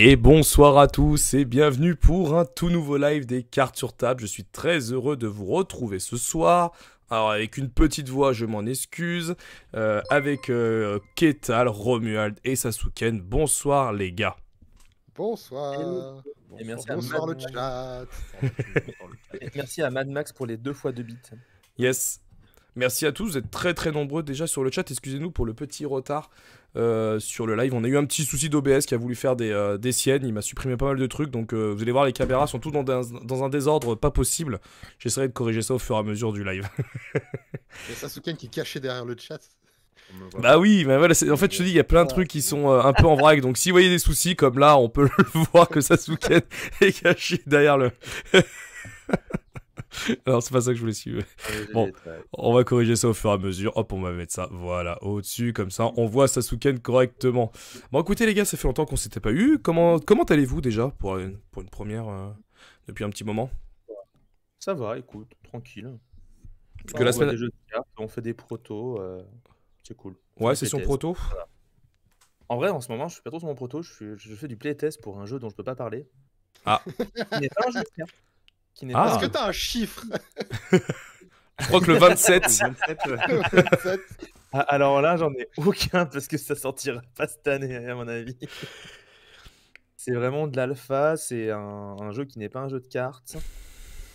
Et bonsoir à tous et bienvenue pour un tout nouveau live des cartes sur table. Je suis très heureux de vous retrouver ce soir. Alors avec une petite voix, je m'en excuse. Euh, avec euh, Ketal, Romuald et Sasuken. Bonsoir les gars. Bonsoir. Et merci à Mad le chat. merci à Mad Max pour les deux fois de bits. Yes. Merci à tous, vous êtes très très nombreux déjà sur le chat. Excusez-nous pour le petit retard. Euh, sur le live. On a eu un petit souci d'OBS qui a voulu faire euh, des, siennes. Il m'a supprimé pas mal de trucs. Donc euh, vous allez voir, les caméras sont toutes dans, un désordre pas possible. J'essaierai de corriger ça au fur et à mesure du live. Il y a qui est caché derrière le chat. Bah oui, mais voilà, en fait, je te dis, il y a plein de trucs qui sont un peu en vrac. Donc, si vous voyez des soucis comme là, on peut le voir que Sasuke est caché derrière le. Alors c'est pas ça que je voulais suivre. Bon, on va corriger ça au fur et à mesure. Hop, on va mettre ça, voilà, au-dessus, comme ça, on voit Sasuken correctement. Bon, écoutez, les gars, ça fait longtemps qu'on s'était pas eu. Comment, comment allez-vous déjà pour une, pour une première euh, depuis un petit moment Ça va, écoute, tranquille. que on, la semaine... on fait des protos, euh, c'est cool. ouais, c'est son proto En vrai, en ce moment, je suis pas trop sur mon proto, je, fais du playtest pour un jeu dont je peux pas parler. Ah. Mais pas un jeu ah. que t'as un chiffre Je crois que le 27. Ah, alors là, j'en ai aucun parce que ça sortira pas cette année, à mon avis. C'est vraiment de l'alpha, c'est un, jeu qui n'est pas un jeu de cartes.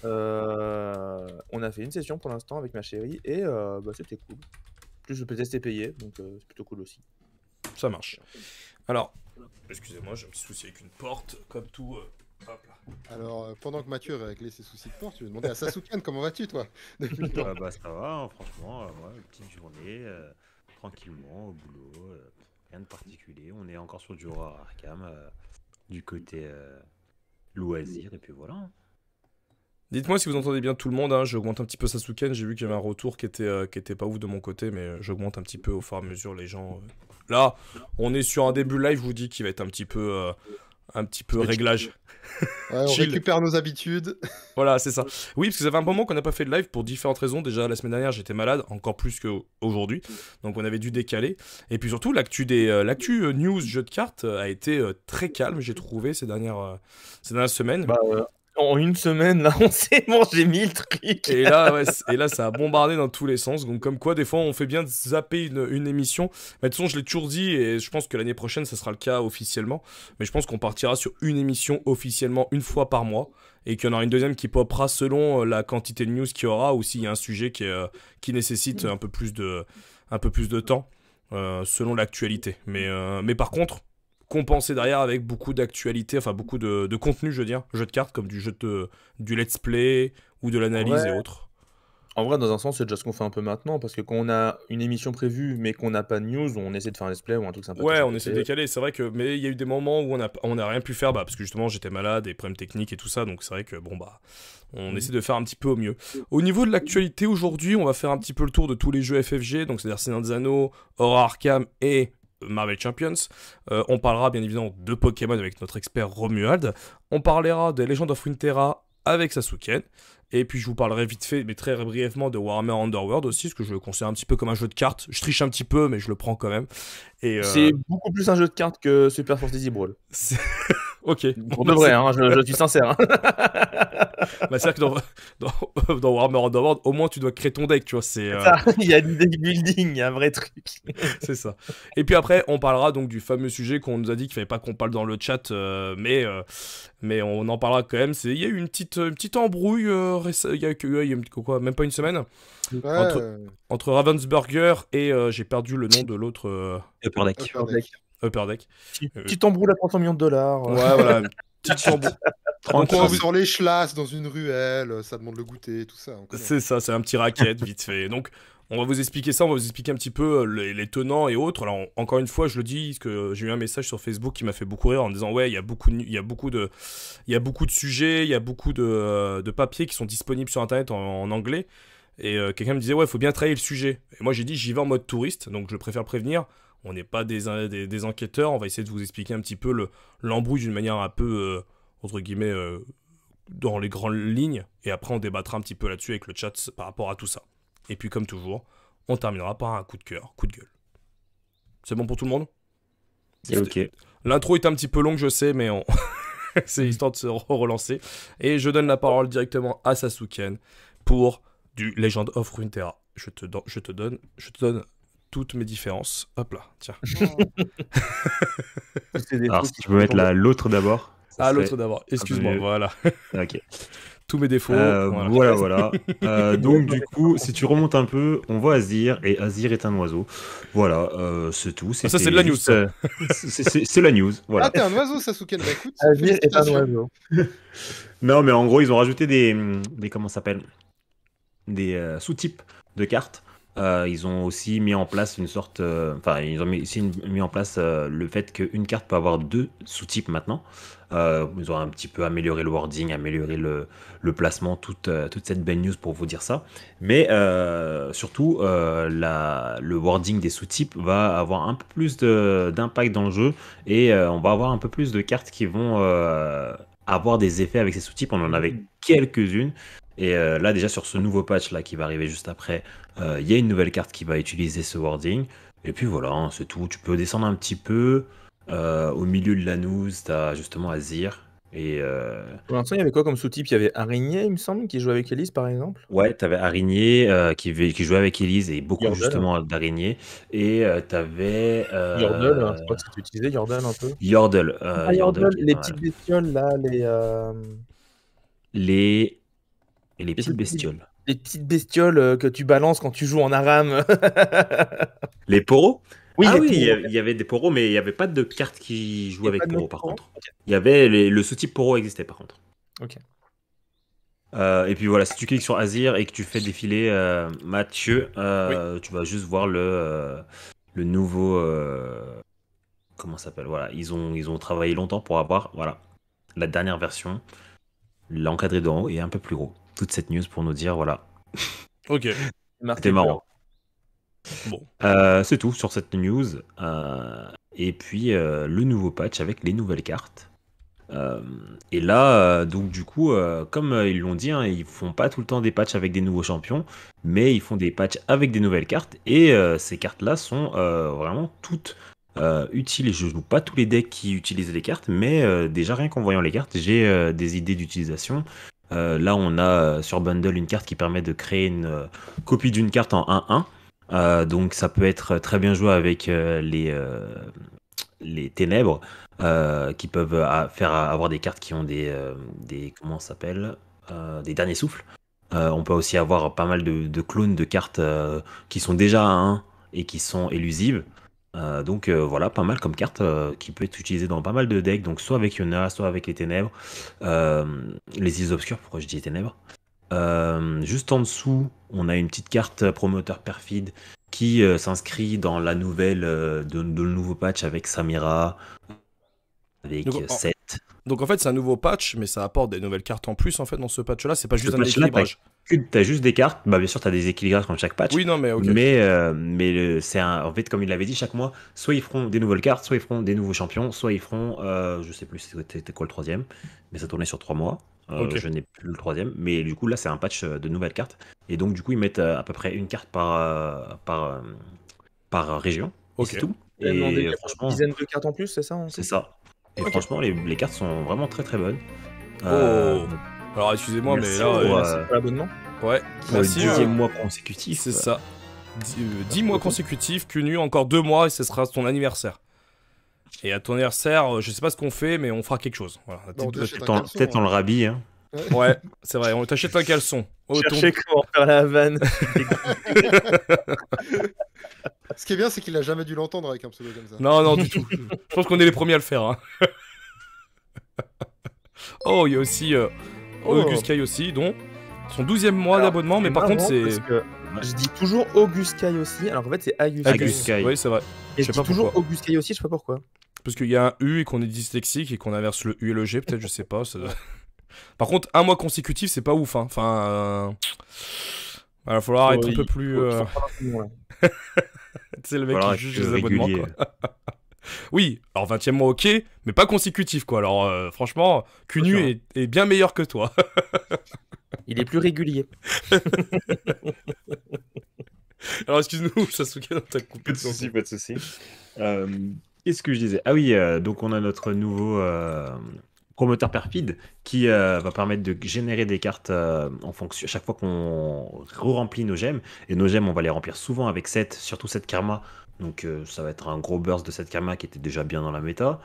Euh, on a fait une session pour l'instant avec ma chérie et euh, bah, c'était cool. plus, je peux tester payé, donc euh, c'est plutôt cool aussi. Ça marche. Alors, excusez-moi, j'ai un petit souci avec une porte, comme tout alors, euh, pendant que Mathieu réglait ses soucis de port, tu lui demander à Sasuken, comment vas-tu, toi ah bah, ça va, hein, franchement, euh, petite journée, euh, tranquillement, au boulot, rien de particulier. On est encore sur du roi Arkham, du côté loisir, et puis voilà. Hein. Dites-moi si vous entendez bien tout le monde, hein, j'augmente un petit peu Sasuken, j'ai vu qu'il y avait un retour qui était, qui était pas ouf de mon côté, mais j'augmente un petit peu au fur et à mesure les gens. Là, on est sur un début live, je vous dis, qu'il va être un petit peu un petit peu bah, réglage. on récupère nos habitudes. Voilà, c'est ça. Oui, parce que ça fait un moment qu'on n'a pas fait de live pour différentes raisons. Déjà, la semaine dernière, j'étais malade, encore plus qu'aujourd'hui. Donc, on avait dû décaler. Et puis surtout, l'actu euh, euh, news jeu de cartes euh, a été très calme, j'ai trouvé, ces dernières, ces dernières semaines. Bah, en une semaine, là, on s'est mangé mille trucs. Et là, et là, ça a bombardé dans tous les sens. Donc, comme quoi, des fois, on fait bien de zapper une, émission. Mais de toute façon, je l'ai toujours dit, et je pense que l'année prochaine, ça sera le cas officiellement. Mais je pense qu'on partira sur une émission officiellement une fois par mois. Et qu'il y en aura une deuxième qui popera selon euh, la quantité de news qu'il y aura, ou s'il y a un sujet qui, euh, qui nécessite un peu plus de, un peu plus de temps, euh, selon l'actualité. Mais, mais par contre, compenser derrière avec beaucoup d'actualité, enfin beaucoup de, contenu, je veux dire, jeu de cartes, comme du jeu de, du let's play ou de l'analyse et autres. En vrai, dans un sens, c'est déjà ce qu'on fait un peu maintenant, parce que quand on a une émission prévue, mais qu'on n'a pas de news, on essaie de faire un let's play ou un truc sympa. Ouais, on essaie de décaler, c'est vrai que, mais il y a eu des moments où on n'a on rien pu faire, bah, parce que justement, j'étais malade, des problèmes techniques et tout ça, donc c'est vrai que, bon, bah, on mhm. essaie de faire un petit peu au mieux. Au niveau de l'actualité, aujourd'hui, on va faire un petit peu le tour de tous les jeux FFG, donc c'est-à-dire Sinanzano, Horror Arkham et Marvel Champions. Euh, on parlera bien évidemment de Pokémon avec notre expert Romuald. On parlera des Légendes of Runeterra avec Sasuke, Et puis je vous parlerai vite fait, mais très brièvement, de Warhammer Underworld aussi, ce que je le considère un petit peu comme un jeu de cartes. Je triche un petit peu, mais je le prends quand même. Euh, C'est beaucoup plus un jeu de cartes que Super Fantasy Brawl. Ok. Pour de vrai, je, suis sincère. Hein. Bah, cest à que dans, dans, dans Warhammer Underworld, au moins tu dois créer ton deck, tu vois. Euh, il y a du deck building, il y a un vrai truc. c'est ça. Et puis après, on parlera donc du fameux sujet qu'on nous a dit qu'il fallait pas qu'on parle dans le chat, euh, mais, euh, mais on en parlera quand même. C'est, il y a eu une petite, petite embrouille il, y a, il y a quoi, même pas une semaine entre, Ravensburger et j'ai perdu le nom de l'autre. et Deck. deck. Upper Deck. Petit, embrouille euh, à 300 millions de dollars. Ouais, voilà. On sur les chlasses dans une ruelle, ça demande le goûter, tout ça. C'est ça, c'est un petit racket vite fait. Donc, on va vous expliquer ça, on va vous expliquer un petit peu euh, les, tenants et autres. Alors, encore une fois, je le dis, que j'ai eu un message sur Facebook qui m'a fait beaucoup rire en disant Ouais, il y, a beaucoup de, y, beaucoup de, y a beaucoup de sujets, il y a beaucoup de, papiers qui sont disponibles sur Internet en, anglais. Et euh, quelqu'un me disait Ouais, il faut bien travailler le sujet. Et moi, j'ai dit J'y vais en mode touriste, donc je préfère prévenir on n'est pas des, enquêteurs, on va essayer de vous expliquer un petit peu l'embrouille d'une manière un peu, euh, entre guillemets, euh, dans les grandes lignes, et après on débattra un petit peu là-dessus avec le chat par rapport à tout ça. Et puis comme toujours, on terminera par un coup de cœur, coup de gueule. C'est bon pour tout le monde ok. L'intro est un petit peu longue, je sais, mais c'est histoire de se relancer. Et je donne la parole directement à Sasuken pour du Legend of Runeterra. Je te, je te donne, je te donne toutes mes différences. Hop là, tiens. Alors, si tu peux mettre l'autre d'abord. Ah, l'autre d'abord, excuse-moi, voilà. ok. Tous mes défauts. Euh, voilà, voilà. Euh, donc, du coup, si tu remontes un peu, on voit Azir, et Azir est un oiseau. Voilà, euh, c'est tout. Ah, ça, c'est de la news. Euh, c'est la news. Voilà. Ah, t'es un oiseau, Sasuke. Bah, écoute, est un oiseau. non, mais en gros, ils ont rajouté des. des comment s'appelle Des sous-types de cartes. Euh, ils ont aussi mis en place une sorte, euh, enfin ils ont mis, mis en place euh, le fait qu'une carte peut avoir deux sous-types maintenant. ils ont un petit peu amélioré le wording, amélioré le, placement, toute, toute cette belle news pour vous dire ça. Mais surtout, le wording des sous-types va avoir un peu plus d'impact dans le jeu et on va avoir un peu plus de cartes qui vont avoir des effets avec ces sous-types. On en avait mm. quelques-unes. Et euh, là, déjà sur ce nouveau patch là qui va arriver juste après, euh, il y a une nouvelle carte qui va utiliser ce wording. Et puis voilà, hein, c'est tout. Tu peux descendre un petit peu. Euh, au milieu de la tu t'as justement Azir. Et Pour l'instant, il y avait quoi comme sous-type Il y avait Araignée, il me semble, qui jouait avec Elise par exemple Ouais, t'avais Araignée qui, qui, jouait avec Elise et beaucoup justement d'Araignée. Et t'avais. Yordle, hein, je crois que tu utilisais Yordle un peu. Yordle. Ah, Yordle, les petites bestioles là, les. Les et les petites bestioles. Les petites bestioles euh, que tu balances quand tu joues en aram. les poros oui, ah oui, il y, avait, des poros, mais il n'y avait pas de cartes qui jouaient avec poros, par contre. Il y avait le sous-type poros existait, par contre. Ok. Euh, et puis voilà, si tu cliques sur Azir et que tu fais défiler euh, Mathieu, tu vas juste voir le, le nouveau. comment ça s'appelle Voilà, ils ont, ils ont travaillé longtemps pour avoir voilà, la dernière version, l'encadré d'en haut et un peu plus gros toute cette news pour nous dire voilà. Ok. C'était marrant. Euh, c'est tout sur cette news. Euh, et puis euh, le nouveau patch avec les nouvelles cartes. et là, donc du coup, comme ils l'ont dit, hein, ils font pas tout le temps des patchs avec des nouveaux champions, mais ils font des patchs avec des nouvelles cartes. Et ces cartes-là sont vraiment toutes utiles. Je joue pas tous les decks qui utilisent les cartes, mais déjà rien qu'en voyant les cartes, j'ai des idées d'utilisation. Euh, là, on a euh, sur Bundle une carte qui permet de créer une euh, copie d'une carte en 1-1. donc ça peut être très bien joué avec les, ténèbres qui peuvent faire avoir des cartes qui ont des, des comment s'appelle des derniers souffles. on peut aussi avoir pas mal de, clones de cartes qui sont déjà à 1 et qui sont élusives. Euh, donc euh, voilà, pas mal comme carte euh, qui peut être utilisée dans pas mal de decks, donc soit avec Yona, soit avec les ténèbres, les îles obscures, pourquoi je dis les ténèbres. juste en dessous, on a une petite carte promoteur perfide qui s'inscrit dans la nouvelle de, le nouveau patch avec Samira, avec donc, 7. En, donc en fait, c'est un nouveau patch, mais ça apporte des nouvelles cartes en plus en fait dans ce patch-là. C'est pas juste un équilibrage. T'as juste des cartes, bah bien sûr t'as des équilibrages comme chaque patch. Oui non mais ok. Mais euh, mais c'est un... en fait comme il l'avait dit chaque mois, soit ils feront des nouvelles cartes, soit ils feront des nouveaux champions, soit ils feront euh, je sais plus c'était quoi le troisième, mais ça tournait sur trois mois. Euh, Je n'ai plus le troisième, mais du coup là c'est un patch euh, de nouvelles cartes et donc du coup ils mettent à peu près une carte par par par région. Ok. c'est tout. et, franchement, une dizaine de cartes en plus c'est ça. C'est ça. Et franchement, les, cartes sont vraiment très très bonnes. Euh, oh. Alors excusez-moi, mais là, euh, euh, c'est l'abonnement. Ouais. Pour le mois consécutif. C'est ça. Dix mois consécutifs, nu encore deux mois et ce sera ton anniversaire. Et à ton anniversaire, je sais pas ce qu'on fait, mais on fera quelque chose. Voilà. Peut-être hein. en, le rabis. Hein. Ouais, c'est vrai, on t'achète un caleçon. Oh, Cherchez quoi faire la vanne. Ce qui est bien, c'est qu'il n'a jamais dû l'entendre avec un pseudo comme ça. Non, non, du tout. Je pense qu'on est les premiers à le faire. Hein. oh, il y a aussi euh, Auguste Kai oh. aussi, dont son 12e mois d'abonnement, mais par contre, c'est. Je dis toujours Auguste Kai aussi, alors en fait, c'est Agus Agus Kai. Oui, c'est vrai. Et je, dis pas toujours Auguste Kai aussi, je sais pas pourquoi. Parce qu'il y a un U et qu'on est dyslexique et qu'on inverse le U et le G, peut-être, je sais pas. Ça... Par contre, un mois consécutif, c'est pas ouf. Hein. Enfin, il euh, va falloir être un peu plus. Euh, c'est le mec qui juge les abonnements. Quoi. oui, alors 20 e mois, ok, mais pas consécutif, quoi. Alors, euh, franchement, Cunu est, bien meilleur que toi. Il est plus régulier. alors, excuse-nous, Sasuke, on t'a coupé. Pas de soucis, pas de soucis. Qu'est-ce que je disais Ah oui, donc on a notre nouveau promoteur perfide qui euh, va permettre de générer des cartes euh, en fonction chaque fois qu'on re-remplit nos gemmes et nos gemmes on va les remplir souvent avec 7 surtout 7 karma donc euh, ça va être un gros burst de 7 karma qui était déjà bien dans la méta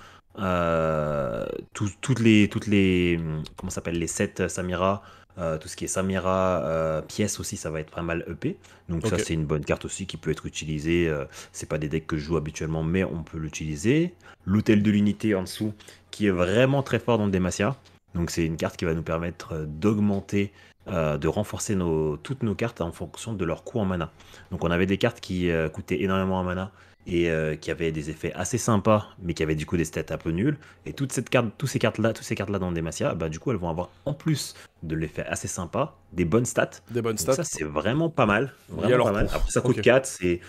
toutes les toutes les comment s'appelle les 7 samira euh, tout ce qui est Samira, euh, pièce aussi, ça va être pas mal EP. Donc ça, c'est une bonne carte aussi qui peut être utilisée. Euh, c'est pas des decks que je joue habituellement, mais on peut l'utiliser. L'hôtel de l'unité en dessous, qui est vraiment très fort dans le Demacia. Donc c'est une carte qui va nous permettre euh, d'augmenter, de renforcer nos, toutes nos cartes en fonction de leur coût en mana. Donc on avait des cartes qui coûtaient énormément en mana et euh, qui avait des effets assez sympas, mais qui avait du coup des stats un peu nuls. Et toutes cette carte, toutes ces cartes-là, toutes ces cartes-là dans Demacia, bah, du coup, elles vont avoir en plus de l'effet assez sympa, des bonnes stats. Des bonnes stats. ça, c'est vraiment pas mal. Après, ça coûte 4, c'est.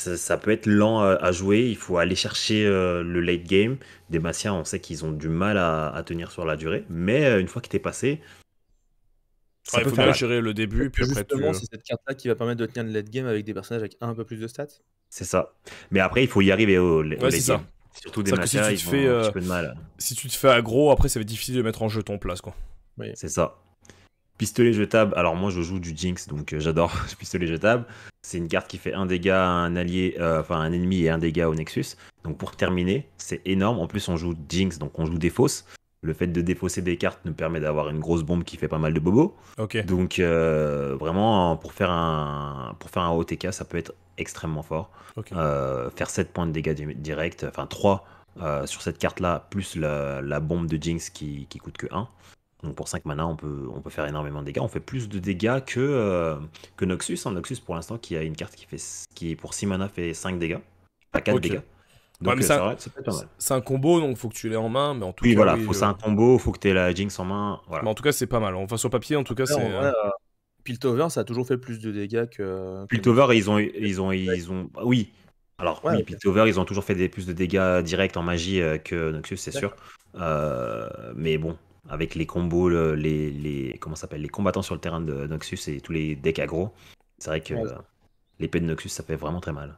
Ça, peut être lent euh, à jouer, il faut aller chercher euh, le late game. Demacia, on sait qu'ils ont du mal à, tenir sur la durée, mais une fois que t'es passé, il faut gérer le début, puis Justement, c'est cette carte-là qui va permettre de tenir le late game avec des personnages avec un peu plus de stats c'est ça. Mais après, il faut y arriver oh, au, ça. Surtout des matières, si tu te fais, un euh, de mal. Si tu te fais aggro, après, ça va être difficile de mettre en jeu ton place, quoi. C'est ça. Pistolet jetable. Alors moi je joue du Jinx, donc euh, j'adore j'adore pistolet jetable. C'est une carte qui fait un dégât à un allié, euh, enfin un ennemi et un dégât au Nexus. Donc pour terminer, c'est énorme. En plus on joue Jinx, donc on joue des fausses. Le fait de défausser des cartes nous permet d'avoir une grosse bombe qui fait pas mal de bobos. Donc euh, vraiment pour faire un pour faire un OTK ça peut être extrêmement fort. Euh, faire 7 points de dégâts directs, enfin 3 euh, sur cette carte là, plus la, bombe de Jinx qui, coûte que 1. Donc pour 5 mana on peut, on peut faire énormément de dégâts. On fait plus de dégâts que, que Noxus. En hein. Noxus pour l'instant qui a une carte qui fait qui pour 6 mana fait 5 dégâts. Pas 4 dégâts. Euh, c'est un combo, donc faut que tu l'aies en main, mais en tout oui, voilà, faut c'est euh, un combo, faut que tu aies la Jinx en main. Mais en tout cas, c'est pas mal. Enfin, sur papier, en tout cas, c'est. Euh, Piltover, ça a toujours fait plus de dégâts que. Piltover, ils ont, ils ont, ils ont, bah oui. Alors Piltover, ils ont toujours fait des, plus de dégâts directs en magie que Noxus, c'est sûr. mais bon, avec les combos, les, comment s'appelle, les combattants sur le terrain de Noxus et tous les decks aggro, c'est vrai que l'épée de Noxus, ça fait vraiment très mal.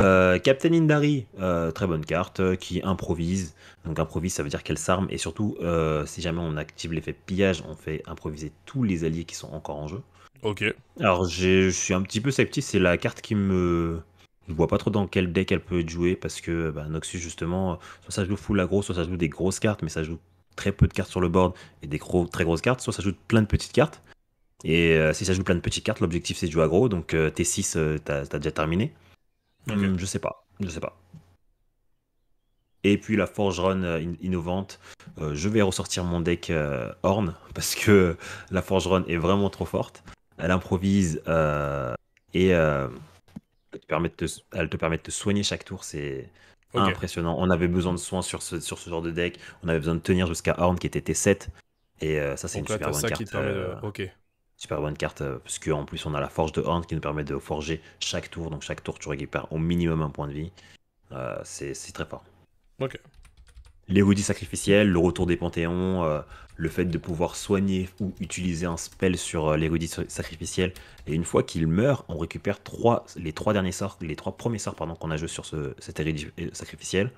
Euh, Captain Indari, euh, très bonne carte, euh, qui improvise. Donc improvise, ça veut dire qu'elle s'arme. Et surtout, si jamais on active l'effet pillage, on fait improviser tous les alliés qui sont encore en jeu. Ok. Alors je suis un petit peu sceptique, c'est la carte qui me... Je vois pas trop dans quel deck elle peut être jouée, parce que bah, Noxus, justement, soit ça joue full aggro, soit ça joue des grosses cartes, mais ça joue très peu de cartes sur le board et des gros, très grosses cartes, soit ça joue plein de petites cartes. Et si ça joue plein de petites cartes, l'objectif c'est de jouer aggro, donc T6, t'as déjà terminé. Hmm, je sais pas. Je sais pas. Et puis la Forge Run euh, innovante. Euh, je vais ressortir mon deck Horn euh, parce que la Forge Run est vraiment trop forte. Elle improvise et elle te, permet de te, soigner chaque tour. C'est impressionnant. On avait besoin de soins sur ce, sur ce genre de deck. On avait besoin de tenir jusqu'à Horn qui était T7. Et ça, c'est une super bonne carte. Ok super bonne carte, euh, parce en plus on a la forge de Horn qui nous permet de forger chaque tour, donc chaque tour tu récupères au minimum un point de vie. Euh, c'est très fort. Ok. Les sacrificielle le retour des panthéons, euh, le fait de pouvoir soigner ou utiliser un spell sur euh, les Et une fois qu'il meurt, on récupère trois, les trois derniers sorts, les trois premiers sorts pardon qu'on a joué sur ce, cet hérédie sacrificiel.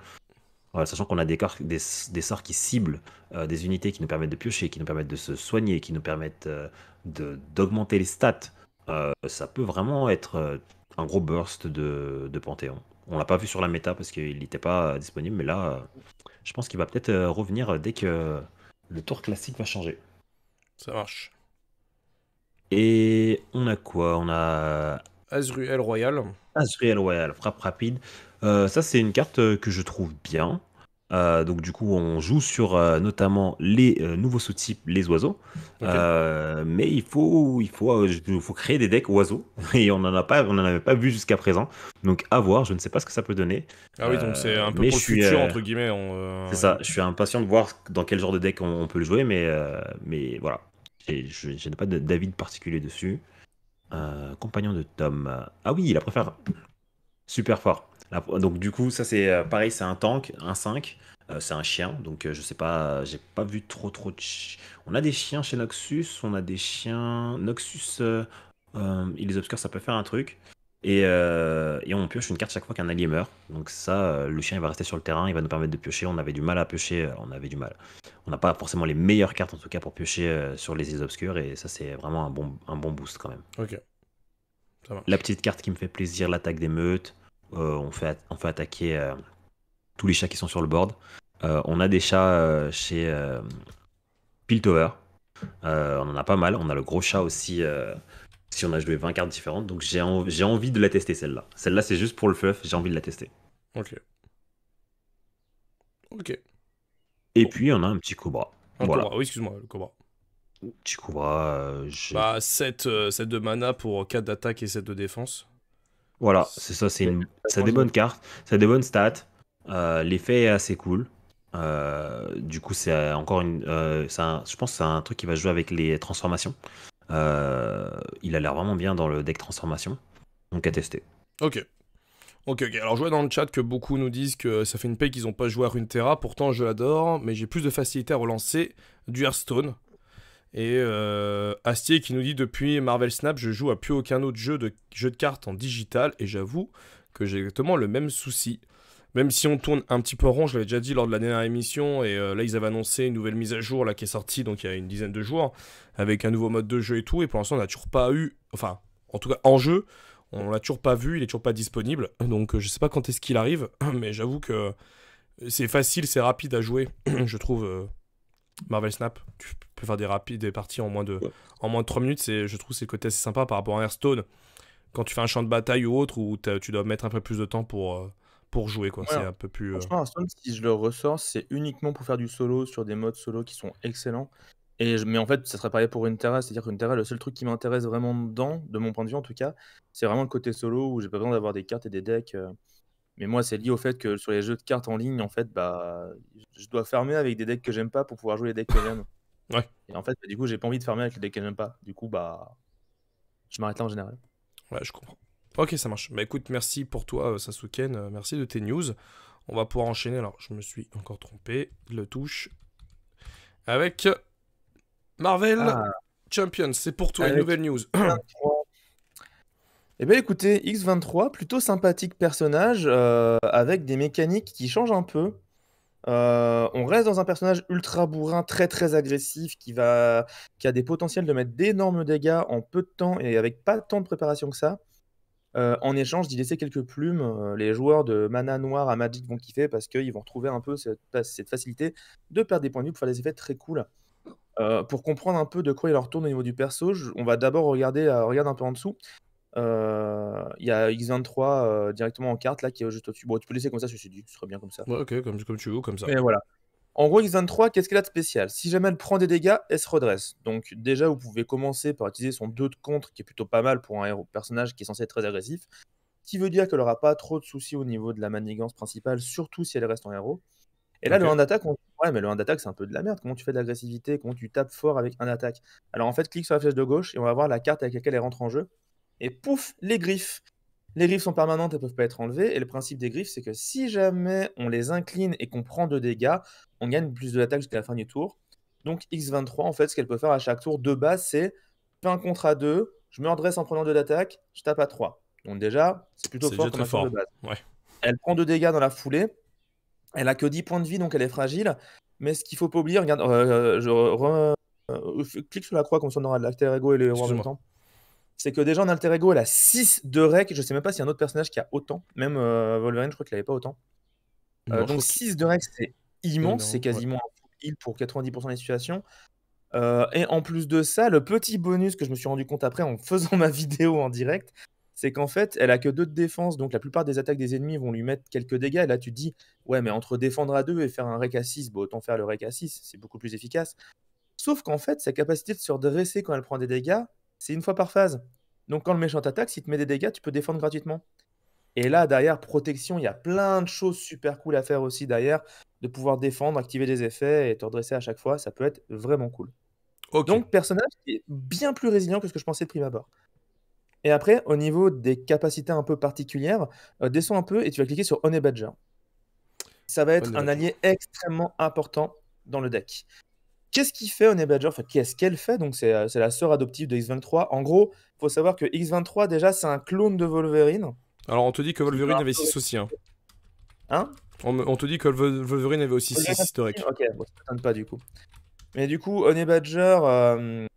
sachant qu'on a des, des, des, sorts qui ciblent des unités qui nous permettent de piocher, qui nous permettent de se soigner, qui nous permettent d'augmenter les stats, euh, ça peut vraiment être euh, un gros burst de, Panthéon. On l'a pas vu sur la méta parce qu'il n'était pas euh, disponible, mais là, je pense qu'il va peut-être revenir dès que le tour classique va changer. Ça marche. Et on a quoi On a. Azruel Royal. Azruel Royal, frappe rapide. ça, c'est une carte que je trouve bien. Euh, donc du coup, on joue sur euh, notamment les euh, nouveaux sous-types, les oiseaux. mais il faut, il faut, faut créer des decks oiseaux et on en a pas, on en avait pas vu jusqu'à présent. Donc à voir. Je ne sais pas ce que ça peut donner. Ah oui, donc c'est un peu pour futur entre guillemets. c'est ça. Je suis impatient de voir dans quel genre de deck on, peut le jouer, mais mais voilà. je, n'ai pas d'avis particulier dessus. compagnon de Tom. Ah oui, il a préféré super fort donc du coup, ça c'est euh, pareil, c'est un tank, un 5. Euh, c'est un chien, donc euh, je sais pas, j'ai pas vu trop trop de On a des chiens chez Noxus, on a des chiens. Noxus, il les obscures ça peut faire un truc. Et, et, on pioche une carte chaque fois qu'un allié meurt. Donc ça, le chien il va rester sur le terrain, il va nous permettre de piocher. On avait du mal à piocher, on avait du mal. On n'a pas forcément les meilleures cartes en tout cas pour piocher sur les îles obscures, et ça c'est vraiment un bon, un bon boost quand même. Ok. Ça La petite carte qui me fait plaisir, l'attaque des meutes. Euh, on, fait fait attaquer euh, tous les chats qui sont sur le board. Euh, on a des chats chez Piltover. on en a pas mal. On a le gros chat aussi si on a joué 20 cartes différentes. Donc j'ai, envie de la tester celle-là. Celle-là, c'est juste pour le fluff, j'ai envie de la tester. Ok. Ok. Et puis on a un petit Cobra. Un voilà. Cobra, oui, excuse-moi, le Cobra. Petit Cobra. 7, bah, de mana pour 4 d'attaque et 7 de défense. Voilà, c'est ça, c'est une... ça des bonnes cartes, ça a des bonnes stats, euh, l'effet est assez cool. Euh, du coup, c'est euh, encore une. je pense que c'est un truc qui va jouer avec les transformations. il a l'air vraiment bien dans le deck transformation. Donc à tester. Ok. Ok, ok. Alors je vois dans le chat que beaucoup nous disent que ça fait une paix qu'ils n'ont pas joué à Runeterra. Pourtant, je l'adore, mais j'ai plus de facilité à relancer du Hearthstone. Et euh, Astier qui nous dit depuis Marvel Snap, je joue à plus aucun autre jeu de, jeu de cartes en digital. Et j'avoue que j'ai exactement le même souci. Même si on tourne un petit peu rond, je l'avais déjà dit lors de la dernière émission, et euh, là ils avaient annoncé une nouvelle mise à jour là, qui est sortie donc il y a une dizaine de jours, avec un nouveau mode de jeu et tout, et pour l'instant on n'a toujours pas eu, enfin en tout cas en jeu, on l'a toujours pas vu, il est toujours pas disponible, donc euh, je sais pas quand est-ce qu'il arrive, mais j'avoue que c'est facile, c'est rapide à jouer, je trouve, Marvel Snap, tu peux faire des rapides, des parties en moins de, en moins de 3 minutes. C'est, je trouve c'est le côté assez sympa par rapport à Hearthstone. Quand tu fais un champ de bataille ou autre, où tu dois mettre un peu plus de temps pour, euh, pour jouer. Quoi. c'est un peu plus. Euh, Hearthstone, si je le ressors, c'est uniquement pour faire du solo sur des modes solo qui sont excellents. Et mais en fait, ça serait pareil pour une Terra, c'est-à-dire qu'une Terra, le seul truc qui m'intéresse vraiment dedans, de mon point de vue en tout cas, c'est vraiment le côté solo où j'ai pas besoin d'avoir des cartes et des decks. Euh. mais moi, c'est lié au fait que sur les jeux de cartes en ligne, en fait, bah, je dois fermer avec des decks que j'aime pas pour pouvoir jouer les decks que j'aime. Ouais. Et en fait, bah, du coup, j'ai pas envie de fermer avec les decks que j'aime pas. Du coup, bah, je m'arrête là en général. Ouais, je comprends. Ok, ça marche. Bah écoute, merci pour toi, euh, Sasuken. Euh, merci de tes news. On va pouvoir enchaîner. Alors, je me suis encore trompé. Le touche. Avec Marvel ah. Champions. C'est pour toi, une nouvelle news. Eh bien écoutez, X23, plutôt sympathique personnage, euh, avec des mécaniques qui changent un peu. Euh, on reste dans un personnage ultra bourrin, très très agressif, qui, va, qui a des potentiels de mettre d'énormes dégâts en peu de temps et avec pas tant de préparation que ça. Euh, en échange d'y laisser quelques plumes, euh, les joueurs de mana noir à Magic vont kiffer parce qu'ils vont retrouver un peu cette, facilité de perdre des points de vue pour faire des effets très cool. pour comprendre un peu de quoi il leur tourne au niveau du perso, on va d'abord regarder, regarde un peu en dessous. Euh, il y a X23 euh, directement en carte là qui est juste au-dessus. Bon, tu peux laisser comme ça, je suis dit, tu serait bien comme ça. ok, comme, tu veux, comme ça. Mais voilà. En gros, X23, qu'est-ce qu'elle a de spécial Si jamais elle prend des dégâts, elle se redresse. Donc déjà, vous pouvez commencer par utiliser son 2 de contre, qui est plutôt pas mal pour un héros, personnage qui est censé être très agressif. Ce qui veut dire qu'elle aura pas trop de soucis au niveau de la manigance principale, surtout si elle reste en héros. Et là, le 1 d'attaque, ouais, mais le 1 d'attaque, c'est un peu de la merde. Comment tu fais de l'agressivité Comment tu tapes fort avec un attaque Alors en fait, clique sur la flèche de gauche et on va voir la carte avec laquelle elle rentre en jeu et pouf, les griffes. Les griffes sont permanentes, elles peuvent pas être enlevées. Et le principe des griffes, c'est que si jamais on les incline et qu'on prend de dégâts, on gagne plus de l'attaque jusqu'à la fin du tour. Donc X23, en fait, ce qu'elle peut faire à chaque tour de base, c'est un contre à 2, je me redresse en prenant de d'attaque je tape à 3. Donc déjà, c'est plutôt fort de base. Elle prend 2 dégâts dans la foulée, elle a que 10 points de vie, donc elle est fragile. Mais ce qu'il faut pas oublier, regarde, euh, euh, je euh, clique sur la croix comme ça on aura de l'acteur ego et les rois en même temps c'est que déjà en alter ego, elle a 6 de rec. Je sais même pas s'il y a un autre personnage qui a autant. Même euh, Wolverine, je crois qu'il avait pas autant. Euh, donc 6 de rec, c'est immense. C'est quasiment ouais. pour 90% des situations. Euh, et en plus de ça, le petit bonus que je me suis rendu compte après en faisant ma vidéo en direct, c'est qu'en fait, elle a que 2 de défense. Donc la plupart des attaques des ennemis vont lui mettre quelques dégâts. Et là, tu te dis, ouais, mais entre défendre à 2 et faire un rec à 6, bah, autant faire le rec à 6. C'est beaucoup plus efficace. Sauf qu'en fait, sa capacité de se redresser quand elle prend des dégâts, c'est une fois par phase. Donc quand le méchant t'attaque, s'il te met des dégâts, tu peux défendre gratuitement. Et là, derrière, protection, il y a plein de choses super cool à faire aussi derrière, de pouvoir défendre, activer des effets et te redresser à chaque fois, ça peut être vraiment cool. Donc, personnage qui est bien plus résilient que ce que je pensais de prime abord. Et après, au niveau des capacités un peu particulières, euh, descends un peu et tu vas cliquer sur Honey Badger. Ça va être un allié extrêmement important dans le deck. Qu'est-ce qui fait Honey Badger Enfin, qu'est-ce qu'elle fait Donc, euh, c'est la sœur adoptive de X23. En gros, faut savoir que X23, déjà, c'est un clone de Wolverine. Alors, on te dit que Wolverine avait 6 soucis, Hein, hein on, te dit que Wolverine avait aussi 6 historiques. Ok, bon, ça ne pas du coup. Mais du coup, Honey Badger, euh,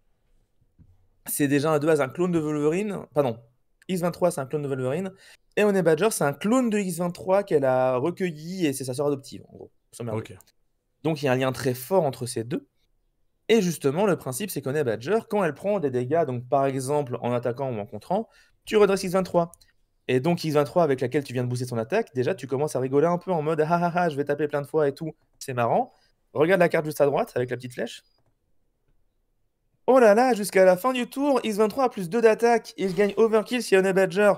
c'est déjà de base un clone de Wolverine. Pardon, X23, c'est un clone de Wolverine. Et Honey Badger, c'est un clone de X23 qu'elle a recueilli et c'est sa sœur adoptive, en gros. Ok. Donc, il y a un lien très fort entre ces deux. Et justement, le principe, c'est qu'on est Badger, quand elle prend des dégâts, donc par exemple en attaquant ou en contrant, tu redresses X23. Et donc X23 avec laquelle tu viens de booster son attaque, déjà tu commences à rigoler un peu en mode ah ah ah, je vais taper plein de fois et tout, c'est marrant. Regarde la carte juste à droite avec la petite flèche. Oh là là, jusqu'à la fin du tour, X23 a plus 2 d'attaque, il gagne overkill si on est Badger.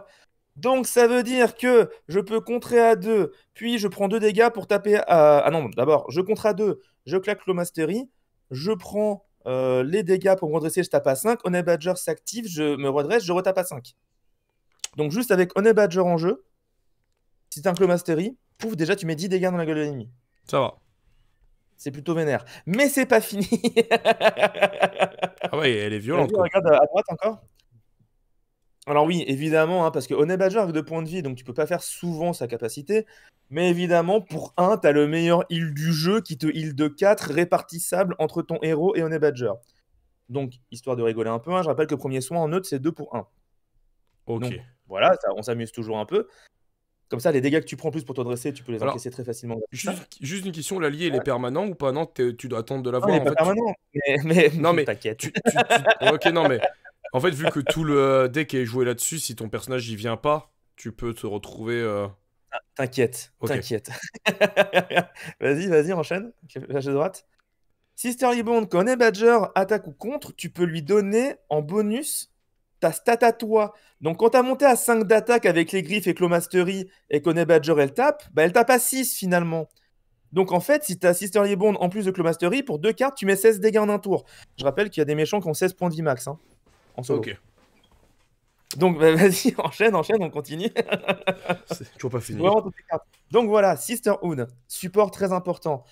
Donc ça veut dire que je peux contrer à 2, puis je prends 2 dégâts pour taper à... Ah non, d'abord, je contre à 2, je claque le mastery, je prends euh, les dégâts pour me redresser, je tape à 5. Honey Badger s'active, je me redresse, je retape à 5. Donc juste avec Honey Badger en jeu, si t'as un mastery, pouf, déjà tu mets 10 dégâts dans la gueule de l'ennemi. Ça va. C'est plutôt vénère. Mais c'est pas fini. ah ouais, elle est violente. Regarde à droite encore. Alors oui, évidemment, hein, parce que badger a deux points de vie, donc tu peux pas faire souvent sa capacité. Mais évidemment, pour un, t'as le meilleur heal du jeu qui te heal de 4 répartissable entre ton héros et badger. Donc, histoire de rigoler un peu, hein, je rappelle que premier soin en neutre, c'est 2 pour 1. Ok. voilà, on s'amuse toujours un peu. Comme ça, les dégâts que tu prends plus pour te dresser, tu peux les encaisser très facilement. Juste, une question, l'allié, il est permanent ou pas Non, tu dois attendre de l'avoir. est permanent. Mais, non, mais t'inquiète. ok, non, mais en fait, vu que tout le deck est joué là-dessus, si ton personnage n'y vient pas, tu peux te retrouver. Euh, ah, t'inquiète, t'inquiète. vas-y, vas-y, enchaîne. Lâche de droite. Sisterly Bond, quand Badger, attaque ou contre, tu peux lui donner en bonus ta stat à toi. Donc quand t'as monté à 5 d'attaque avec les griffes et Clomastery et qu'on Badger, elle tape, bah, elle tape à 6 finalement. Donc en fait, si t'as Sisterly Bond en plus de Clomastery, pour deux cartes, tu mets 16 dégâts en un tour. Je rappelle qu'il y a des méchants qui ont 16 points de vie max. Hein. Ok. Donc bah, vas-y, enchaîne, enchaîne, on continue. C'est toujours pas fini. Donc voilà, Sisterhood, support très important.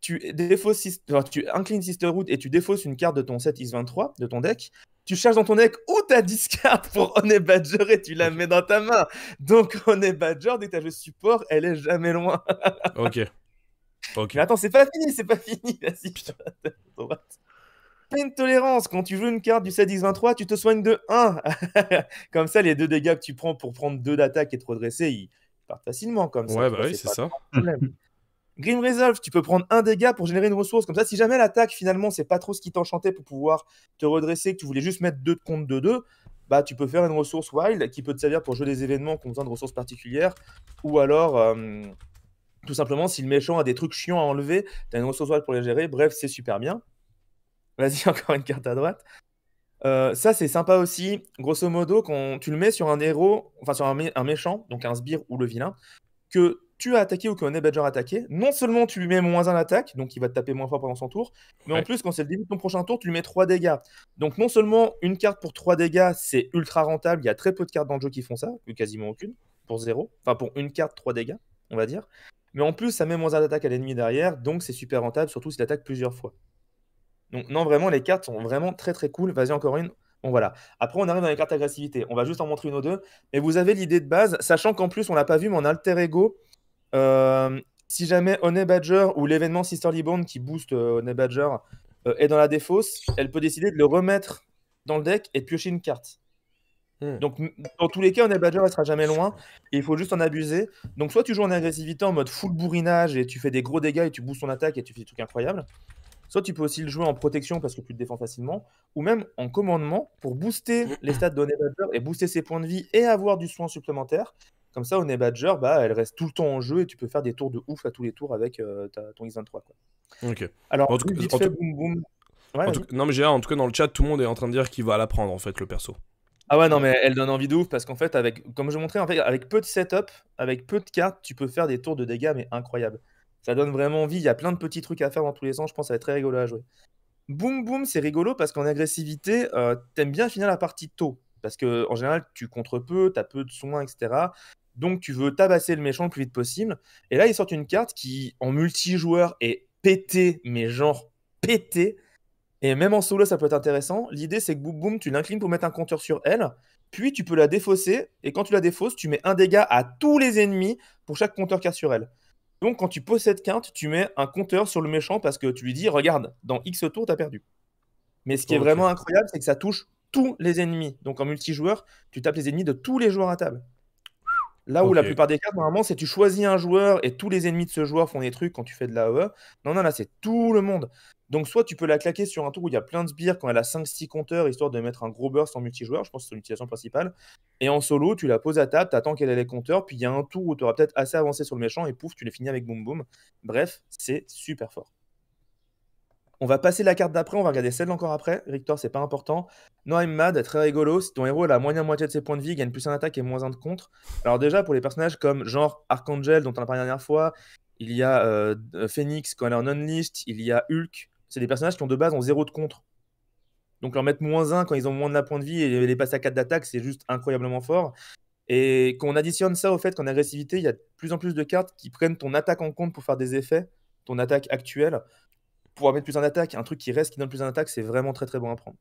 Tu, défausses, tu inclines Sisterhood et tu défausses une carte de ton set X23, de ton deck. Tu cherches dans ton deck ou ta discard pour Honey Badger et tu la mets dans ta main. Donc Honey Badger, dès que tu as support, elle est jamais loin. ok. ok. Mais attends, c'est pas fini, c'est pas fini. Vas-y une tolérance. Quand tu veux une carte du 7 x 23 tu te soignes de 1. comme ça, les deux dégâts que tu prends pour prendre 2 d'attaque et te redresser, ils partent facilement. Comme ça, ouais, bah oui, c'est ça. Grim Resolve, tu peux prendre un dégât pour générer une ressource. Comme ça, si jamais l'attaque, finalement, c'est pas trop ce qui t'enchantait pour pouvoir te redresser, que tu voulais juste mettre 2 de compte de 2, bah, tu peux faire une ressource wild qui peut te servir pour jouer des événements qui ont besoin de ressources particulières. Ou alors, euh, tout simplement, si le méchant a des trucs chiants à enlever, T'as as une ressource wild pour les gérer. Bref, c'est super bien. Vas-y, encore une carte à droite. Euh, ça, c'est sympa aussi. Grosso modo, quand tu le mets sur un héros, enfin sur un, méchant, donc un sbire ou le vilain, que tu as attaqué ou qu'un badger a attaqué, non seulement tu lui mets moins un attaque, donc il va te taper moins fort pendant son tour, mais en plus, quand c'est le début de ton prochain tour, tu lui mets 3 dégâts. Donc non seulement une carte pour 3 dégâts, c'est ultra rentable, il y a très peu de cartes dans le jeu qui font ça, ou quasiment aucune, pour zéro enfin pour une carte, 3 dégâts, on va dire. Mais en plus, ça met moins un attaque à l'ennemi derrière, donc c'est super rentable, surtout s'il attaque plusieurs fois. Donc, non, vraiment, les cartes sont vraiment très très cool. Vas-y, encore une. Bon, voilà. Après, on arrive dans les cartes agressivité. On va juste en montrer une ou deux. Mais vous avez l'idée de base, sachant qu'en plus, on l'a pas vu, mais en alter ego, euh, si jamais Honey Badger ou l'événement Sisterly Bond qui booste euh, Honey Badger euh, est dans la défausse, elle peut décider de le remettre dans le deck et de piocher une carte. Hmm. Donc, dans tous les cas, Honey Badger, elle sera jamais loin. Et il faut juste en abuser. Donc, soit tu joues en agressivité en mode full bourrinage et tu fais des gros dégâts et tu boostes son attaque et tu fais des trucs incroyables. Soit tu peux aussi le jouer en protection parce que tu te défends facilement, ou même en commandement pour booster les stats de Badger et booster ses points de vie et avoir du soin supplémentaire. Comme ça, Honey Badger, bah, elle reste tout le temps en jeu et tu peux faire des tours de ouf à tous les tours avec euh, ton X23. Ok. Alors, en tout, cas, boum, boum. Non, mais j'ai en tout cas, dans le chat, tout le monde est en train de dire qu'il va la prendre, en fait, le perso. Ah ouais, non, mais elle donne envie de ouf parce qu'en fait, avec, comme je montrais, en fait, avec peu de setup, avec peu de cartes, tu peux faire des tours de dégâts, mais incroyables. Ça donne vraiment envie. Il y a plein de petits trucs à faire dans tous les sens. Je pense que ça va être très rigolo à jouer. Boom Boom, c'est rigolo parce qu'en agressivité, euh, t'aimes bien finir la partie tôt. Parce que en général, tu contre peu, t'as peu de soins, etc. Donc tu veux tabasser le méchant le plus vite possible. Et là, il sortent une carte qui, en multijoueur, est pété mais genre pété. Et même en solo, ça peut être intéressant. L'idée, c'est que boum Boom, tu l'inclines pour mettre un compteur sur elle. Puis tu peux la défausser. Et quand tu la défausses, tu mets un dégât à tous les ennemis pour chaque compteur qu'il y a sur elle. Donc, quand tu possèdes quinte, tu mets un compteur sur le méchant parce que tu lui dis regarde, dans X tours, tu as perdu. Mais ce qui est vraiment incroyable, c'est que ça touche tous les ennemis. Donc, en multijoueur, tu tapes les ennemis de tous les joueurs à table. Là où la plupart des cas, normalement, c'est tu choisis un joueur et tous les ennemis de ce joueur font des trucs quand tu fais de la l'AE. Non, non, là, c'est tout le monde. Donc, soit tu peux la claquer sur un tour où il y a plein de sbires quand elle a 5-6 compteurs, histoire de mettre un gros burst en multijoueur, je pense que c'est son utilisation principale. Et en solo, tu la poses à table, t'attends qu'elle ait les compteurs, puis il y a un tour où tu auras peut-être assez avancé sur le méchant et pouf, tu les finis avec boum boum. Bref, c'est super fort. On va passer la carte d'après, on va regarder celle encore après. Rictor, c'est pas important. Noah Mad, très rigolo. Si ton héros a la moitié de ses points de vie, gagne plus un attaque et moins un de contre. Alors, déjà, pour les personnages comme genre Archangel, dont on a parlé la dernière fois, il y a euh, Phoenix quand elle est en list, il y a Hulk. C'est des personnages qui ont de base en zéro de contre. Donc, leur mettre moins un quand ils ont moins de la point de vie et les passer à 4 d'attaque, c'est juste incroyablement fort. Et qu'on additionne ça au fait qu'en agressivité, il y a de plus en plus de cartes qui prennent ton attaque en compte pour faire des effets, ton attaque actuelle pouvoir mettre plus en attaque, un truc qui reste, qui donne plus en attaque, c'est vraiment très très bon à prendre.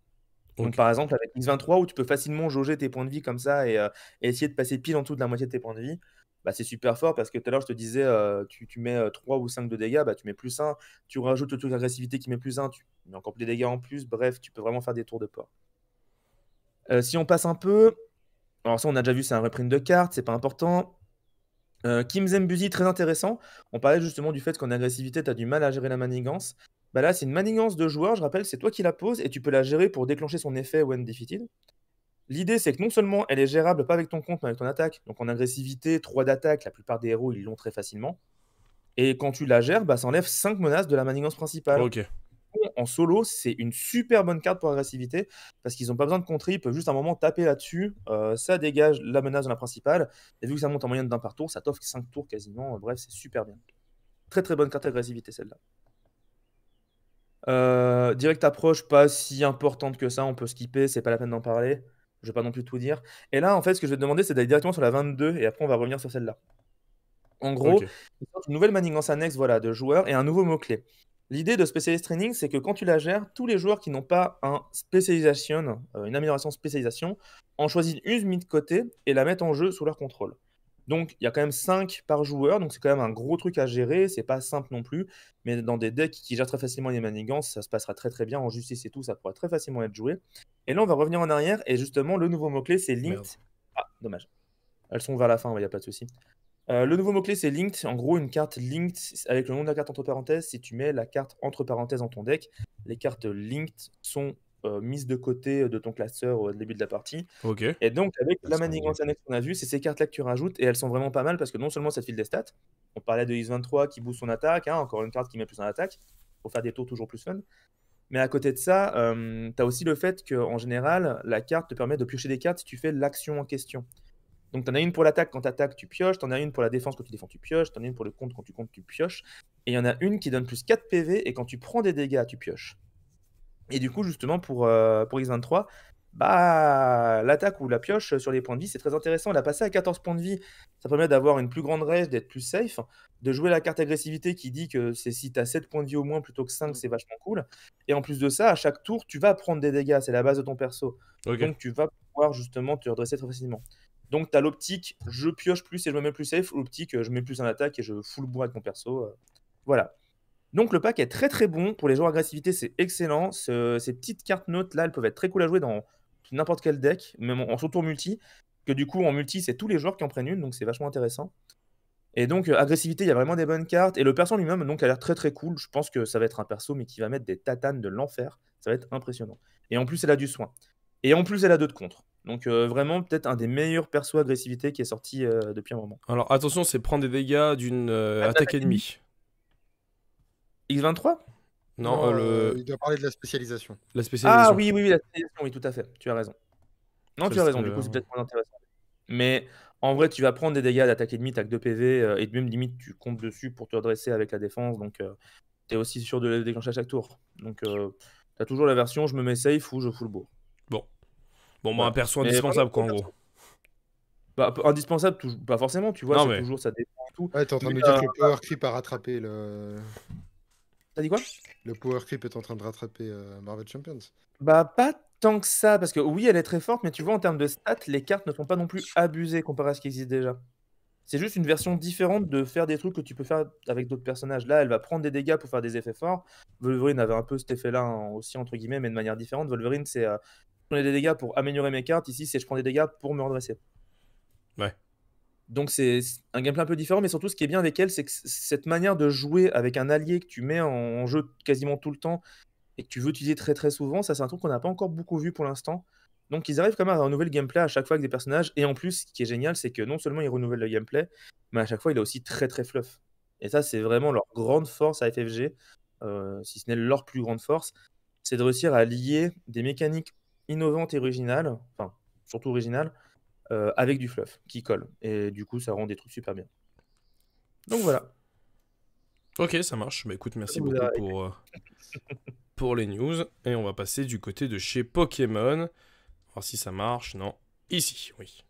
Donc par exemple avec X23 où tu peux facilement jauger tes points de vie comme ça euh, et, essayer de passer pile en dessous de la moitié de tes points de vie, bah, c'est super fort parce que tout à l'heure je te disais euh, tu, mets 3 euh, ou 5 de dégâts, bah, tu mets plus 1, tu rajoutes le l'agressivité qui met plus 1, tu mets encore plus de dégâts en plus, bref tu peux vraiment faire des tours de port. si on passe un peu, alors ça on a déjà vu c'est un reprint de cartes, c'est pas important, Kim Zembuzi, très intéressant. On parlait justement du fait qu'en agressivité, tu as du mal à gérer la manigance. Bah là, c'est une manigance de joueur, je rappelle, c'est toi qui la poses et tu peux la gérer pour déclencher son effet when defeated. L'idée, c'est que non seulement elle est gérable pas avec ton compte, mais avec ton attaque. Donc en agressivité, 3 d'attaque, la plupart des héros, ils l'ont très facilement. Et quand tu la gères, bah, ça enlève 5 menaces de la manigance principale. En solo, c'est une super bonne carte pour agressivité parce qu'ils n'ont pas besoin de contrer, ils peuvent juste un moment taper là-dessus. Euh, ça dégage la menace de la principale. Et vu que ça monte en moyenne d'un par tour, ça t'offre 5 tours quasiment. Euh, bref, c'est super bien. Très très bonne carte agressivité celle-là. Euh, direct approche, pas si importante que ça, on peut skipper, c'est pas la peine d'en parler. Je vais pas non plus tout dire. Et là, en fait, ce que je vais te demander, c'est d'aller directement sur la 22 et après, on va revenir sur celle-là. En gros, une nouvelle manigance annexe voilà, de joueurs et un nouveau mot-clé. L'idée de Specialist Training, c'est que quand tu la gères, tous les joueurs qui n'ont pas un spécialisation, euh, une amélioration spécialisation, en choisissent une mise de côté et la mettent en jeu sous leur contrôle. Donc, il y a quand même 5 par joueur, donc c'est quand même un gros truc à gérer, c'est pas simple non plus, mais dans des decks qui gèrent très facilement les manigances, ça se passera très très bien, en justice et tout, ça pourra très facilement être joué. Et là, on va revenir en arrière, et justement, le nouveau mot-clé, c'est linked. Ah, dommage. Elles sont vers la fin, il n'y a pas de souci. Euh, le nouveau mot-clé, c'est linked. En gros, une carte linked avec le nom de la carte entre parenthèses. Si tu mets la carte entre parenthèses dans ton deck, les cartes linked sont euh, mise de côté euh, de ton classeur au début de la partie. Okay. Et donc, avec la manigance qu'on a vu, c'est ces cartes-là que tu rajoutes et elles sont vraiment pas mal parce que non seulement ça file des stats, on parlait de x 23 qui booste son attaque, hein, encore une carte qui met plus en attaque pour faire des tours toujours plus fun. Mais à côté de ça, euh, t'as tu as aussi le fait que en général, la carte te permet de piocher des cartes si tu fais l'action en question. Donc, tu en as une pour l'attaque quand tu attaques, tu pioches. Tu as une pour la défense quand tu défends, tu pioches. Tu as une pour le compte quand tu comptes, tu pioches. Et il y en a une qui donne plus 4 PV et quand tu prends des dégâts, tu pioches. Et du coup, justement, pour, euh, pour X23, bah, l'attaque ou la pioche sur les points de vie, c'est très intéressant. Elle a passé à 14 points de vie. Ça permet d'avoir une plus grande rage, d'être plus safe, de jouer la carte agressivité qui dit que c'est si tu as 7 points de vie au moins plutôt que 5, mm. c'est vachement cool. Et en plus de ça, à chaque tour, tu vas prendre des dégâts. C'est la base de ton perso. Donc, tu vas pouvoir justement te redresser très facilement. Donc, tu as l'optique, je pioche plus et je me mets plus safe. L'optique, euh, je mets plus en attaque et je fous le bois avec mon perso. Euh, voilà. Donc le pack est très très bon. Pour les joueurs agressivité, c'est excellent. ces petites cartes notes là, elles peuvent être très cool à jouer dans n'importe quel deck, même en, surtout multi. Que du coup, en multi, c'est tous les joueurs qui en prennent une, donc c'est vachement intéressant. Et donc, euh, agressivité, il y a vraiment des bonnes cartes. Et le perso lui-même, donc, a l'air très très cool. Je pense que ça va être un perso, mais qui va mettre des tatanes de l'enfer. Ça va être impressionnant. Et en plus, elle a du soin. Et en plus, elle a deux de contre. Donc euh, vraiment peut-être un des meilleurs persos agressivité qui est sorti euh, depuis un moment. Alors attention, c'est prendre des dégâts d'une attaque ennemie. X23 Non, euh, euh, il doit parler de la spécialisation. La ah spécialisation. Ah oui, oui, oui, la spécialisation, oui, tout à fait. Tu as raison. Non, tu as raison, du coup, c'est peut-être moins intéressant. Mais en vrai, tu vas prendre des dégâts d'attaque demi, avec 2 PV, et de même limite, tu comptes dessus pour te redresser avec la défense. Donc, euh, tu es aussi sûr de les déclencher à chaque tour. Donc, tu as toujours la version je me mets safe ou je fous le bourg. Bon. Bon, bah, un perso indispensable, quoi, en gros. Bah, indispensable, pas forcément, tu vois, toujours ça dépend tout. t'es en dire que power creep a rattrapé le. T'as dit quoi Le power creep est en train de rattraper euh, Marvel Champions. Bah pas tant que ça, parce que oui, elle est très forte, mais tu vois, en termes de stats, les cartes ne sont pas non plus abusées comparé à ce qui existe déjà. C'est juste une version différente de faire des trucs que tu peux faire avec d'autres personnages. Là, elle va prendre des dégâts pour faire des effets forts. Wolverine avait un peu cet effet-là hein, aussi, entre guillemets, mais de manière différente. Wolverine, c'est euh, je des dégâts pour améliorer mes cartes. Ici, c'est je prends des dégâts pour me redresser. Ouais. Donc c'est un gameplay un peu différent, mais surtout ce qui est bien avec elle, c'est que cette manière de jouer avec un allié que tu mets en jeu quasiment tout le temps et que tu veux utiliser très très souvent, ça c'est un truc qu'on n'a pas encore beaucoup vu pour l'instant. Donc ils arrivent quand même à renouveler le gameplay à chaque fois avec des personnages, et en plus ce qui est génial, c'est que non seulement ils renouvellent le gameplay, mais à chaque fois il est aussi très très fluff. Et ça c'est vraiment leur grande force à FFG, euh, si ce n'est leur plus grande force, c'est de réussir à lier des mécaniques innovantes et originales, enfin surtout originales, euh, avec du fluff qui colle. Et du coup, ça rend des trucs super bien. Donc voilà. Ok, ça marche. mais bah, écoute, merci beaucoup pour, euh, pour les news. Et on va passer du côté de chez Pokémon. Voir si ça marche. Non. Ici, oui.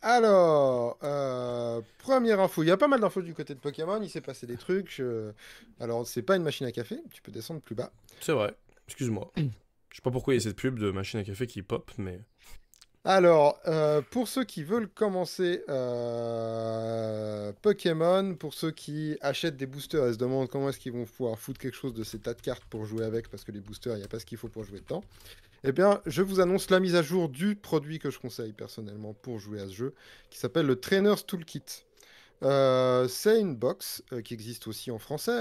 Alors, euh, première info. Il y a pas mal d'infos du côté de Pokémon. Il s'est passé des trucs. Je... Alors, c'est pas une machine à café. Tu peux descendre plus bas. C'est vrai. Excuse-moi. Je sais pas pourquoi il y a cette pub de machine à café qui pop, mais. Alors, euh, pour ceux qui veulent commencer euh, Pokémon, pour ceux qui achètent des boosters et se demandent comment est-ce qu'ils vont pouvoir foutre quelque chose de ces tas de cartes pour jouer avec, parce que les boosters, il n'y a pas ce qu'il faut pour jouer dedans, eh bien, je vous annonce la mise à jour du produit que je conseille personnellement pour jouer à ce jeu, qui s'appelle le Trainer's Toolkit. Euh, c'est une box euh, qui existe aussi en français,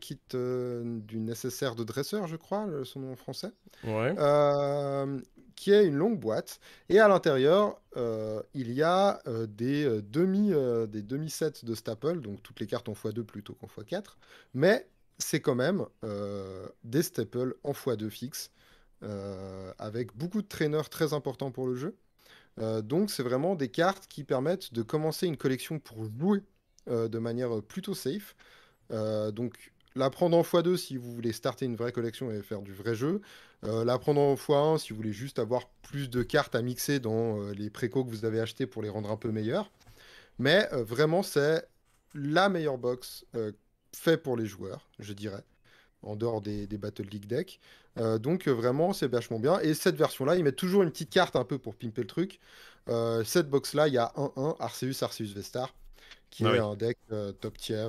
kit du nécessaire de dresseur, je crois, son nom en français. Ouais qui est une longue boîte. Et à l'intérieur, euh, il y a euh, des, euh, demi, des demi-sets de staples donc toutes les cartes en x2 plutôt qu'en x4. Mais c'est quand même des staples en x2 fixe avec beaucoup de traîneurs très importants pour le jeu. donc c'est vraiment des cartes qui permettent de commencer une collection pour jouer de manière plutôt safe. donc la prendre en x2 si vous voulez starter une vraie collection et faire du vrai jeu. Euh, la prendre en x1 si vous voulez juste avoir plus de cartes à mixer dans euh, les précaux que vous avez achetés pour les rendre un peu meilleurs. Mais euh, vraiment, c'est la meilleure box faite pour les joueurs, je dirais, en dehors des, Battle League decks. donc vraiment, c'est vachement bien. Et cette version-là, ils mettent toujours une petite carte un peu pour pimper le truc. cette box-là, il y a 1-1 Arceus, Arceus Vestar, qui ah est un deck top tier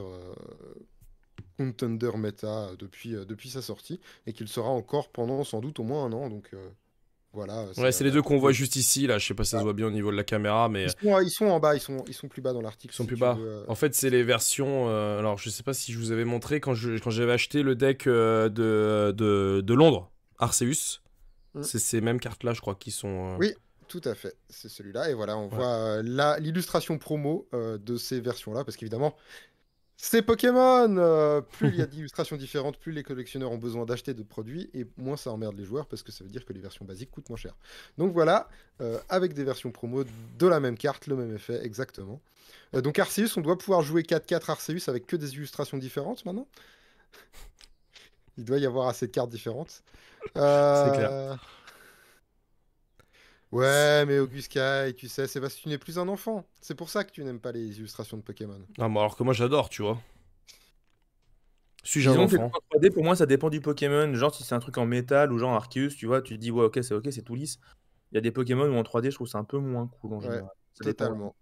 Thunder meta euh, depuis, euh, depuis sa sortie et qu'il sera encore pendant sans doute au moins un an. Donc euh, voilà. Ouais, c'est les deux qu'on voit juste ici. Là, je sais pas si ça se ah. voit bien au niveau de la caméra, mais ils sont, en bas, ils sont, ils sont plus bas dans l'article. Ils sont plus bas. En fait, c'est les versions. alors, je sais pas si je vous avais montré quand je, quand j'avais acheté le deck de, de, de, Londres, Arceus. Mm. C'est ces mêmes cartes là, je crois, qui sont. Oui. Tout à fait, c'est celui-là. Et voilà, on voit l'illustration promo de ces versions-là, parce qu'évidemment, c'est Pokémon euh, Plus il y a d'illustrations différentes, plus les collectionneurs ont besoin d'acheter de produits et moins ça emmerde les joueurs parce que ça veut dire que les versions basiques coûtent moins cher. Donc voilà, euh, avec des versions promo de la même carte, le même effet exactement. Euh, donc Arceus, on doit pouvoir jouer 4-4 Arceus avec que des illustrations différentes maintenant Il doit y avoir assez de cartes différentes. C'est clair. Ouais, mais Auguste Kai, tu sais, c'est parce que tu n'es plus un enfant. C'est pour ça que tu n'aimes pas les illustrations de Pokémon. Ah mais alors que moi j'adore, tu vois. Suis-je un enfant 3D, Pour moi, ça dépend du Pokémon. Genre, si c'est un truc en métal ou genre Arceus, tu vois, tu te dis, ouais, ok, c'est ok, c'est tout lisse. Il y a des Pokémon où en 3D, je trouve c'est un peu moins cool en général. totalement.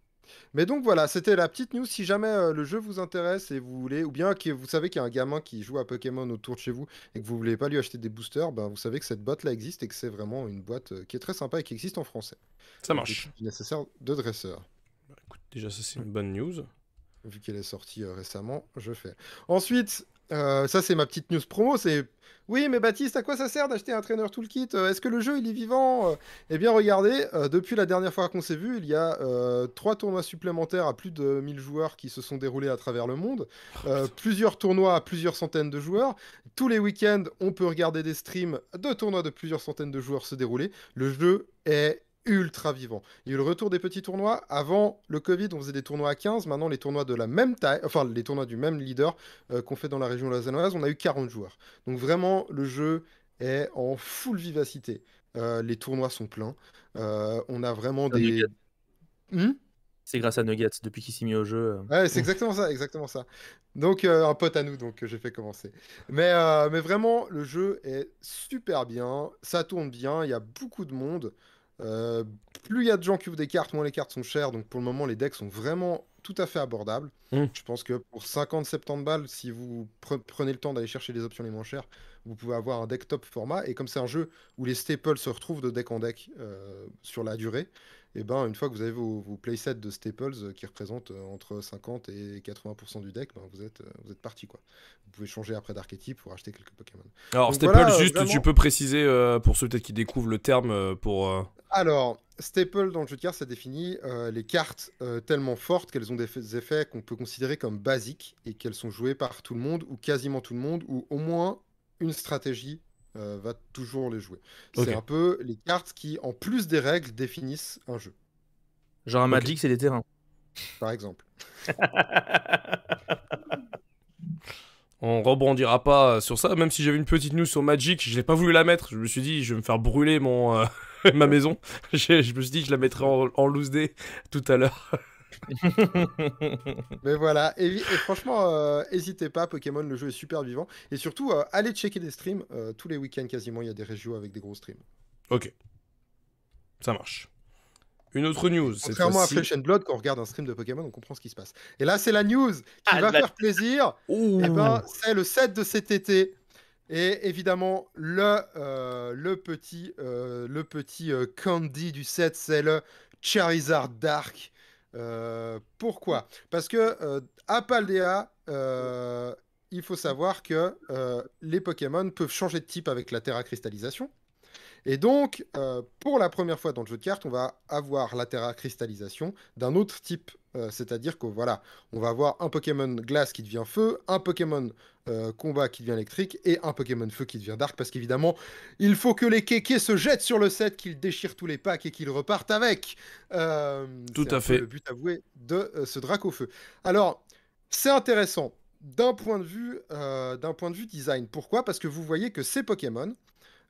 Mais donc voilà, c'était la petite news. Si jamais euh, le jeu vous intéresse et vous voulez, ou bien que vous savez qu'il y a un gamin qui joue à Pokémon autour de chez vous et que vous voulez pas lui acheter des boosters, ben, vous savez que cette boîte là existe et que c'est vraiment une boîte euh, qui est très sympa et qui existe en français. Ça marche. nécessaire de dresseur. Bah, écoute, déjà ça c'est une bonne news. Vu qu'elle est sortie euh, récemment, je fais. Ensuite, euh, ça, c'est ma petite news promo. C'est oui, mais Baptiste, à quoi ça sert d'acheter un trainer toolkit euh, Est-ce que le jeu il est vivant euh, Eh bien, regardez, depuis la dernière fois qu'on s'est vu, il y a trois tournois supplémentaires à plus de 1000 joueurs qui se sont déroulés à travers le monde. Oh, plusieurs tournois à plusieurs centaines de joueurs. Tous les week-ends, on peut regarder des streams de tournois de plusieurs centaines de joueurs se dérouler. Le jeu est ultra vivant. Il y a eu le retour des petits tournois. Avant le Covid, on faisait des tournois à 15. Maintenant, les tournois de la même taille, enfin les tournois du même leader euh, qu'on fait dans la région lausannoise, on a eu 40 joueurs. Donc vraiment, le jeu est en full vivacité. Euh, les tournois sont pleins. Euh, on a vraiment des... Hmm? c'est grâce à Nuggets depuis qu'il s'est mis au jeu. c'est exactement ça, exactement ça. Donc un pote à nous, donc que j'ai fait commencer. Mais, mais vraiment, le jeu est super bien, ça tourne bien, il y a beaucoup de monde. Euh, plus il y a de gens qui ouvrent des cartes, moins les cartes sont chères. Donc pour le moment, les decks sont vraiment tout à fait abordables. Hmm. Je pense que pour 50-70 balles, si vous prenez le temps d'aller chercher les options les moins chères, vous pouvez avoir un deck top format. Et comme c'est un jeu où les staples se retrouvent de deck en deck euh, sur la durée, et eh ben, une fois que vous avez vos, playset playsets de staples euh, qui représentent euh, entre 50 et 80% du deck, ben, vous êtes, euh, vous êtes parti. Quoi. Vous pouvez changer après d'archétype pour acheter quelques Pokémon. Alors, staples juste, tu peux préciser pour ceux peut-être qui découvrent le terme pour. Alors, staple dans le jeu de cartes, ça définit les cartes tellement fortes qu'elles ont des effets qu'on peut considérer comme basiques et qu'elles sont jouées par tout le monde ou quasiment tout le monde ou au moins une stratégie euh, va toujours les jouer. C'est un peu les cartes qui, en plus des règles, définissent un jeu. Genre un Magic, c'est des terrains. Par exemple. On rebondira pas euh, sur ça, même si j'avais une petite news sur Magic, je l'ai pas voulu la mettre. Je me suis dit, je vais me faire brûler mon euh, ma maison. Je, me suis dit, je la mettrai en, en loose day tout à l'heure. Mais voilà, et, franchement, euh, n'hésitez pas, Pokémon, le jeu est super vivant. Et surtout, euh, allez checker des streams. Euh, tous les week-ends, quasiment, il y a des régions avec des gros streams. Ok. Ça marche. Une autre news. Contrairement à Flesh and Blood, quand on regarde un stream de Pokémon, on comprend ce qui se passe. Et là, c'est la news qui ah va faire plaisir. Eh ben, c'est le set de cet été. Et évidemment, le, le petit, le petit candy du set, c'est le Charizard Dark euh, pourquoi Parce que euh, à Paldea, euh, il faut savoir que les Pokémon peuvent changer de type avec la Terra Cristallisation. Et donc, euh, pour la première fois dans le jeu de cartes, on va avoir la Terra cristallisation d'un autre type. Euh, c'est-à-dire que voilà, on va avoir un Pokémon glace qui devient feu, un Pokémon euh, combat qui devient électrique et un Pokémon feu qui devient dark. Parce qu'évidemment, il faut que les kékés se jettent sur le set, qu'ils déchirent tous les packs et qu'ils repartent avec. Tout à fait. Le but avoué de ce draco feu. Alors, c'est intéressant d'un point de vue, d'un point de vue design. Pourquoi Parce que vous voyez que ces Pokémon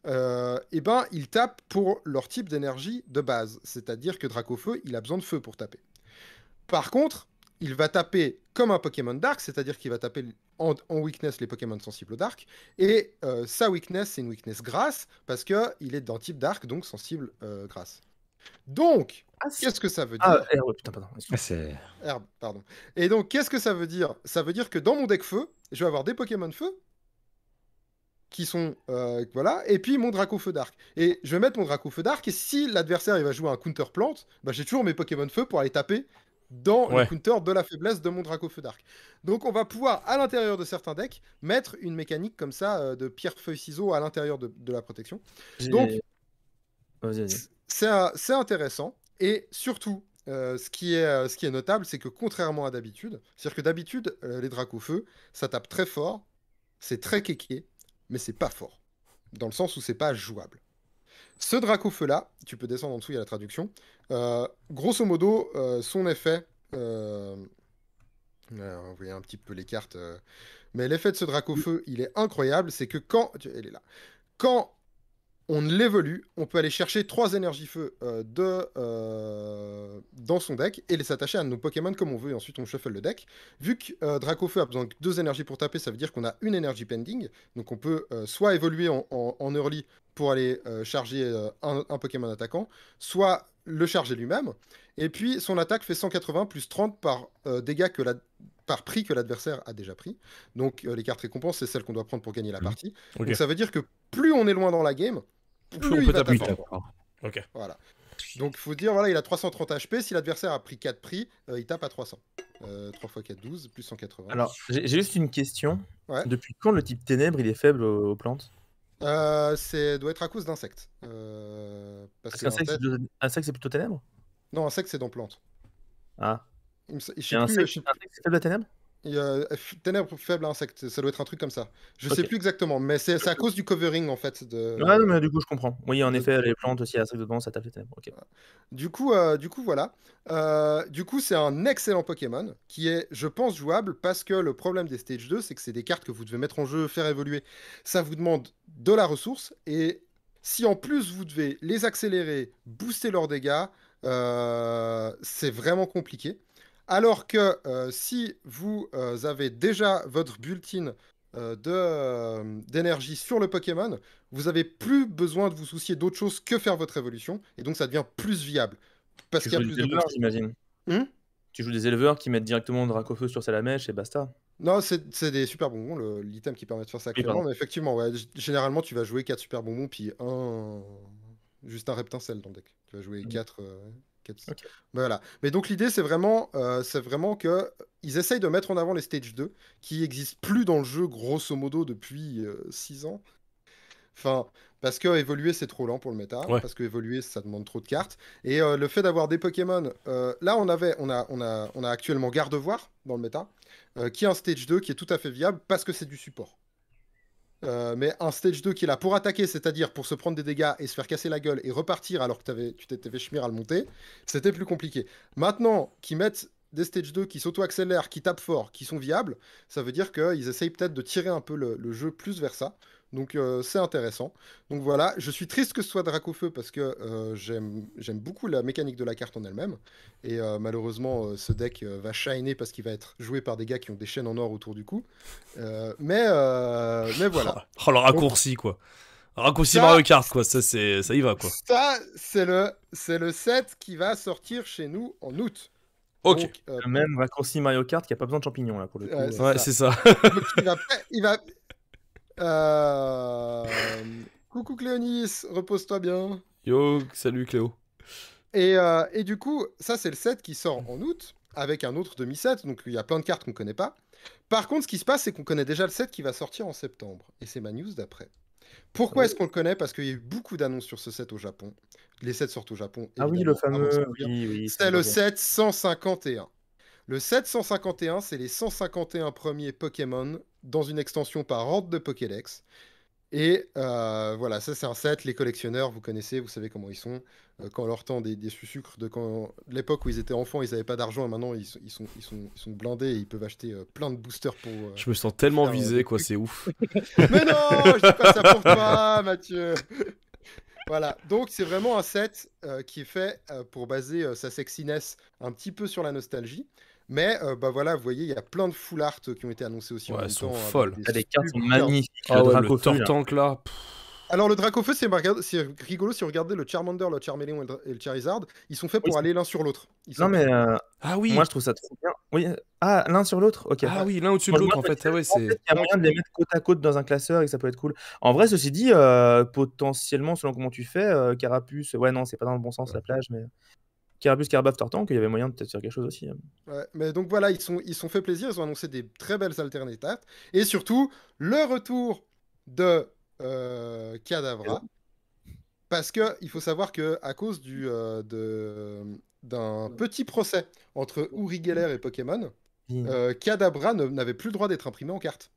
euh, eh ben, ils tapent pour leur type d'énergie de base. C'est-à-dire que Dracofeu, il a besoin de feu pour taper. Par contre, il va taper comme un Pokémon Dark, c'est-à-dire qu'il va taper en, weakness les Pokémon sensibles au Dark. Et euh, sa weakness, c'est une weakness grasse, parce qu'il est dans type Dark, donc sensible euh, grasse. Donc, ah, qu'est-ce que ça veut ah, dire Ah, putain, pardon. Ah, pardon. Et donc, qu'est-ce que ça veut dire Ça veut dire que dans mon deck feu, je vais avoir des Pokémon feu, qui sont euh, voilà et puis mon Draco Feu d'Arc et je vais mettre mon Draco Feu d'Arc et si l'adversaire il va jouer un counter plante bah, j'ai toujours mes Pokémon Feu pour aller taper dans le counter de la faiblesse de mon Draco Feu d'Arc. Donc on va pouvoir à l'intérieur de certains decks mettre une mécanique comme ça euh, de pierre feuille ciseaux à l'intérieur de, la protection. Donc c'est intéressant et surtout euh, ce, qui est, ce qui est notable c'est que contrairement à d'habitude, c'est-à-dire que d'habitude les Draco Feu ça tape très fort, c'est très kéké, mais c'est pas fort. Dans le sens où c'est pas jouable. Ce feu là, tu peux descendre en dessous, il y a la traduction. Euh, grosso modo, euh, son effet. Euh, vous voyez un petit peu les cartes. mais l'effet de ce feu, il est incroyable. C'est que quand. Elle est là. Quand on l'évolue, on peut aller chercher trois énergies feu euh, euh, dans son deck et les attacher à nos Pokémon comme on veut et ensuite on shuffle le deck. Vu que euh, Dracofeu a besoin de deux énergies pour taper, ça veut dire qu'on a une énergie pending. Donc on peut soit évoluer en, early pour aller charger un, Pokémon attaquant, soit le charger lui-même. Et puis son attaque fait 180 plus 30 par dégâts que la par prix que l'adversaire a déjà pris. Donc euh, les cartes récompenses, c'est celles qu'on doit prendre pour gagner la mhm. partie. Donc ça veut dire que plus on est loin dans la game, plus, on il peut taper. Ok. Voilà. Donc faut dire, voilà, il a 330 HP. Si l'adversaire a pris 4 prix, euh, il tape à 300. 3 x 4, 12, plus 180. Alors, j'ai juste une question. Depuis quand le type ténèbres, il est faible aux, plantes euh, C'est doit être à cause d'insectes. parce, insecte, c'est plutôt ténèbres Non, insecte, c'est dans plantes. Ah. Il faible ténèbres euh, faibles ça doit être un truc comme ça. Je sais plus exactement, mais c'est, à cause du covering en fait. De... mais du coup, je comprends. Oui, en effet, les plantes aussi, à dedans, ça tape les ténèbres. Du, coup, euh, du coup, voilà. Euh, du coup, c'est un excellent Pokémon qui est, je pense, jouable parce que le problème des Stage 2, c'est que c'est des cartes que vous devez mettre en jeu, faire évoluer. Ça vous demande de la ressource et si en plus vous devez les accélérer, booster leurs dégâts, c'est vraiment compliqué. Alors que euh, si vous euh, avez déjà votre bulletin euh, d'énergie sur le Pokémon, vous avez plus besoin de vous soucier d'autre chose que faire votre évolution, et donc ça devient plus viable. Parce qu'il y a plus éleveurs, de... Hmm tu joues des éleveurs qui mettent directement Dracofeu sur Salamèche et basta. Non, c'est des super bonbons, l'item qui permet de faire ça effectivement, généralement tu vas jouer 4 super bonbons, puis un... juste un reptincelle dans le deck. Tu vas jouer 4... Mmh. Voilà. Mais donc l'idée, c'est vraiment, Qu'ils euh, c'est vraiment que ils essayent de mettre en avant les stage 2 qui n'existent plus dans le jeu grosso modo depuis 6 euh, ans. Enfin, parce que évoluer c'est trop lent pour le méta, parce que évoluer ça demande trop de cartes. Et euh, le fait d'avoir des Pokémon, là on avait, on a, on a, on a actuellement Gardevoir dans le méta, qui est un stage 2 qui est tout à fait viable parce que c'est du support. Euh, mais un stage 2 qui est là pour attaquer, c'est-à-dire pour se prendre des dégâts et se faire casser la gueule et repartir alors que tu t'étais fait chemir à le monter, c'était plus compliqué. Maintenant, qu'ils mettent des stage 2 qui s'auto-accélèrent, qui tapent fort, qui sont viables, ça veut dire qu'ils essayent peut-être de tirer un peu le jeu plus vers ça. Donc euh, c'est intéressant. Donc voilà, je suis triste que ce soit Dracofeu parce que euh, j'aime beaucoup la mécanique de la carte en elle-même. Et euh, malheureusement, ce deck va shiner parce qu'il va être joué par des gars qui ont des chaînes en or autour du cou. mais, mais voilà. Oh, oh, le raccourci quoi. Raccourci Mario Kart quoi, ça, ça y va quoi. Ça, c'est le, le set qui va sortir chez nous en août. Ok. le même raccourci Mario Kart qui a pas besoin de champignons là pour le coup. ouais, c'est ça. il va, il va euh, coucou Cléonis, repose-toi bien. Yo, salut Cléo. Et, euh, et du coup, ça c'est le set qui sort en août avec un autre demi-set, donc il y a plein de cartes qu'on connaît pas. Par contre, ce qui se passe, c'est qu'on connaît déjà le set qui va sortir en septembre, et c'est ma news d'après. Pourquoi est-ce qu'on le connaît Parce qu'il y a eu beaucoup d'annonces sur ce set au Japon. Les sets sortent au Japon. Ah oui, le fameux. Ah, c'est le 751. 151. Le 751, c'est les 151 premiers Pokémon dans une extension par de Pokédex. Et euh, voilà, ça c'est un set, les collectionneurs, vous connaissez, vous savez comment ils sont. Euh, quand leur temps des, des sucres de quand l'époque où ils étaient enfants, ils n'avaient pas d'argent et maintenant ils, ils, sont, ils, sont, sont blindés et ils peuvent acheter euh, plein de boosters pour. je me sens tellement visé, quoi, c'est ouf. Mais non, je dis pas ça pour toi, Mathieu. voilà, donc c'est vraiment un set qui est fait pour baser sa sexiness un petit peu sur la nostalgie. Mais euh, bah voilà, vous voyez, il y a plein de full art qui ont été annoncés aussi. Ouais, en elles même sont temps, hein, folles. Des, des ah, cartes magnifiques. Ah le, ouais, Tortank tank là. Alors le Dracofeu, c'est rigolo si vous regardez le Charmander, le Charmeleon et le Charizard, ils sont faits pour aller l'un sur l'autre. Non mais euh, ah oui. Moi je trouve ça trop bien. Euh, ah l'un sur l'autre. Ok. Ah oui, l'un au-dessus de l'autre en fait. Ah il y a moyen de les mettre côte à côte dans un classeur et ça peut être cool. En vrai, ceci dit, potentiellement selon comment tu fais, Carapuce. Ouais non, c'est pas dans le bon sens la plage, mais Carabus, Carabaf, qu'il y avait moyen de peut-être faire quelque chose aussi. Hein. Ouais, mais donc voilà, ils sont, ils sont fait plaisir, ils ont annoncé des très belles alternatives. Et surtout, le retour de euh, Parce que il faut savoir que à cause du, euh, de, d'un petit procès entre Uri Geller et Pokémon, mmh. euh, Cadabra n'avait plus le droit d'être imprimé en carte.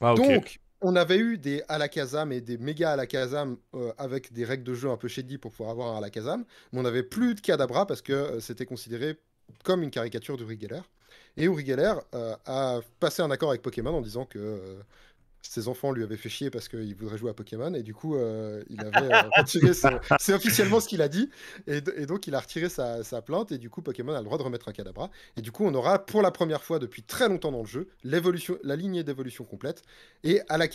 Ah, ok. Donc, on avait eu des Alakazam et des méga Alakazam euh, avec des règles de jeu un peu shady pour pouvoir avoir un Alakazam, mais on n'avait plus de Kadabra parce que euh, c'était considéré comme une caricature de Geller. Et Uri Geller euh, a passé un accord avec Pokémon en disant que ses enfants lui avaient fait chier parce qu'il voudrait jouer à Pokémon et du coup euh, il avait euh, retiré c'est officiellement ce qu'il a dit et, donc il a retiré sa, plainte et du coup Pokémon a le droit de remettre un cadabra et du coup on aura pour la première fois depuis très longtemps dans le jeu l'évolution la lignée d'évolution complète et à la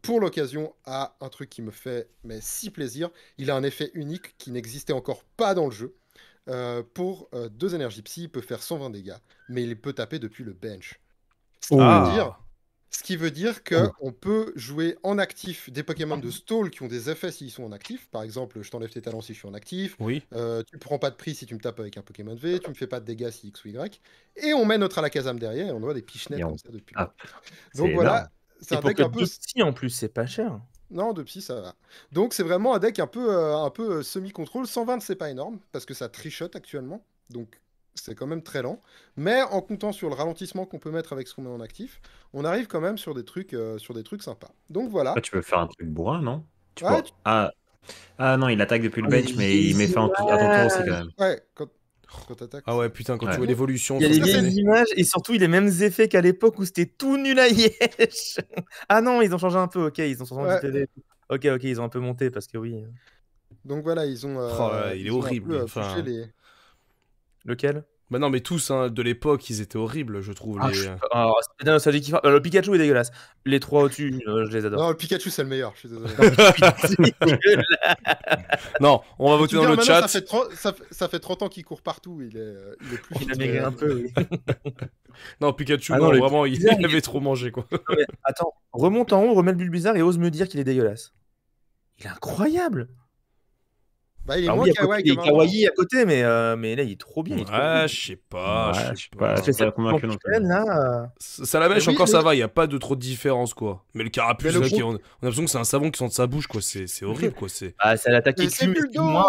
pour l'occasion a un truc qui me fait mais si plaisir il a un effet unique qui n'existait encore pas dans le jeu euh, pour deux énergies psy il peut faire 120 dégâts mais il peut taper depuis le bench ce ah. dire ce qui veut dire qu'on peut jouer en actif des Pokémon de stall qui ont des effets s'ils sont en actif. Par exemple, je t'enlève tes talents si je suis en actif. Oui. Euh, tu ne prends pas de prix si tu me tapes avec un Pokémon V. Tu me fais pas de dégâts si X ou Y. Et on met notre Alakazam derrière et on voit des pichenettes comme ça depuis. Donc voilà. C'est un pour deck un peu. Psy en plus, c'est pas cher. Non, de psy, ça va. Donc c'est vraiment un deck un peu, euh, un peu euh, semi-contrôle. 120, c'est pas énorme parce que ça trichote actuellement. Donc c'est quand même très lent. Mais en comptant sur le ralentissement qu'on peut mettre avec ce qu'on met en actif, on arrive quand même sur des trucs, euh, sur des trucs sympas. Donc voilà. Ah, tu peux faire un truc bourrin, non tu ah. ah. non, il attaque depuis le bench, mais il met fin à ton tour aussi quand même. Ouais, quand... ah ouais, putain, quand tu vois l'évolution. Il y a les mêmes images et surtout les mêmes effets qu'à l'époque où c'était tout nul à Yesh. ah non, ils ont changé un peu, ok, ils ont changé Ok, ok, ils ont un peu monté parce que oui. Donc voilà, ils ont. Euh, oh il est horrible. Lequel bah non, mais tous, hein, de l'époque, ils étaient horribles, je trouve. Ah, euh. ah, euh, le Pikachu est dégueulasse. Les trois au-dessus, euh, je les adore. Non, le Pikachu, c'est le meilleur, je suis désolé. non, on va voter dans le chat. Ça fait, 30... ans qu'il court partout, il est, il plus... Il a un peu. non, Pikachu, ah vraiment, il... avait trop mangé, quoi. attends, remonte en haut, remets le Bulbizarre et ose me dire qu'il est dégueulasse. Il est incroyable bah, il est bah moins à côté, hein. kawaii, à côté, mais, euh, mais là, il est trop bien. Ah, je sais pas. Ouais, je sais pas. pas non euh, bah Ça la mèche, encore, ça va, il n'y a pas de trop de différence, quoi. Mais le carapuce, on, a l'impression que c'est un savon qui sent de sa bouche, quoi. C'est c'est horrible, quoi. C'est. Ah, c'est l'attaque Mais c'est écume, moi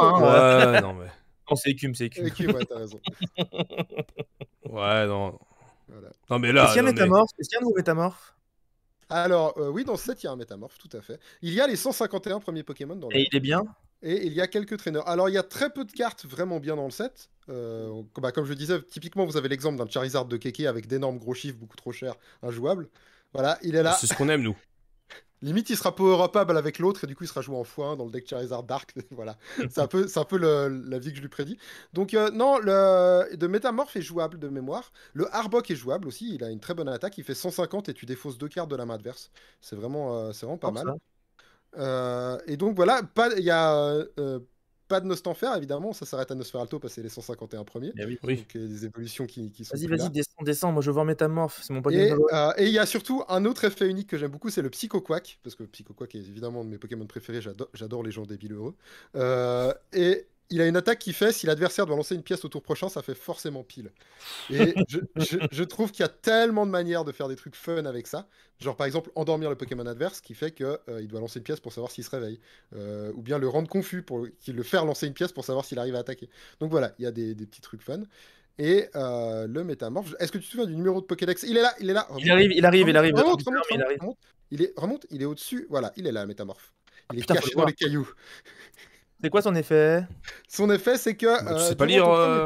hein. Ouais, non, mais. Non, c'est écume, c'est écume. ouais, t'as raison. Ouais, non. Non, mais là. Est-ce qu'il y a un métamorphe nouveau Alors, euh, oui, dans ce set, il y a un métamorphe, tout à fait. Il y a les 151 premiers Pokémon dans le. Et il est bien et il y a quelques traîneurs. Alors, il y a très peu de cartes vraiment bien dans le set. Euh, bah, comme je disais, typiquement, vous avez l'exemple d'un Charizard de Keke avec d'énormes gros chiffres, beaucoup trop chers, injouable. Voilà, il est là. C'est ce qu'on aime, nous. Limite, il sera peu upable avec l'autre et du coup, il sera joué en foin dans le deck Charizard Dark. voilà, c'est un peu, c'est un la vie que je lui prédis. Donc, euh, non, le de Métamorph est jouable de mémoire. Le Arbok est jouable aussi. Il a une très bonne attaque. Il fait 150 et tu défausses deux cartes de la main adverse. C'est vraiment, euh, c'est vraiment pas ah, mal. Euh, et donc voilà, il y a euh, euh, pas de Nostanfer, évidemment, ça s'arrête à Nosferalto parce que c'est les 151 premiers. Eh il oui. Donc, des évolutions qui, qui sont. Vas-y, vas-y, descends, descends, moi je vois en métamorphe, c'est mon Et il y a surtout un autre effet unique que j'aime beaucoup, c'est le Psycho Quack, parce que Psycho est évidemment de mes Pokémon préférés, j'adore les gens débiles heureux. et il a une attaque qui fait, si l'adversaire doit lancer une pièce au tour prochain, ça fait forcément pile. Et je, trouve qu'il y a tellement de manières de faire des trucs fun avec ça. Genre par exemple endormir le Pokémon adverse, qui fait qu'il euh, il doit lancer une pièce pour savoir s'il se réveille. Euh, ou bien le rendre confus, pour qu'il le faire lancer une pièce pour savoir s'il arrive à attaquer. Donc voilà, il y a des, petits trucs fun. Et euh, le métamorphe. Est-ce que tu te souviens du numéro de Pokédex Il est là, il est là. il arrive, il arrive, il arrive. Remonte, il est, remonte, il est au-dessus. Voilà, il est là, le métamorphe. Il ah, est caché dans les cailloux. C'est quoi son effet Son effet, c'est que. Bah, tu euh, sais pas lire. Euh,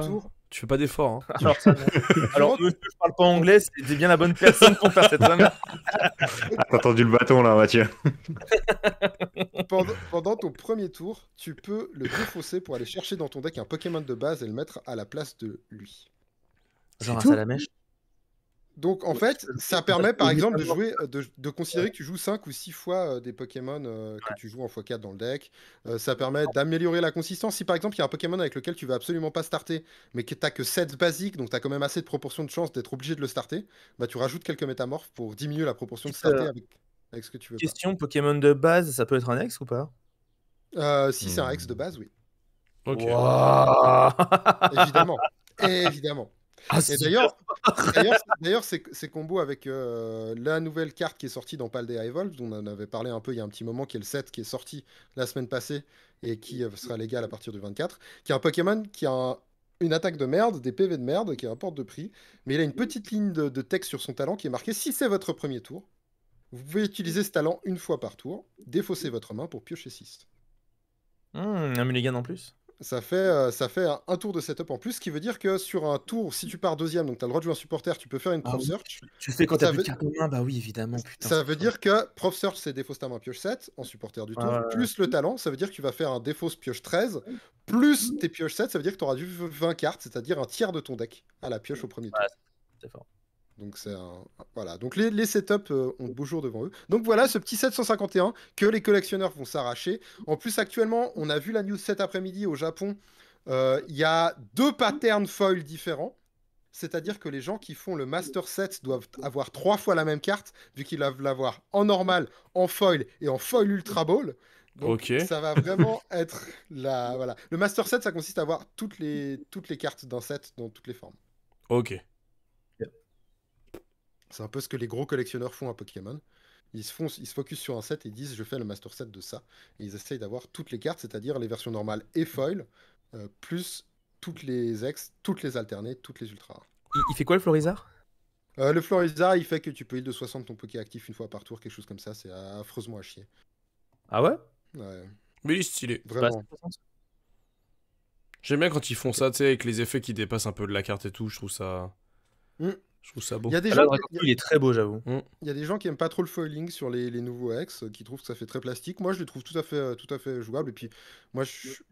tu fais pas d'effort. Hein. Alors, je parle pas anglais, c'est bien la bonne personne pour faire cette ah, T'as entendu le bâton là, Mathieu. Pendant, ton premier tour, tu peux le défausser pour aller chercher dans ton deck un Pokémon de base et le mettre à la place de lui. Genre la salamèche donc en fait, ça permet par exemple de jouer, euh, de, considérer que tu joues 5 ou 6 fois euh, des Pokémon euh, que tu joues en x4 dans le deck. ça permet d'améliorer la consistance. Si par exemple il y a un Pokémon avec lequel tu veux absolument pas starter, mais que t'as que 7 basiques, donc tu as quand même assez de proportion de chance d'être obligé de le starter, bah tu rajoutes quelques métamorphes pour diminuer la proportion de starter avec, ce que tu veux. Question Pokémon de base, ça peut être un ex ou pas Si c'est un ex de hmm. base, oui. Ok. Évidemment. Évidemment. Ah, et d'ailleurs, d'ailleurs, c'est combo avec euh, la nouvelle carte qui est sortie dans Paldea Evolve, dont on en avait parlé un peu il y a un petit moment, qui est le 7 qui est sorti la semaine passée et qui euh, sera légal à partir du 24, qui est un Pokémon qui a une attaque de merde, des PV de merde, qui rapporte de prix, mais il a une petite ligne de, texte sur son talent qui est marquée si c'est votre premier tour, vous pouvez utiliser ce talent une fois par tour, défausser votre main pour piocher 6. Hmm, un mulligan en plus ça fait, euh, ça fait un, tour de setup en plus, ce qui veut dire que sur un tour, si tu pars deuxième, donc tu as le droit de jouer un supporter, tu peux faire une ah prof Tu sais quand tu as veut... bah oui, évidemment. ça veut dire que prof search, c'est défausse ta main pioche 7 en supporter du tour, plus le talent, ça veut dire que tu vas faire un défausse pioche 13, plus tes pioches 7, ça veut dire que tu auras du 20 cartes, c'est-à-dire un tiers de ton deck à la pioche au premier tour. c'est fort. Donc, c'est voilà. Donc les, les setups euh, ont beau jour devant eux. Donc voilà ce petit 751 que les collectionneurs vont s'arracher. En plus, actuellement, on a vu la news cet après-midi au Japon. Euh, il y a deux patterns foil différents. C'est-à-dire que les gens qui font le master set doivent avoir trois fois la même carte, vu qu'ils doivent l'avoir en normal, en foil et en foil ultra ball. Donc ça va vraiment être la voilà. Le master set, ça consiste à avoir toutes les toutes les cartes d'un set dans toutes les formes. Ok. C'est un peu ce que les gros collectionneurs font à Pokémon. Ils se, font, ils se focus sur un set et disent je fais le master set de ça. Et ils essayent d'avoir toutes les cartes, c'est-à-dire les versions normales et foil, euh, plus toutes les ex, toutes les alternées, toutes les ultra Il, fait quoi le Florizard euh, Le Florizard, il fait que tu peux heal de 60 ton Poké actif une fois par tour, quelque chose comme ça. C'est affreusement à chier. Ah ouais Ouais. Mais il est stylé. Vraiment. Bah, J'aime bien quand ils font ça, tu sais, avec les effets qui dépassent un peu de la carte et tout, je trouve ça. Hmm. Je trouve ça Il, y ah, est très beau, j'avoue. Mm. Il y a des gens qui aiment pas trop le foiling sur les, nouveaux ex, qui trouvent que ça fait très plastique. Moi, je le trouve tout à fait, euh, tout à fait jouable. Et puis, moi,